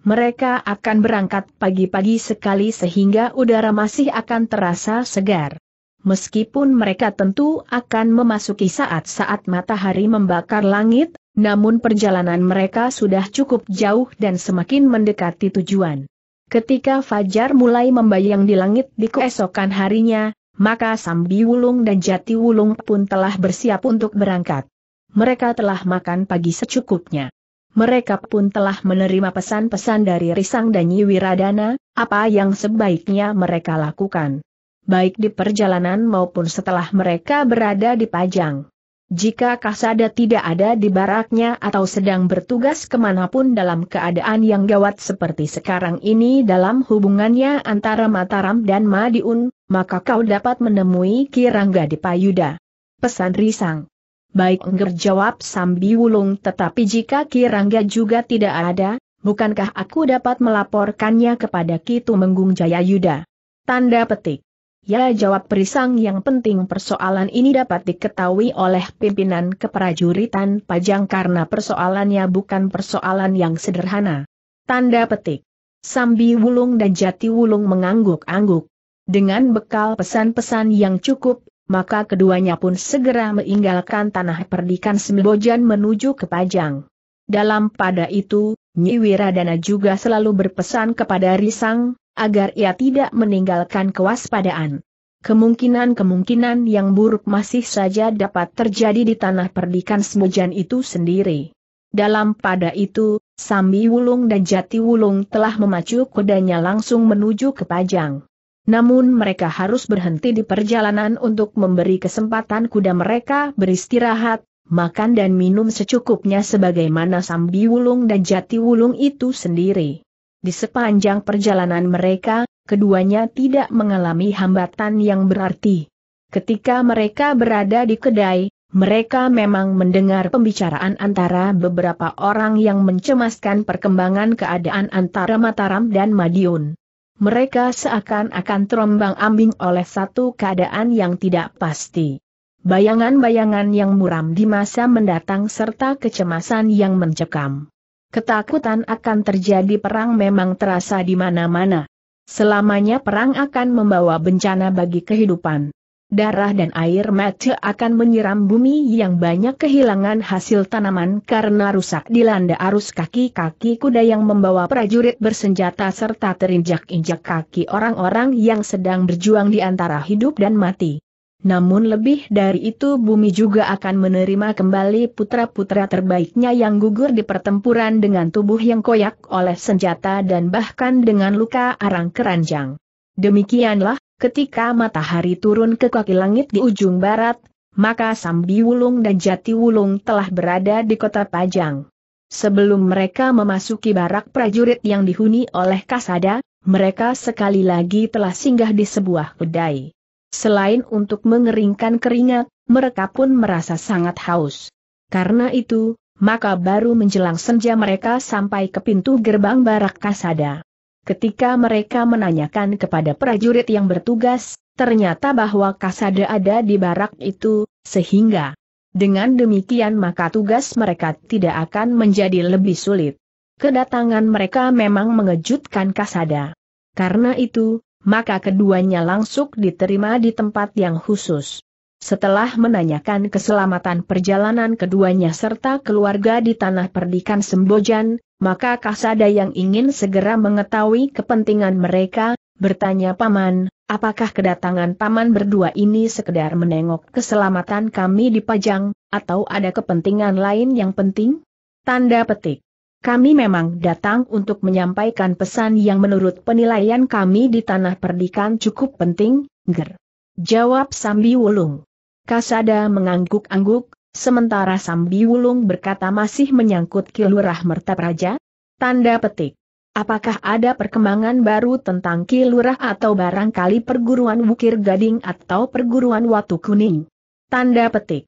Mereka akan berangkat pagi-pagi sekali sehingga udara masih akan terasa segar. Meskipun mereka tentu akan memasuki saat-saat matahari membakar langit, namun perjalanan mereka sudah cukup jauh dan semakin mendekati tujuan. Ketika Fajar mulai membayang di langit di keesokan harinya, maka Sambi Wulung dan Jati Wulung pun telah bersiap untuk berangkat. Mereka telah makan pagi secukupnya. Mereka pun telah menerima pesan-pesan dari Risang dan Nyi apa yang sebaiknya mereka lakukan. Baik di perjalanan maupun setelah mereka berada di Pajang. Jika Kasada tidak ada di baraknya atau sedang bertugas kemanapun dalam keadaan yang gawat seperti sekarang ini dalam hubungannya antara Mataram dan Madiun, maka kau dapat menemui Kirangga di Payuda. Pesan Risang baik Engger jawab Sambi Wulung tetapi jika Kirangga juga tidak ada, bukankah aku dapat melaporkannya kepada Kitu Menggung Jaya Yuda? Tanda petik. Ya jawab Perisang yang penting persoalan ini dapat diketahui oleh pimpinan keprajuritan Pajang karena persoalannya bukan persoalan yang sederhana. Tanda petik. Sambi Wulung dan Jati Wulung mengangguk-angguk. Dengan bekal pesan-pesan yang cukup maka keduanya pun segera meninggalkan tanah perdikan Sembojan menuju ke Pajang. Dalam pada itu, Nyi Wiradana juga selalu berpesan kepada Risang, agar ia tidak meninggalkan kewaspadaan. Kemungkinan-kemungkinan yang buruk masih saja dapat terjadi di tanah perdikan Sembojan itu sendiri. Dalam pada itu, Sambi Wulung dan Jati Wulung telah memacu kudanya langsung menuju ke Pajang namun mereka harus berhenti di perjalanan untuk memberi kesempatan kuda mereka beristirahat, makan dan minum secukupnya sebagaimana Sambi Wulung dan Jati Wulung itu sendiri. Di sepanjang perjalanan mereka, keduanya tidak mengalami hambatan yang berarti. Ketika mereka berada di kedai, mereka memang mendengar pembicaraan antara beberapa orang yang mencemaskan perkembangan keadaan antara Mataram dan Madiun mereka seakan-akan terombang ambing oleh satu keadaan yang tidak pasti. Bayangan-bayangan yang muram di masa mendatang serta kecemasan yang mencekam. Ketakutan akan terjadi perang memang terasa di mana-mana. Selamanya perang akan membawa bencana bagi kehidupan darah dan air mata akan menyiram bumi yang banyak kehilangan hasil tanaman karena rusak dilanda arus kaki-kaki kuda yang membawa prajurit bersenjata serta terinjak-injak kaki orang-orang yang sedang berjuang di antara hidup dan mati. Namun lebih dari itu bumi juga akan menerima kembali putra-putra terbaiknya yang gugur di pertempuran dengan tubuh yang koyak oleh senjata dan bahkan dengan luka arang keranjang. Demikianlah, Ketika matahari turun ke kaki langit di ujung barat, maka Sambi Wulung dan Jati Wulung telah berada di kota Pajang. Sebelum mereka memasuki barak prajurit yang dihuni oleh Kasada, mereka sekali lagi telah singgah di sebuah kedai. Selain untuk mengeringkan keringat, mereka pun merasa sangat haus. Karena itu, maka baru menjelang senja mereka sampai ke pintu gerbang barak Kasada. Ketika mereka menanyakan kepada prajurit yang bertugas, ternyata bahwa Kasada ada di barak itu, sehingga dengan demikian maka tugas mereka tidak akan menjadi lebih sulit. Kedatangan mereka memang mengejutkan Kasada. Karena itu, maka keduanya langsung diterima di tempat yang khusus. Setelah menanyakan keselamatan perjalanan keduanya serta keluarga di tanah perdikan Sembojan, maka kasada yang ingin segera mengetahui kepentingan mereka, bertanya Paman, apakah kedatangan Paman berdua ini sekedar menengok keselamatan kami di Pajang, atau ada kepentingan lain yang penting? Tanda petik. Kami memang datang untuk menyampaikan pesan yang menurut penilaian kami di tanah perdikan cukup penting, ger. Jawab Sambi Wulung. Kasada mengangguk-angguk, Sementara Wulung berkata masih menyangkut Kilurah Mertab Raja? Tanda petik. Apakah ada perkembangan baru tentang Kilurah atau barangkali perguruan Wukir Gading atau perguruan Watu Kuning? Tanda petik.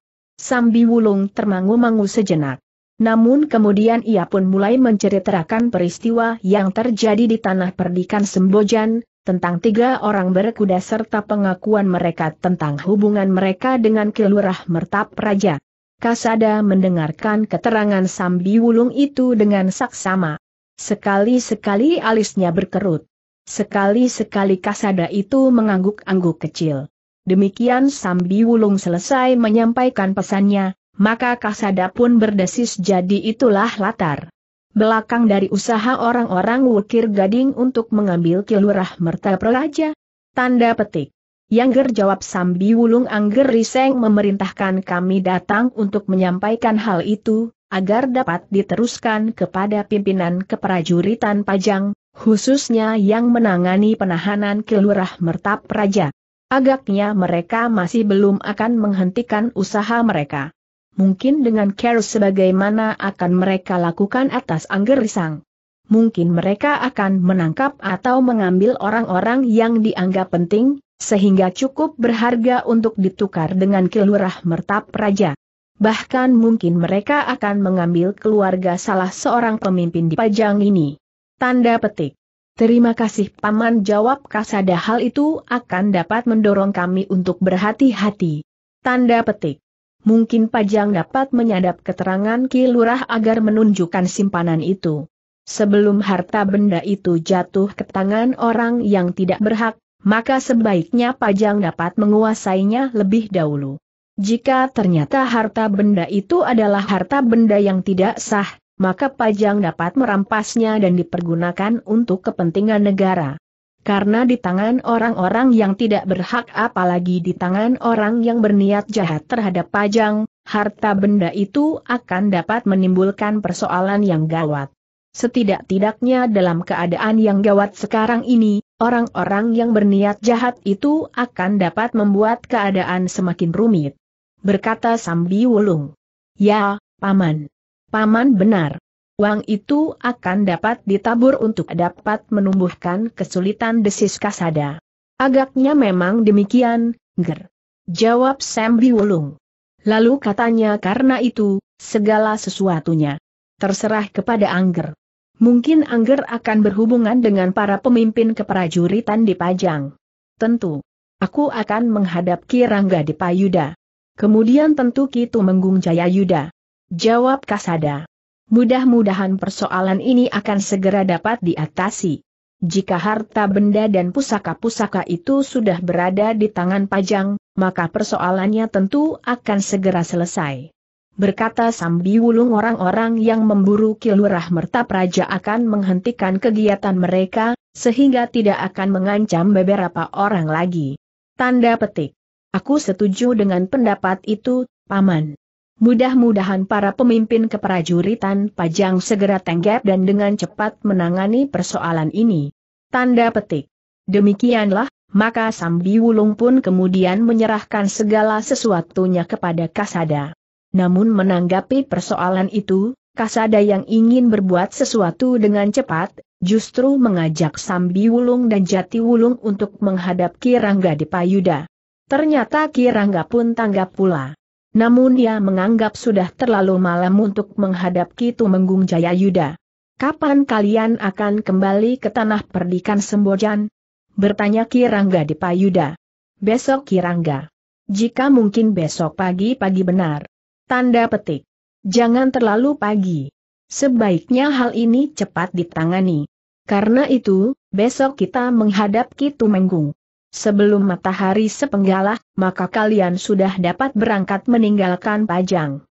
Wulung termangu-mangu sejenak. Namun kemudian ia pun mulai menceritakan peristiwa yang terjadi di tanah perdikan Sembojan, tentang tiga orang berkuda serta pengakuan mereka tentang hubungan mereka dengan Kilurah Mertap Raja. Kasada mendengarkan keterangan Sambi Wulung itu dengan saksama. Sekali-sekali alisnya berkerut. Sekali-sekali Kasada itu mengangguk-angguk kecil. Demikian Sambi Wulung selesai menyampaikan pesannya, maka Kasada pun berdesis jadi itulah latar. Belakang dari usaha orang-orang Wukir Gading untuk mengambil kilurah merta peraja. Tanda petik. Yangger jawab Sambi Wulung Angger Riseng memerintahkan kami datang untuk menyampaikan hal itu, agar dapat diteruskan kepada pimpinan keprajuritan Pajang, khususnya yang menangani penahanan Kelurah Mertap Raja. Agaknya mereka masih belum akan menghentikan usaha mereka. Mungkin dengan care sebagaimana akan mereka lakukan atas Angger Risang mungkin mereka akan menangkap atau mengambil orang-orang yang dianggap penting, sehingga cukup berharga untuk ditukar dengan kelurah mertap raja. Bahkan mungkin mereka akan mengambil keluarga salah seorang pemimpin di pajang ini. Tanda petik. Terima kasih Paman jawab kasada hal itu akan dapat mendorong kami untuk berhati-hati. Tanda petik. Mungkin Pajang dapat menyadap keterangan Ki agar menunjukkan simpanan itu. Sebelum harta benda itu jatuh ke tangan orang yang tidak berhak, maka sebaiknya Pajang dapat menguasainya lebih dahulu. Jika ternyata harta benda itu adalah harta benda yang tidak sah, maka Pajang dapat merampasnya dan dipergunakan untuk kepentingan negara. Karena di tangan orang-orang yang tidak berhak apalagi di tangan orang yang berniat jahat terhadap Pajang, harta benda itu akan dapat menimbulkan persoalan yang gawat. Setidak-tidaknya dalam keadaan yang gawat sekarang ini, orang-orang yang berniat jahat itu akan dapat membuat keadaan semakin rumit. Berkata Sambi Wulung. Ya, Paman. Paman benar. Uang itu akan dapat ditabur untuk dapat menumbuhkan kesulitan desis kasada. Agaknya memang demikian, Ger. Jawab Sambi Wulung. Lalu katanya karena itu, segala sesuatunya. Terserah kepada Angger. Mungkin Angger akan berhubungan dengan para pemimpin keprajuritan di Pajang. Tentu. Aku akan menghadap Rangga di Payuda. Kemudian tentu Kitu Menggung Jaya Yuda. Jawab Kasada. Mudah-mudahan persoalan ini akan segera dapat diatasi. Jika harta benda dan pusaka-pusaka itu sudah berada di tangan Pajang, maka persoalannya tentu akan segera selesai berkata Sambi Wulung orang-orang yang memburu Kilurah Merta Praja akan menghentikan kegiatan mereka, sehingga tidak akan mengancam beberapa orang lagi. Tanda petik. Aku setuju dengan pendapat itu, Paman. Mudah-mudahan para pemimpin keprajuritan Pajang segera tanggap dan dengan cepat menangani persoalan ini. Tanda petik. Demikianlah, maka Sambi Wulung pun kemudian menyerahkan segala sesuatunya kepada Kasada. Namun menanggapi persoalan itu, Kasada yang ingin berbuat sesuatu dengan cepat, justru mengajak Sambi Wulung dan Jati Wulung untuk menghadap Kirangga di Payuda. Ternyata Kirangga pun tanggap pula. Namun ia menganggap sudah terlalu malam untuk menghadap Kitu Menggung Jaya Yuda. Kapan kalian akan kembali ke tanah perdikan Sembojan? Bertanya Kirangga di Payuda. Besok Kirangga. Jika mungkin besok pagi-pagi benar. Tanda petik. Jangan terlalu pagi. Sebaiknya hal ini cepat ditangani. Karena itu, besok kita menghadap kitu Menggung. Sebelum matahari sepenggalah, maka kalian sudah dapat berangkat meninggalkan Pajang.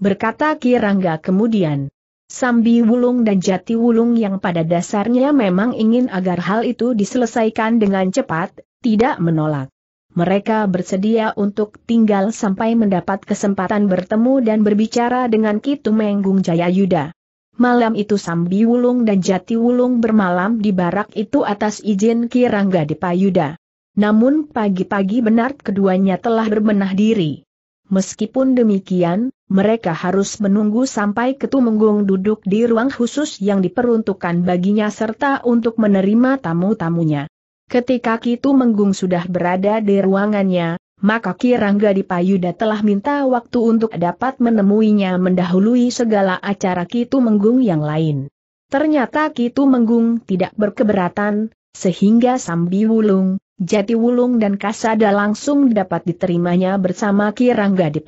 Berkata Kirangga kemudian. Sambi Wulung dan Jati Wulung yang pada dasarnya memang ingin agar hal itu diselesaikan dengan cepat, tidak menolak mereka bersedia untuk tinggal sampai mendapat kesempatan bertemu dan berbicara dengan Kitu Menggung Jaya Yuda. Malam itu Sambi Wulung dan Jati Wulung bermalam di barak itu atas izin Kirangga Dipayuda. Namun pagi-pagi benar keduanya telah berbenah diri. Meskipun demikian, mereka harus menunggu sampai Menggung duduk di ruang khusus yang diperuntukkan baginya serta untuk menerima tamu-tamunya. Ketika Kitu Menggung sudah berada di ruangannya, maka Kirangga di telah minta waktu untuk dapat menemuinya mendahului segala acara Kitu Menggung yang lain. Ternyata Kitu Menggung tidak berkeberatan, sehingga Sambi Wulung, Jati Wulung dan Kasada langsung dapat diterimanya bersama Kirangga di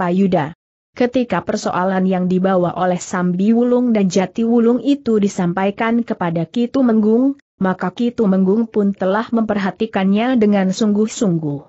Ketika persoalan yang dibawa oleh Sambi Wulung dan Jati Wulung itu disampaikan kepada Kitu Menggung, maka Kitu Menggung pun telah memperhatikannya dengan sungguh-sungguh.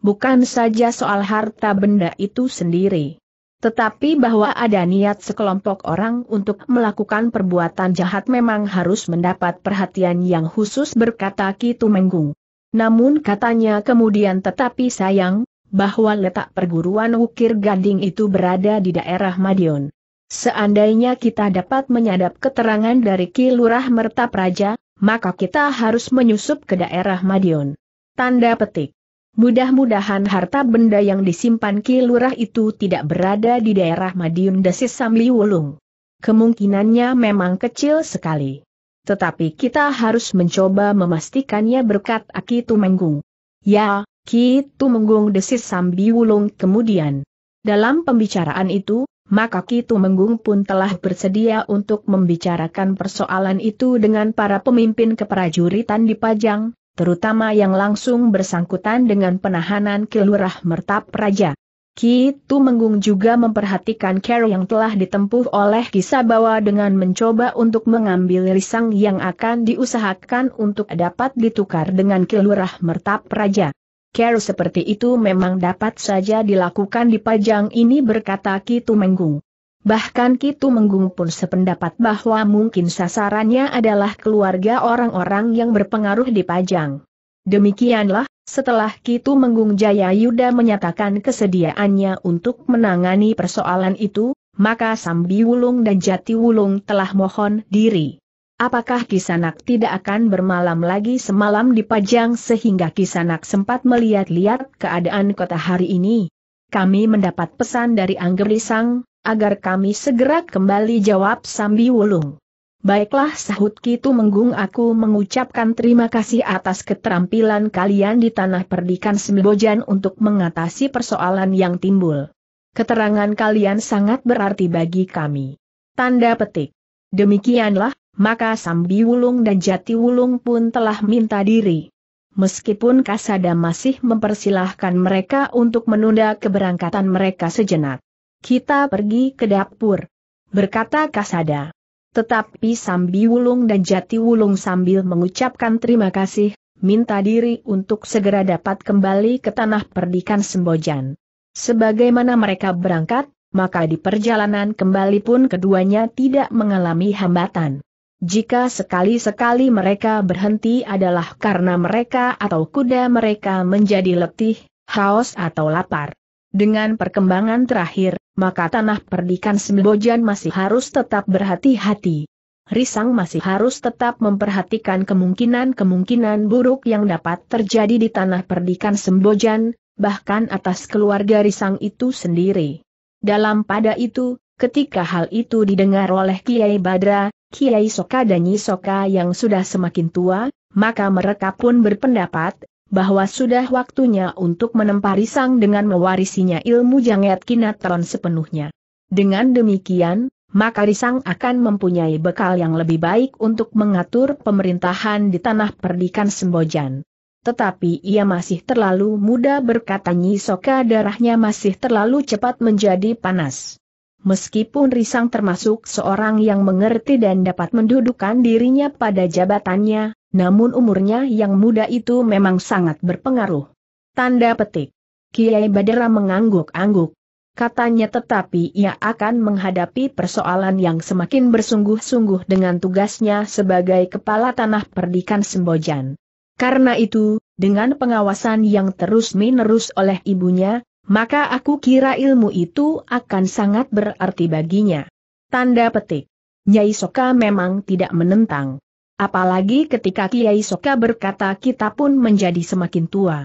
Bukan saja soal harta benda itu sendiri. Tetapi bahwa ada niat sekelompok orang untuk melakukan perbuatan jahat memang harus mendapat perhatian yang khusus berkata Kitu Menggung. Namun katanya kemudian tetapi sayang, bahwa letak perguruan ukir gading itu berada di daerah Madiun. Seandainya kita dapat menyadap keterangan dari Ki Lurah Merta Praja, maka kita harus menyusup ke daerah Madiun. Tanda petik. Mudah-mudahan harta benda yang disimpan Ki Lurah itu tidak berada di daerah Madiun Desis Samli Wulung. Kemungkinannya memang kecil sekali. Tetapi kita harus mencoba memastikannya berkat Aki Tumenggung. Ya, Ki Tumenggung Desis Sambi Wulung kemudian. Dalam pembicaraan itu, maka Kitu Menggung pun telah bersedia untuk membicarakan persoalan itu dengan para pemimpin keprajuritan di Pajang, terutama yang langsung bersangkutan dengan penahanan Kilurah Mertap Raja. Kitu Menggung juga memperhatikan cara yang telah ditempuh oleh Kisabawa dengan mencoba untuk mengambil risang yang akan diusahakan untuk dapat ditukar dengan Kilurah Mertap Raja care seperti itu memang dapat saja dilakukan di pajang ini berkata Kitu Menggung. Bahkan Kitu Menggung pun sependapat bahwa mungkin sasarannya adalah keluarga orang-orang yang berpengaruh di pajang. Demikianlah, setelah Kitu Menggung Jaya Yuda menyatakan kesediaannya untuk menangani persoalan itu, maka Sambi Wulung dan Jati Wulung telah mohon diri. Apakah Kisanak tidak akan bermalam lagi semalam di Pajang sehingga Kisanak sempat melihat-lihat keadaan kota hari ini? Kami mendapat pesan dari Anggerisang, agar kami segera kembali jawab Sambi Wulung. Baiklah sahut Kitu Menggung aku mengucapkan terima kasih atas keterampilan kalian di tanah perdikan Sembojan untuk mengatasi persoalan yang timbul. Keterangan kalian sangat berarti bagi kami. Tanda petik. Demikianlah, maka Sambi Wulung dan Jati Wulung pun telah minta diri. Meskipun Kasada masih mempersilahkan mereka untuk menunda keberangkatan mereka sejenak. Kita pergi ke dapur. Berkata Kasada. Tetapi Sambi Wulung dan Jati Wulung sambil mengucapkan terima kasih, minta diri untuk segera dapat kembali ke tanah perdikan Sembojan. Sebagaimana mereka berangkat, maka di perjalanan kembali pun keduanya tidak mengalami hambatan. Jika sekali-sekali mereka berhenti adalah karena mereka atau kuda mereka menjadi letih, haus atau lapar. Dengan perkembangan terakhir, maka tanah perdikan Sembojan masih harus tetap berhati-hati. Risang masih harus tetap memperhatikan kemungkinan-kemungkinan buruk yang dapat terjadi di tanah perdikan Sembojan, bahkan atas keluarga Risang itu sendiri. Dalam pada itu, ketika hal itu didengar oleh Kiai Badra, Kiai Soka dan Nyi Soka yang sudah semakin tua, maka mereka pun berpendapat, bahwa sudah waktunya untuk menempa risang dengan mewarisinya ilmu janget kinatron sepenuhnya. Dengan demikian, maka Risang akan mempunyai bekal yang lebih baik untuk mengatur pemerintahan di tanah perdikan Sembojan. Tetapi ia masih terlalu muda berkata Nyi Soka darahnya masih terlalu cepat menjadi panas meskipun Risang termasuk seorang yang mengerti dan dapat mendudukan dirinya pada jabatannya, namun umurnya yang muda itu memang sangat berpengaruh. Tanda petik. Kiai Badara mengangguk-angguk. Katanya tetapi ia akan menghadapi persoalan yang semakin bersungguh-sungguh dengan tugasnya sebagai kepala tanah perdikan Sembojan. Karena itu, dengan pengawasan yang terus-menerus oleh ibunya, maka aku kira ilmu itu akan sangat berarti baginya. Tanda petik. Nyai Soka memang tidak menentang. Apalagi ketika Kiai Soka berkata kita pun menjadi semakin tua.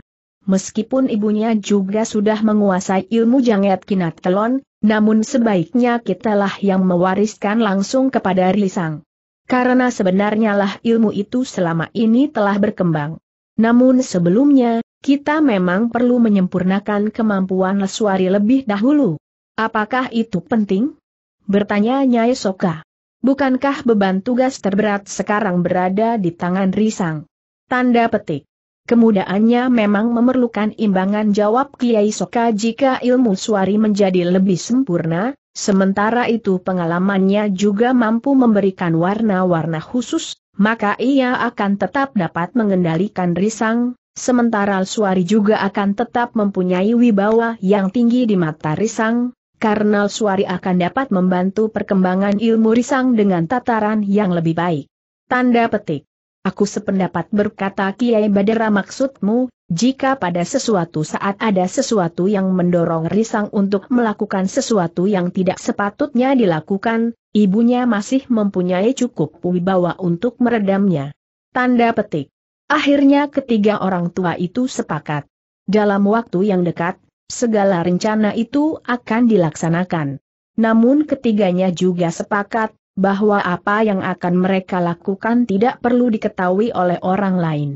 Meskipun ibunya juga sudah menguasai ilmu janget kinat telon, namun sebaiknya kitalah yang mewariskan langsung kepada Risang. Karena sebenarnya lah ilmu itu selama ini telah berkembang. Namun sebelumnya, kita memang perlu menyempurnakan kemampuan lesuari lebih dahulu. Apakah itu penting? Bertanya Nyai Soka. Bukankah beban tugas terberat sekarang berada di tangan Risang? Tanda petik. Kemudaannya memang memerlukan imbangan jawab Kiai Soka jika ilmu suari menjadi lebih sempurna, sementara itu pengalamannya juga mampu memberikan warna-warna khusus, maka ia akan tetap dapat mengendalikan Risang, Sementara Suari juga akan tetap mempunyai wibawa yang tinggi di mata Risang, karena Suari akan dapat membantu perkembangan ilmu Risang dengan tataran yang lebih baik. Tanda petik. Aku sependapat berkata Kiai Badera maksudmu, jika pada sesuatu saat ada sesuatu yang mendorong Risang untuk melakukan sesuatu yang tidak sepatutnya dilakukan, ibunya masih mempunyai cukup wibawa untuk meredamnya. Tanda petik. Akhirnya ketiga orang tua itu sepakat. Dalam waktu yang dekat, segala rencana itu akan dilaksanakan. Namun ketiganya juga sepakat, bahwa apa yang akan mereka lakukan tidak perlu diketahui oleh orang lain.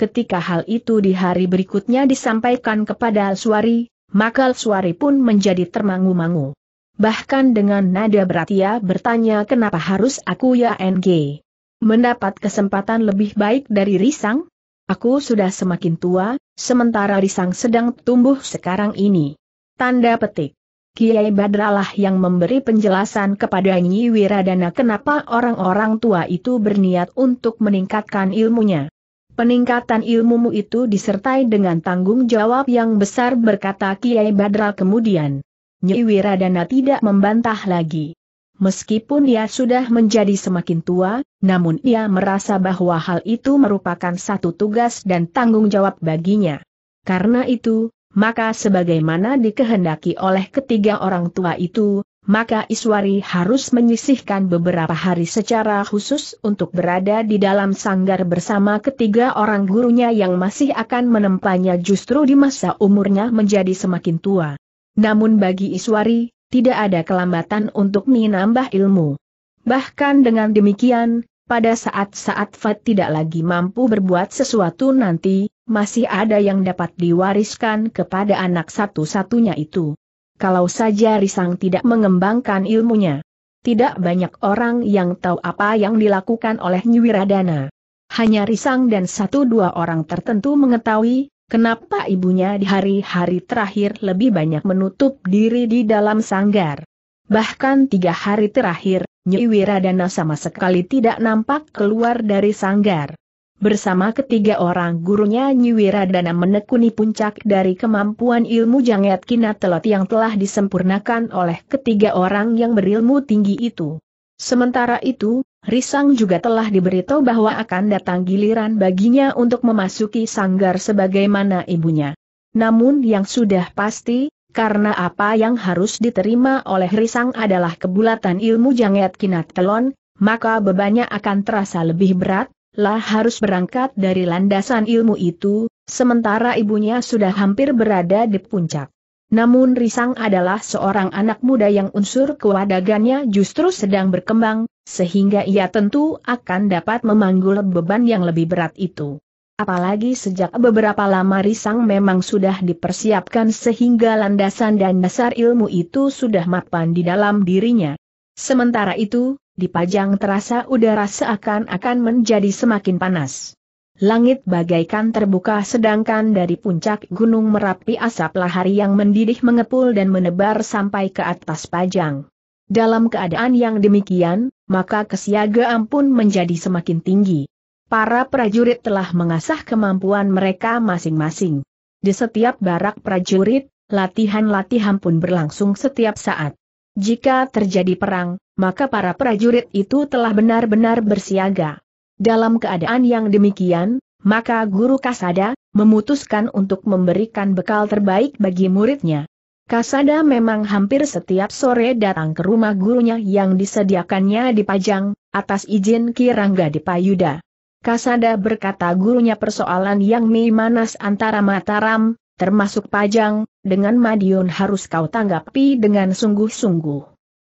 Ketika hal itu di hari berikutnya disampaikan kepada Al-Suari, maka Al-Suari pun menjadi termangu-mangu. Bahkan dengan nada berat ia bertanya kenapa harus aku ya NG mendapat kesempatan lebih baik dari Risang? Aku sudah semakin tua, sementara Risang sedang tumbuh sekarang ini. Tanda petik. Kiai Badralah yang memberi penjelasan kepada Nyi Wiradana kenapa orang-orang tua itu berniat untuk meningkatkan ilmunya. Peningkatan ilmumu itu disertai dengan tanggung jawab yang besar berkata Kiai Badral kemudian. Nyi Wiradana tidak membantah lagi. Meskipun ia sudah menjadi semakin tua, namun ia merasa bahwa hal itu merupakan satu tugas dan tanggung jawab baginya. Karena itu, maka sebagaimana dikehendaki oleh ketiga orang tua itu, maka Iswari harus menyisihkan beberapa hari secara khusus untuk berada di dalam sanggar bersama ketiga orang gurunya yang masih akan menempanya justru di masa umurnya menjadi semakin tua. Namun bagi Iswari, tidak ada kelambatan untuk menambah ilmu. Bahkan dengan demikian, pada saat-saat Fat tidak lagi mampu berbuat sesuatu nanti, masih ada yang dapat diwariskan kepada anak satu-satunya itu. Kalau saja Risang tidak mengembangkan ilmunya. Tidak banyak orang yang tahu apa yang dilakukan oleh Nyiwiradana. Hanya Risang dan satu dua orang tertentu mengetahui, Kenapa ibunya di hari-hari terakhir lebih banyak menutup diri di dalam sanggar? Bahkan tiga hari terakhir, Nyi Wiradana sama sekali tidak nampak keluar dari sanggar. Bersama ketiga orang gurunya Nyi Wiradana menekuni puncak dari kemampuan ilmu Jangat Kinatelot yang telah disempurnakan oleh ketiga orang yang berilmu tinggi itu. Sementara itu, Risang juga telah diberitahu bahwa akan datang giliran baginya untuk memasuki sanggar sebagaimana ibunya. Namun yang sudah pasti, karena apa yang harus diterima oleh Risang adalah kebulatan ilmu janget kinat maka bebannya akan terasa lebih berat, lah harus berangkat dari landasan ilmu itu, sementara ibunya sudah hampir berada di puncak. Namun Risang adalah seorang anak muda yang unsur kewadagannya justru sedang berkembang, sehingga ia tentu akan dapat memanggul beban yang lebih berat itu. Apalagi sejak beberapa lama Risang memang sudah dipersiapkan sehingga landasan dan dasar ilmu itu sudah mapan di dalam dirinya. Sementara itu, di pajang terasa udara seakan-akan menjadi semakin panas langit bagaikan terbuka sedangkan dari puncak gunung Merapi asap lahari yang mendidih mengepul dan menebar sampai ke atas pajang. Dalam keadaan yang demikian, maka kesiagaan pun menjadi semakin tinggi. Para prajurit telah mengasah kemampuan mereka masing-masing. Di setiap barak prajurit, latihan-latihan pun berlangsung setiap saat. Jika terjadi perang, maka para prajurit itu telah benar-benar bersiaga. Dalam keadaan yang demikian, maka guru Kasada memutuskan untuk memberikan bekal terbaik bagi muridnya. Kasada memang hampir setiap sore datang ke rumah gurunya yang disediakannya di Pajang, atas izin Kirangga di Payuda. Kasada berkata gurunya persoalan yang memanas antara Mataram, termasuk Pajang, dengan Madiun harus kau tanggapi dengan sungguh-sungguh.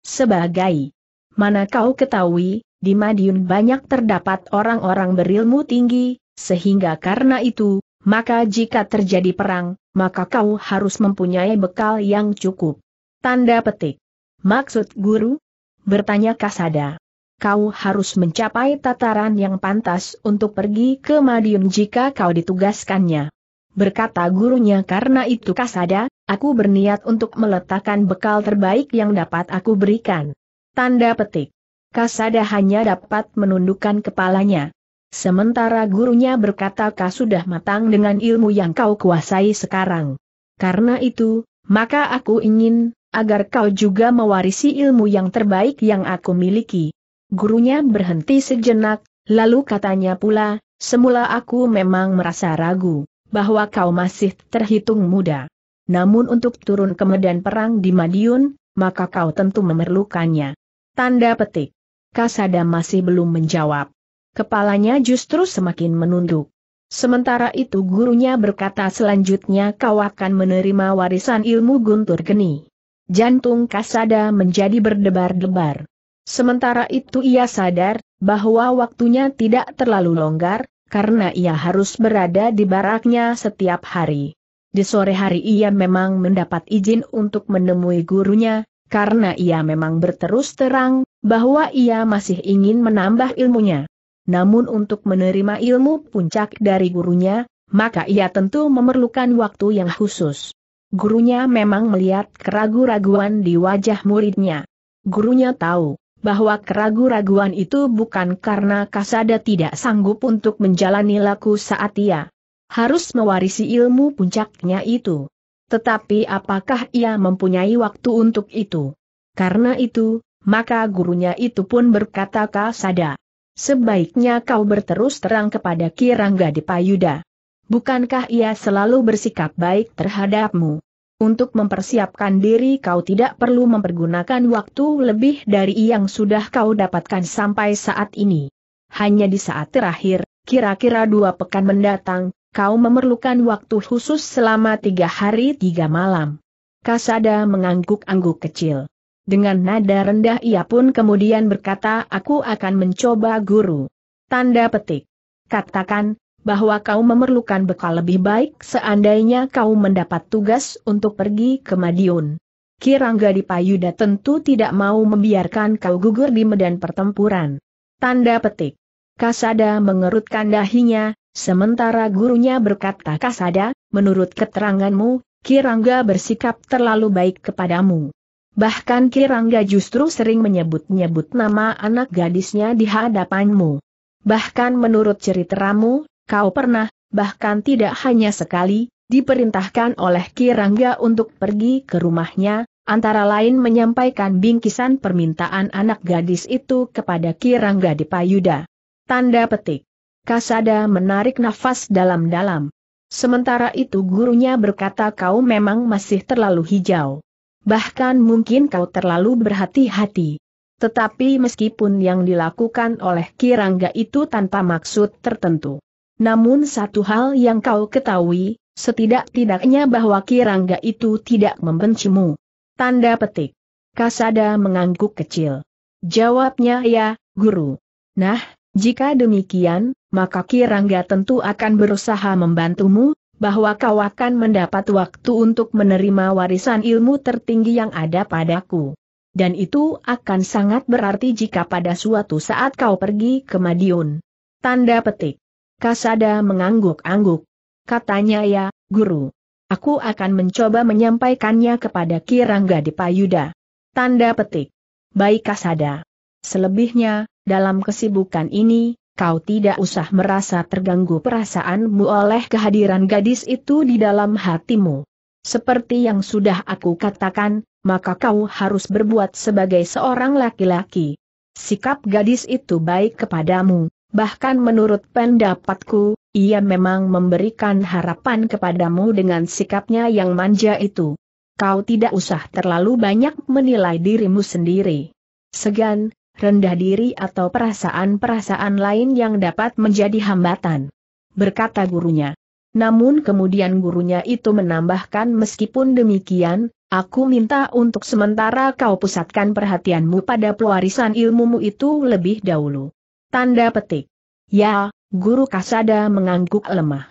Sebagai mana kau ketahui, di Madiun banyak terdapat orang-orang berilmu tinggi, sehingga karena itu, maka jika terjadi perang, maka kau harus mempunyai bekal yang cukup. Tanda petik. Maksud guru? Bertanya Kasada. Kau harus mencapai tataran yang pantas untuk pergi ke Madiun jika kau ditugaskannya. Berkata gurunya karena itu Kasada, aku berniat untuk meletakkan bekal terbaik yang dapat aku berikan. Tanda petik. Kasada hanya dapat menundukkan kepalanya. Sementara gurunya berkata kau sudah matang dengan ilmu yang kau kuasai sekarang. Karena itu, maka aku ingin, agar kau juga mewarisi ilmu yang terbaik yang aku miliki. Gurunya berhenti sejenak, lalu katanya pula, semula aku memang merasa ragu, bahwa kau masih terhitung muda. Namun untuk turun ke medan perang di Madiun, maka kau tentu memerlukannya. Tanda petik. Kasada masih belum menjawab. Kepalanya justru semakin menunduk. Sementara itu gurunya berkata selanjutnya kau akan menerima warisan ilmu guntur geni. Jantung Kasada menjadi berdebar-debar. Sementara itu ia sadar, bahwa waktunya tidak terlalu longgar, karena ia harus berada di baraknya setiap hari. Di sore hari ia memang mendapat izin untuk menemui gurunya, karena ia memang berterus terang, bahwa ia masih ingin menambah ilmunya. Namun untuk menerima ilmu puncak dari gurunya, maka ia tentu memerlukan waktu yang khusus. Gurunya memang melihat keragu-raguan di wajah muridnya. Gurunya tahu bahwa keragu-raguan itu bukan karena Kasada tidak sanggup untuk menjalani laku saat ia harus mewarisi ilmu puncaknya itu. Tetapi apakah ia mempunyai waktu untuk itu? Karena itu, maka gurunya itu pun berkata kasada. Sebaiknya kau berterus terang kepada Kirangga Dipayuda. Bukankah ia selalu bersikap baik terhadapmu? Untuk mempersiapkan diri kau tidak perlu mempergunakan waktu lebih dari yang sudah kau dapatkan sampai saat ini. Hanya di saat terakhir, kira-kira dua pekan mendatang, kau memerlukan waktu khusus selama tiga hari tiga malam. Kasada mengangguk-angguk kecil. Dengan nada rendah ia pun kemudian berkata aku akan mencoba guru. Tanda petik. Katakan, bahwa kau memerlukan bekal lebih baik seandainya kau mendapat tugas untuk pergi ke Madiun. Kirangga di Payuda tentu tidak mau membiarkan kau gugur di medan pertempuran. Tanda petik. Kasada mengerutkan dahinya, sementara gurunya berkata Kasada, menurut keteranganmu, Kirangga bersikap terlalu baik kepadamu. Bahkan Kirangga justru sering menyebut-nyebut nama anak gadisnya di hadapanmu. Bahkan menurut ceritamu, kau pernah, bahkan tidak hanya sekali, diperintahkan oleh Kirangga untuk pergi ke rumahnya, antara lain menyampaikan bingkisan permintaan anak gadis itu kepada Kirangga di Payuda. Tanda petik. Kasada menarik nafas dalam-dalam. Sementara itu gurunya berkata kau memang masih terlalu hijau. Bahkan mungkin kau terlalu berhati-hati. Tetapi meskipun yang dilakukan oleh Kirangga itu tanpa maksud tertentu. Namun satu hal yang kau ketahui, setidak-tidaknya bahwa Kirangga itu tidak membencimu. Tanda petik. Kasada mengangguk kecil. Jawabnya ya, guru. Nah, jika demikian, maka Kirangga tentu akan berusaha membantumu, bahwa kau akan mendapat waktu untuk menerima warisan ilmu tertinggi yang ada padaku. Dan itu akan sangat berarti jika pada suatu saat kau pergi ke Madiun. Tanda petik. Kasada mengangguk-angguk. Katanya ya, guru. Aku akan mencoba menyampaikannya kepada Kirangga Dipayuda. Tanda petik. Baik Kasada. Selebihnya, dalam kesibukan ini, kau tidak usah merasa terganggu perasaanmu oleh kehadiran gadis itu di dalam hatimu. Seperti yang sudah aku katakan, maka kau harus berbuat sebagai seorang laki-laki. Sikap gadis itu baik kepadamu, bahkan menurut pendapatku, ia memang memberikan harapan kepadamu dengan sikapnya yang manja itu. Kau tidak usah terlalu banyak menilai dirimu sendiri. Segan, rendah diri atau perasaan-perasaan lain yang dapat menjadi hambatan. Berkata gurunya. Namun kemudian gurunya itu menambahkan meskipun demikian, aku minta untuk sementara kau pusatkan perhatianmu pada pewarisan ilmumu itu lebih dahulu. Tanda petik. Ya, guru Kasada mengangguk lemah.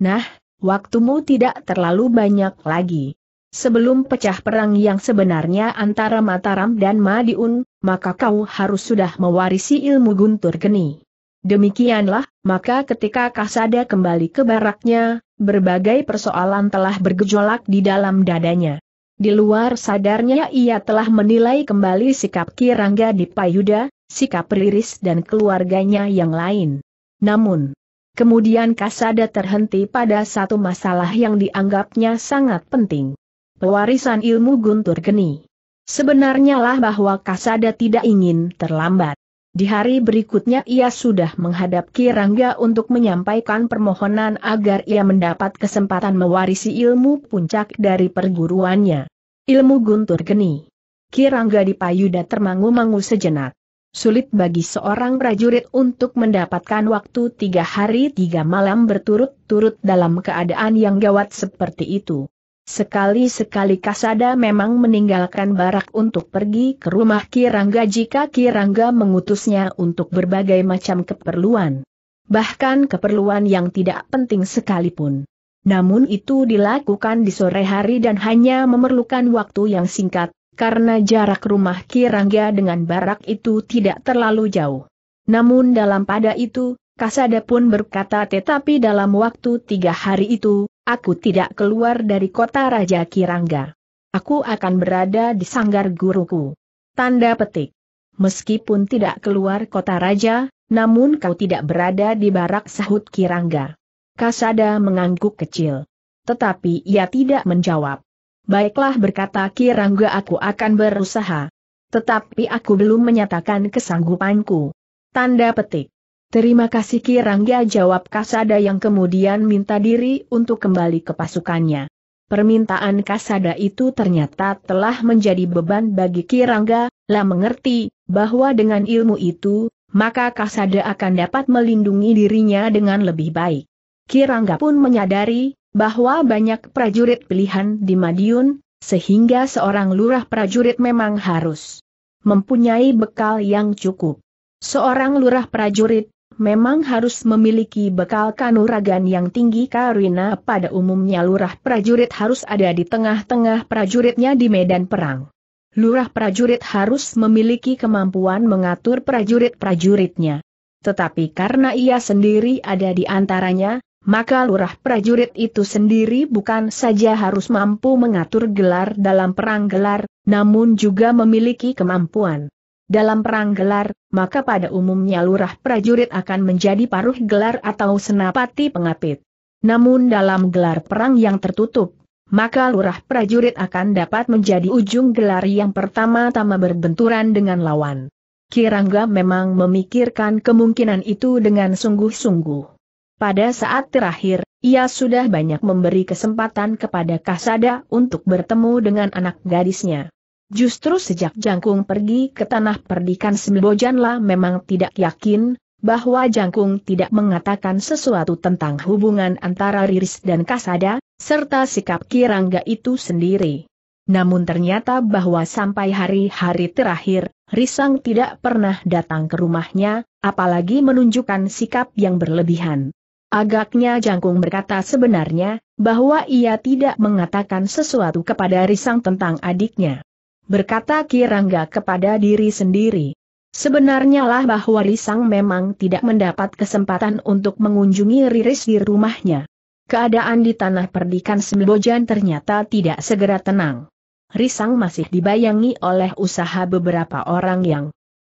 Nah, waktumu tidak terlalu banyak lagi. Sebelum pecah perang yang sebenarnya antara Mataram dan Madiun, maka kau harus sudah mewarisi ilmu guntur geni. Demikianlah, maka ketika Kasada kembali ke baraknya, berbagai persoalan telah bergejolak di dalam dadanya. Di luar sadarnya ia telah menilai kembali sikap Kirangga di Payuda, sikap Riris dan keluarganya yang lain. Namun, kemudian Kasada terhenti pada satu masalah yang dianggapnya sangat penting pewarisan ilmu guntur geni. Sebenarnya lah bahwa Kasada tidak ingin terlambat. Di hari berikutnya ia sudah menghadap Kirangga untuk menyampaikan permohonan agar ia mendapat kesempatan mewarisi ilmu puncak dari perguruannya. Ilmu guntur geni. Kirangga di payuda termangu-mangu sejenak. Sulit bagi seorang prajurit untuk mendapatkan waktu tiga hari tiga malam berturut-turut dalam keadaan yang gawat seperti itu. Sekali-sekali Kasada memang meninggalkan barak untuk pergi ke rumah Kirangga jika Kirangga mengutusnya untuk berbagai macam keperluan. Bahkan keperluan yang tidak penting sekalipun. Namun itu dilakukan di sore hari dan hanya memerlukan waktu yang singkat, karena jarak rumah Kirangga dengan barak itu tidak terlalu jauh. Namun dalam pada itu, Kasada pun berkata tetapi dalam waktu tiga hari itu, aku tidak keluar dari kota Raja Kirangga. Aku akan berada di sanggar guruku. Tanda petik. Meskipun tidak keluar kota raja, namun kau tidak berada di barak sahut Kirangga. Kasada mengangguk kecil. Tetapi ia tidak menjawab. Baiklah berkata Kirangga aku akan berusaha. Tetapi aku belum menyatakan kesanggupanku. Tanda petik. Terima kasih Kirangga jawab Kasada yang kemudian minta diri untuk kembali ke pasukannya. Permintaan Kasada itu ternyata telah menjadi beban bagi Kirangga. lah mengerti, bahwa dengan ilmu itu, maka Kasada akan dapat melindungi dirinya dengan lebih baik. Kirangga pun menyadari, bahwa banyak prajurit pilihan di Madiun, sehingga seorang lurah prajurit memang harus mempunyai bekal yang cukup. Seorang lurah prajurit memang harus memiliki bekal kanuragan yang tinggi karena pada umumnya lurah prajurit harus ada di tengah-tengah prajuritnya di medan perang. Lurah prajurit harus memiliki kemampuan mengatur prajurit-prajuritnya. Tetapi karena ia sendiri ada di antaranya, maka lurah prajurit itu sendiri bukan saja harus mampu mengatur gelar dalam perang gelar, namun juga memiliki kemampuan dalam perang gelar, maka pada umumnya lurah prajurit akan menjadi paruh gelar atau senapati pengapit. Namun dalam gelar perang yang tertutup, maka lurah prajurit akan dapat menjadi ujung gelar yang pertama-tama berbenturan dengan lawan. Kirangga memang memikirkan kemungkinan itu dengan sungguh-sungguh. Pada saat terakhir, ia sudah banyak memberi kesempatan kepada Kasada untuk bertemu dengan anak gadisnya. Justru sejak Jangkung pergi ke tanah perdikan Sembojanlah memang tidak yakin, bahwa Jangkung tidak mengatakan sesuatu tentang hubungan antara Riris dan Kasada, serta sikap Kirangga itu sendiri. Namun ternyata bahwa sampai hari-hari terakhir, Risang tidak pernah datang ke rumahnya, apalagi menunjukkan sikap yang berlebihan. Agaknya Jangkung berkata sebenarnya, bahwa ia tidak mengatakan sesuatu kepada Risang tentang adiknya berkata Kirangga kepada diri sendiri. Sebenarnya lah bahwa Risang memang tidak mendapat kesempatan untuk mengunjungi Riris di rumahnya. Keadaan di tanah perdikan Sembojan ternyata tidak segera tenang. Risang masih dibayangi oleh usaha beberapa orang yang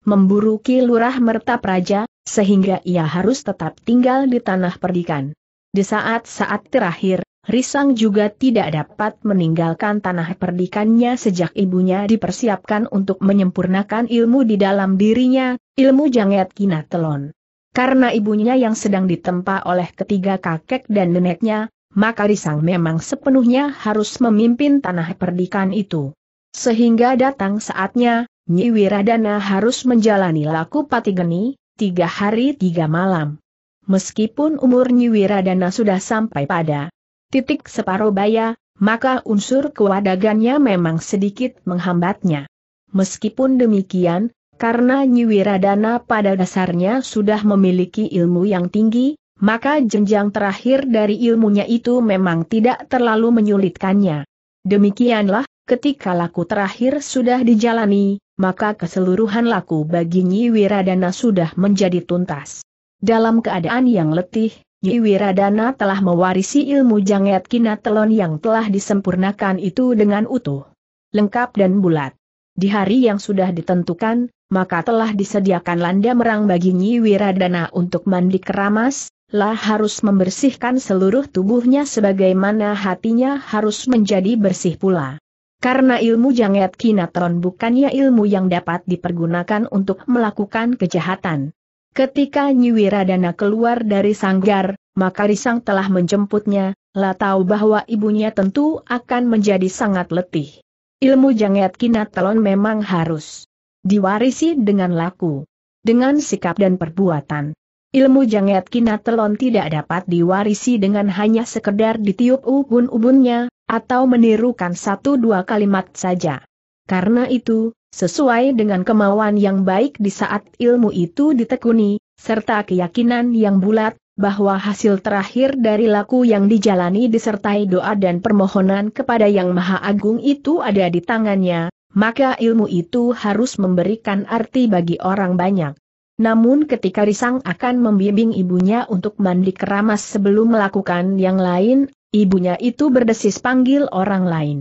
memburu lurah merta praja, sehingga ia harus tetap tinggal di tanah perdikan. Di saat-saat terakhir, Risang juga tidak dapat meninggalkan tanah perdikannya sejak ibunya dipersiapkan untuk menyempurnakan ilmu di dalam dirinya, ilmu janget kinatelon. Karena ibunya yang sedang ditempa oleh ketiga kakek dan neneknya, maka Risang memang sepenuhnya harus memimpin tanah perdikan itu. Sehingga datang saatnya, Nyi Wiradana harus menjalani laku pati geni, tiga hari tiga malam. Meskipun umur Nyi Wiradana sudah sampai pada titik separuh baya, maka unsur kewadagannya memang sedikit menghambatnya. Meskipun demikian, karena Nyiwiradana pada dasarnya sudah memiliki ilmu yang tinggi, maka jenjang terakhir dari ilmunya itu memang tidak terlalu menyulitkannya. Demikianlah, ketika laku terakhir sudah dijalani, maka keseluruhan laku bagi Nyiwiradana sudah menjadi tuntas. Dalam keadaan yang letih, Nyi Wiradana telah mewarisi ilmu janget kinatelon yang telah disempurnakan itu dengan utuh, lengkap dan bulat. Di hari yang sudah ditentukan, maka telah disediakan landa merang bagi Nyi Wiradana untuk mandi keramas, lah harus membersihkan seluruh tubuhnya sebagaimana hatinya harus menjadi bersih pula. Karena ilmu janget kinatron bukannya ilmu yang dapat dipergunakan untuk melakukan kejahatan. Ketika Nyiwiradana keluar dari sanggar, maka Risang telah menjemputnya, lah tahu bahwa ibunya tentu akan menjadi sangat letih. Ilmu jangat telon memang harus diwarisi dengan laku, dengan sikap dan perbuatan. Ilmu jangat telon tidak dapat diwarisi dengan hanya sekedar ditiup ubun-ubunnya, atau menirukan satu dua kalimat saja. Karena itu, Sesuai dengan kemauan yang baik di saat ilmu itu ditekuni, serta keyakinan yang bulat, bahwa hasil terakhir dari laku yang dijalani disertai doa dan permohonan kepada Yang Maha Agung itu ada di tangannya, maka ilmu itu harus memberikan arti bagi orang banyak. Namun ketika Risang akan membimbing ibunya untuk mandi keramas sebelum melakukan yang lain, ibunya itu berdesis panggil orang lain.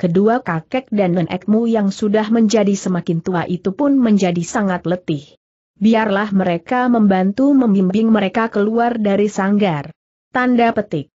Kedua kakek dan nenekmu yang sudah menjadi semakin tua itu pun menjadi sangat letih. Biarlah mereka membantu membimbing mereka keluar dari sanggar. Tanda petik.